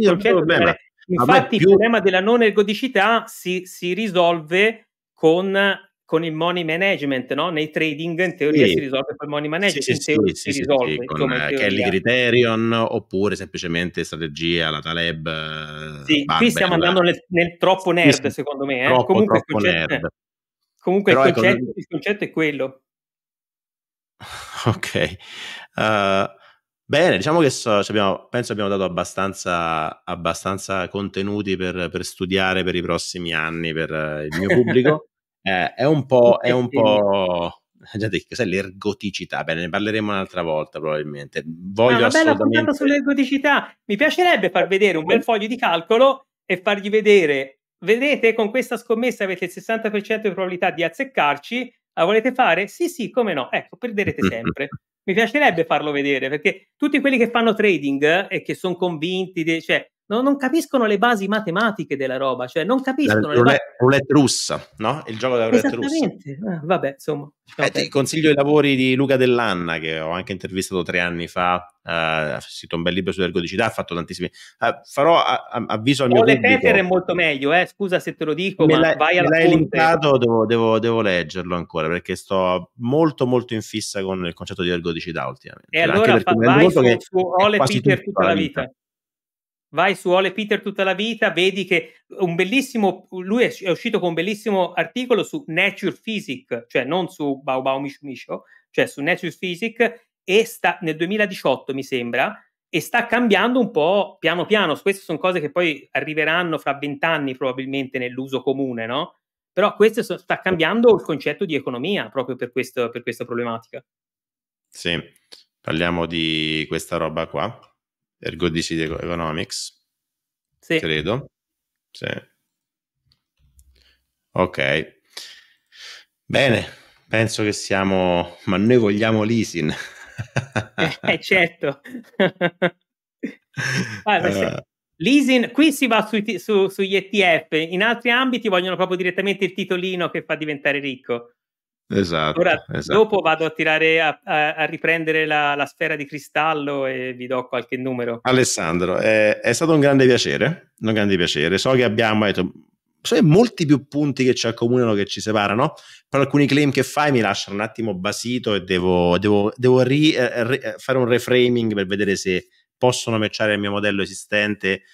Infatti più... il problema della non ergodicità si, si risolve con, con, il money management, no? nei trading in teoria sì. si risolve con il money management, sì, in sì, sì, si sì, risolve. Sì, con uh, Kelly Criterion oppure semplicemente strategia, la Taleb. Eh, sì, Barbell. qui stiamo cioè, andando nel, nel troppo nerd secondo me. Eh? Troppo, comunque troppo il concetto, nerd. Comunque il ecco, concetto, ecco... il concetto, è quello. (laughs) Ok. Uh, Bene, diciamo che so, abbiamo, penso abbiamo dato abbastanza, abbastanza contenuti per, per, studiare per i prossimi anni per eh, il mio pubblico. (laughs) eh, è un po', è un po' eh, già detto, cos'è l'ergoticità? Bene, ne parleremo un'altra volta probabilmente. Voglio una bella assolutamente... sull'ergoticità. Mi piacerebbe far vedere un bel foglio di calcolo e fargli vedere, vedete, con questa scommessa avete il 60% di probabilità di azzeccarci, la volete fare? Sì, sì, come no? Ecco, perderete (laughs) sempre mi piacerebbe farlo vedere perché tutti quelli che fanno trading eh, e che sono convinti, de, cioè, non, non, capiscono le basi matematiche della roba, cioè non capiscono la roulette, roulette russa, no? Il gioco della roulette russa. Ah, vabbè, insomma. Eh, ti consiglio i lavori di Luca Dell'Anna, che ho anche intervistato tre anni fa, uh, ha scritto un bel libro sull'ergodicità, ha fatto tantissimi... Uh, farò a, a, avviso al mio Ole pubblico... Peter è molto meglio, eh? scusa se te lo dico, me ma vai alla fonte. linkato, devo, devo, devo, leggerlo ancora, perché sto molto molto in fissa con il concetto di ergodicità ultimamente. E allora fa, vai su, su Ole Peter tutta, tutta la vita. vita vai su Ole Peter tutta la vita, vedi che un bellissimo, lui è, uscito con un bellissimo articolo su Nature Physics, cioè non su Baobao Misho, oh, cioè su Nature Physics, e sta nel 2018 mi sembra, e sta cambiando un po' piano piano. Queste sono cose che poi arriveranno fra vent'anni probabilmente nell'uso comune, no? Però questo sta cambiando il concetto di economia proprio per, questo, per questa problematica. Sì, parliamo di questa roba qua Ergo DC Economics, sì. credo. Sì. Ok. Bene, penso che siamo... Ma noi vogliamo l'ISIN. (laughs) eh, certo. (laughs) Guarda, uh. Leasing, qui si va su, su, sugli ETF, in altri ambiti vogliono proprio direttamente il titolino che fa diventare ricco. Esatto, Ora, esatto. dopo vado a tirare a, a, a riprendere la, la, sfera di cristallo e vi do qualche numero. Alessandro, è, è stato un grande piacere, un grande piacere. So che abbiamo detto, so che molti più punti che ci accomunano che ci separano, però alcuni claim che fai mi lasciano un attimo basito e devo, devo, devo ri, eh, eh re, eh, fare un reframing per vedere se possono matchare il mio modello esistente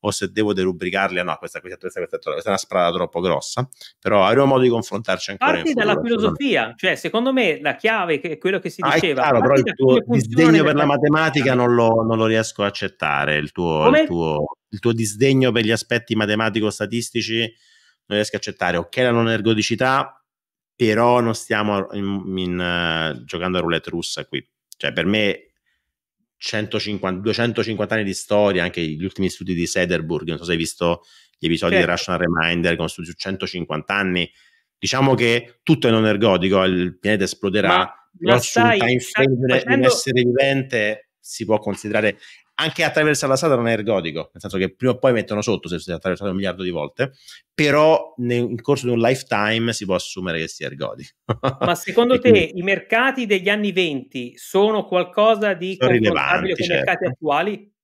o se devo derubricarli, no, questa, questa, questa, questa, è una strada troppo grossa, però avremo modo di confrontarci ancora. Parti dalla filosofia, cioè secondo me la chiave è quello che si ah, diceva. Chiaro, però il tuo disdegno per la matematica non lo, non lo, riesco a accettare, il tuo, il tuo, il tuo disdegno per gli aspetti matematico-statistici non riesco a accettare, ok la non ergodicità, però non stiamo in, in, uh, giocando a roulette russa qui. Cioè, per me 150, 250 anni di storia, anche gli ultimi studi di Sederburg, non so se hai visto gli episodi certo. di Rational Reminder con studi su 150 anni, diciamo che tutto è non ergodico, il pianeta esploderà, ma, ma però time frame facendo... di un essere vivente si può considerare anche attraversare la strada non è ergodico, nel senso che prima o poi mettono sotto se si è attraversato un miliardo di volte, però nel corso di un lifetime si può assumere che sia ergodico. Ma secondo (laughs) te quindi... i mercati degli anni 20 sono qualcosa di sono confrontabile con i certo. mercati attuali?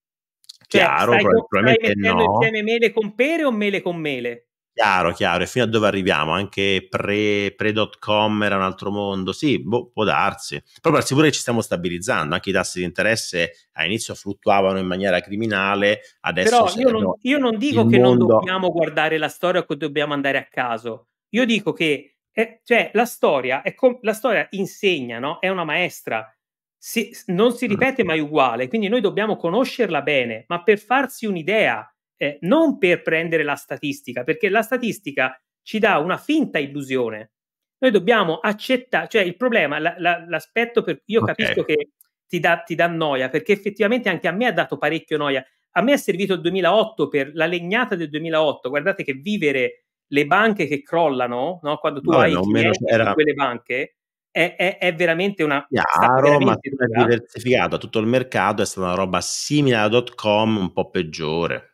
Cioè, Chiaro, stai, probabilmente stai mettendo no. insieme mele con pere o mele con mele? Chiaro, chiaro, e fino a dove arriviamo? Anche pre, pre.com era un altro mondo? Sì, boh, può darsi. Proprio al sicuro che ci stiamo stabilizzando, anche i tassi di interesse all'inizio fluttuavano in maniera criminale, adesso... Però io non, io non, dico che mondo... non dobbiamo guardare la storia o dobbiamo andare a caso. Io dico che eh, cioè, la, storia com- la, storia insegna, no? è una maestra, si, non si mm. ripete mai uguale, quindi noi dobbiamo conoscerla bene, ma per farsi un'idea eh, non per prendere la statistica, perché la statistica ci dà una finta illusione. Noi dobbiamo accettare, cioè il problema, la, la, l'aspetto per io okay. capisco che ti dà, ti dà noia, perché effettivamente anche a me ha dato parecchio noia. A me è servito il 2008 per la legnata del 2008. Guardate che vivere le banche che crollano, no? quando tu no, hai no, clienti c'era... quelle banche, è, è, è, veramente una chiaro, veramente ma diversificato tutto il mercato è stata una roba simile alla dot com un po' peggiore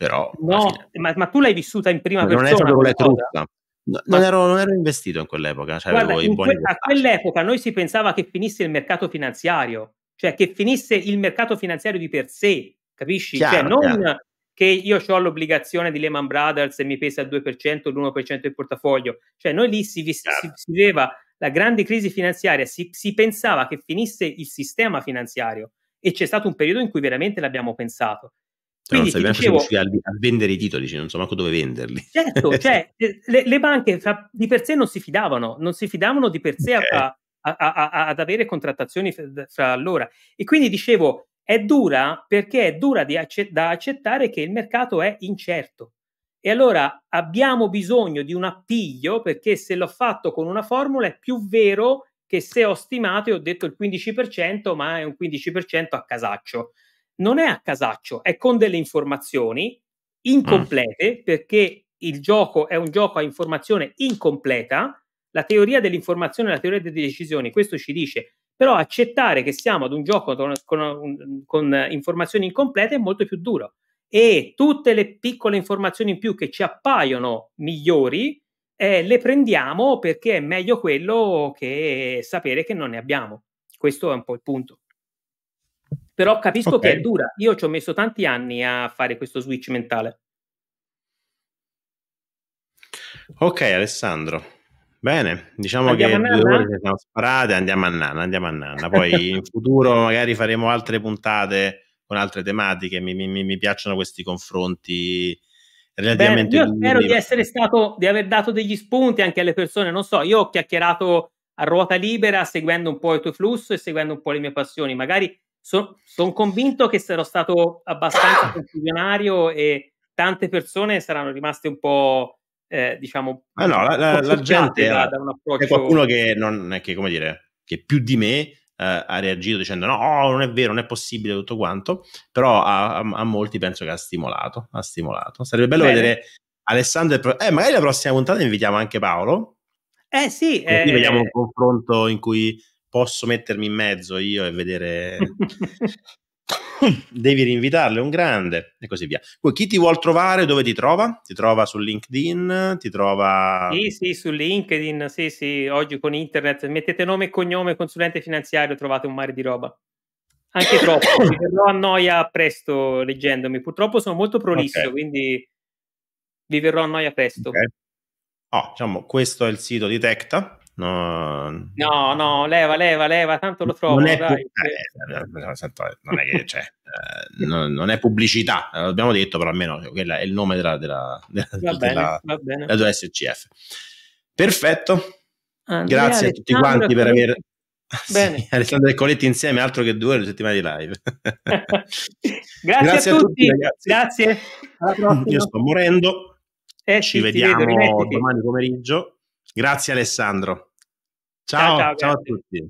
però, no, ma, ma, tu l'hai vissuta in prima non persona. Non è proprio quella non, ero, non, ero, investito in quell'epoca. Cioè Guarda, in que- a quell'epoca noi si pensava che finisse il mercato finanziario, cioè che finisse il mercato finanziario di per sé, capisci? Cioè, chiaro, cioè, non chiaro. che io ho l'obbligazione di Lehman Brothers e mi pesa il 2%, l'1% del portafoglio. Cioè, noi lì si, vis- si viveva la grande crisi finanziaria, si, si pensava che finisse il sistema finanziario e c'è stato un periodo in cui veramente l'abbiamo pensato. Quindi, non sapevano dicevo, riuscire a, a, vendere i titoli, cioè non so neanche dove venderli. Certo, (laughs) cioè, eh, le, le, banche fra, di per sé non si fidavano, non si fidavano di per sé okay. a, a, ad avere contrattazioni fra loro. E quindi dicevo, è dura perché è dura accett- da accettare che il mercato è incerto. E allora abbiamo bisogno di un appiglio perché se l'ho fatto con una formula è più vero che se ho stimato e ho detto il 15%, ma è un 15% a casaccio non è a casaccio, è con delle informazioni incomplete mm. perché il gioco è un gioco a informazione incompleta. La teoria dell'informazione e la teoria delle decisioni, questo ci dice, però accettare che siamo ad un gioco con, con, con informazioni incomplete è molto più duro e tutte le piccole informazioni in più che ci appaiono migliori eh, le prendiamo perché è meglio quello che sapere che non ne abbiamo. Questo è un po' il punto però capisco okay. che è dura. Io ci ho messo tanti anni a fare questo switch mentale. Ok, Alessandro. Bene, diciamo andiamo che siamo sparate, andiamo a Nanna, andiamo a Nanna. Poi (laughs) in futuro magari faremo altre puntate con altre tematiche. Mi, mi, mi piacciono questi confronti relativamente Beh, Io spero di essere stato, di aver dato degli spunti anche alle persone. Non so, io ho chiacchierato a ruota libera seguendo un po' il tuo flusso e seguendo un po' le mie passioni. Magari So, sono convinto che sarò stato abbastanza confusionario (coughs) e tante persone saranno rimaste un po'. Eh, diciamo, ah no, la, la, la gente da, da approccio... è qualcuno che non è che, come dire, che più di me Uh, ha reagito dicendo no, oh, non è vero, non è possibile tutto quanto, però a, a, a molti penso che ha stimolato, ha stimolato. Sarebbe bello Bene. vedere Alessandro, eh, magari la prossima puntata invitiamo anche Paolo. Eh sì, eh, vediamo eh. un confronto in cui posso mettermi in mezzo io e vedere... (laughs) Devi rinvitarle, un grande e così via. Poi chi ti vuol trovare, dove ti trova? Ti trova su LinkedIn, ti trova... Sì, sì, su LinkedIn, sì, sì, oggi con internet. Mettete nome e cognome, consulente finanziario, trovate un mare di roba anche (laughs) troppo, mi verrò a noia presto leggendomi. Purtroppo sono molto prolisso, okay. quindi vi verrò a noia presto. Okay. Oh, diciamo, questo è il sito di Tecta. No, no, no, leva, leva, leva, tanto lo trovo. Non è, dai, pu- eh, eh, eh, eh, non è che c'è, cioè, eh, non, non, è pubblicità, l'abbiamo detto, però almeno quella è il nome della, della, della, va bene, della, va bene. della SCF. Perfetto, Andrea, grazie a tutti Alessandro quanti per aver... (laughs) Bene. Sì, Alessandro e Coletti insieme, altro che due ore settimane di live. (laughs) grazie, grazie, a, tutti, tutti grazie. Io sto morendo. Eh, Ci vediamo vedo, domani pomeriggio. Grazie Alessandro ciao, ciao, ciao a tutti.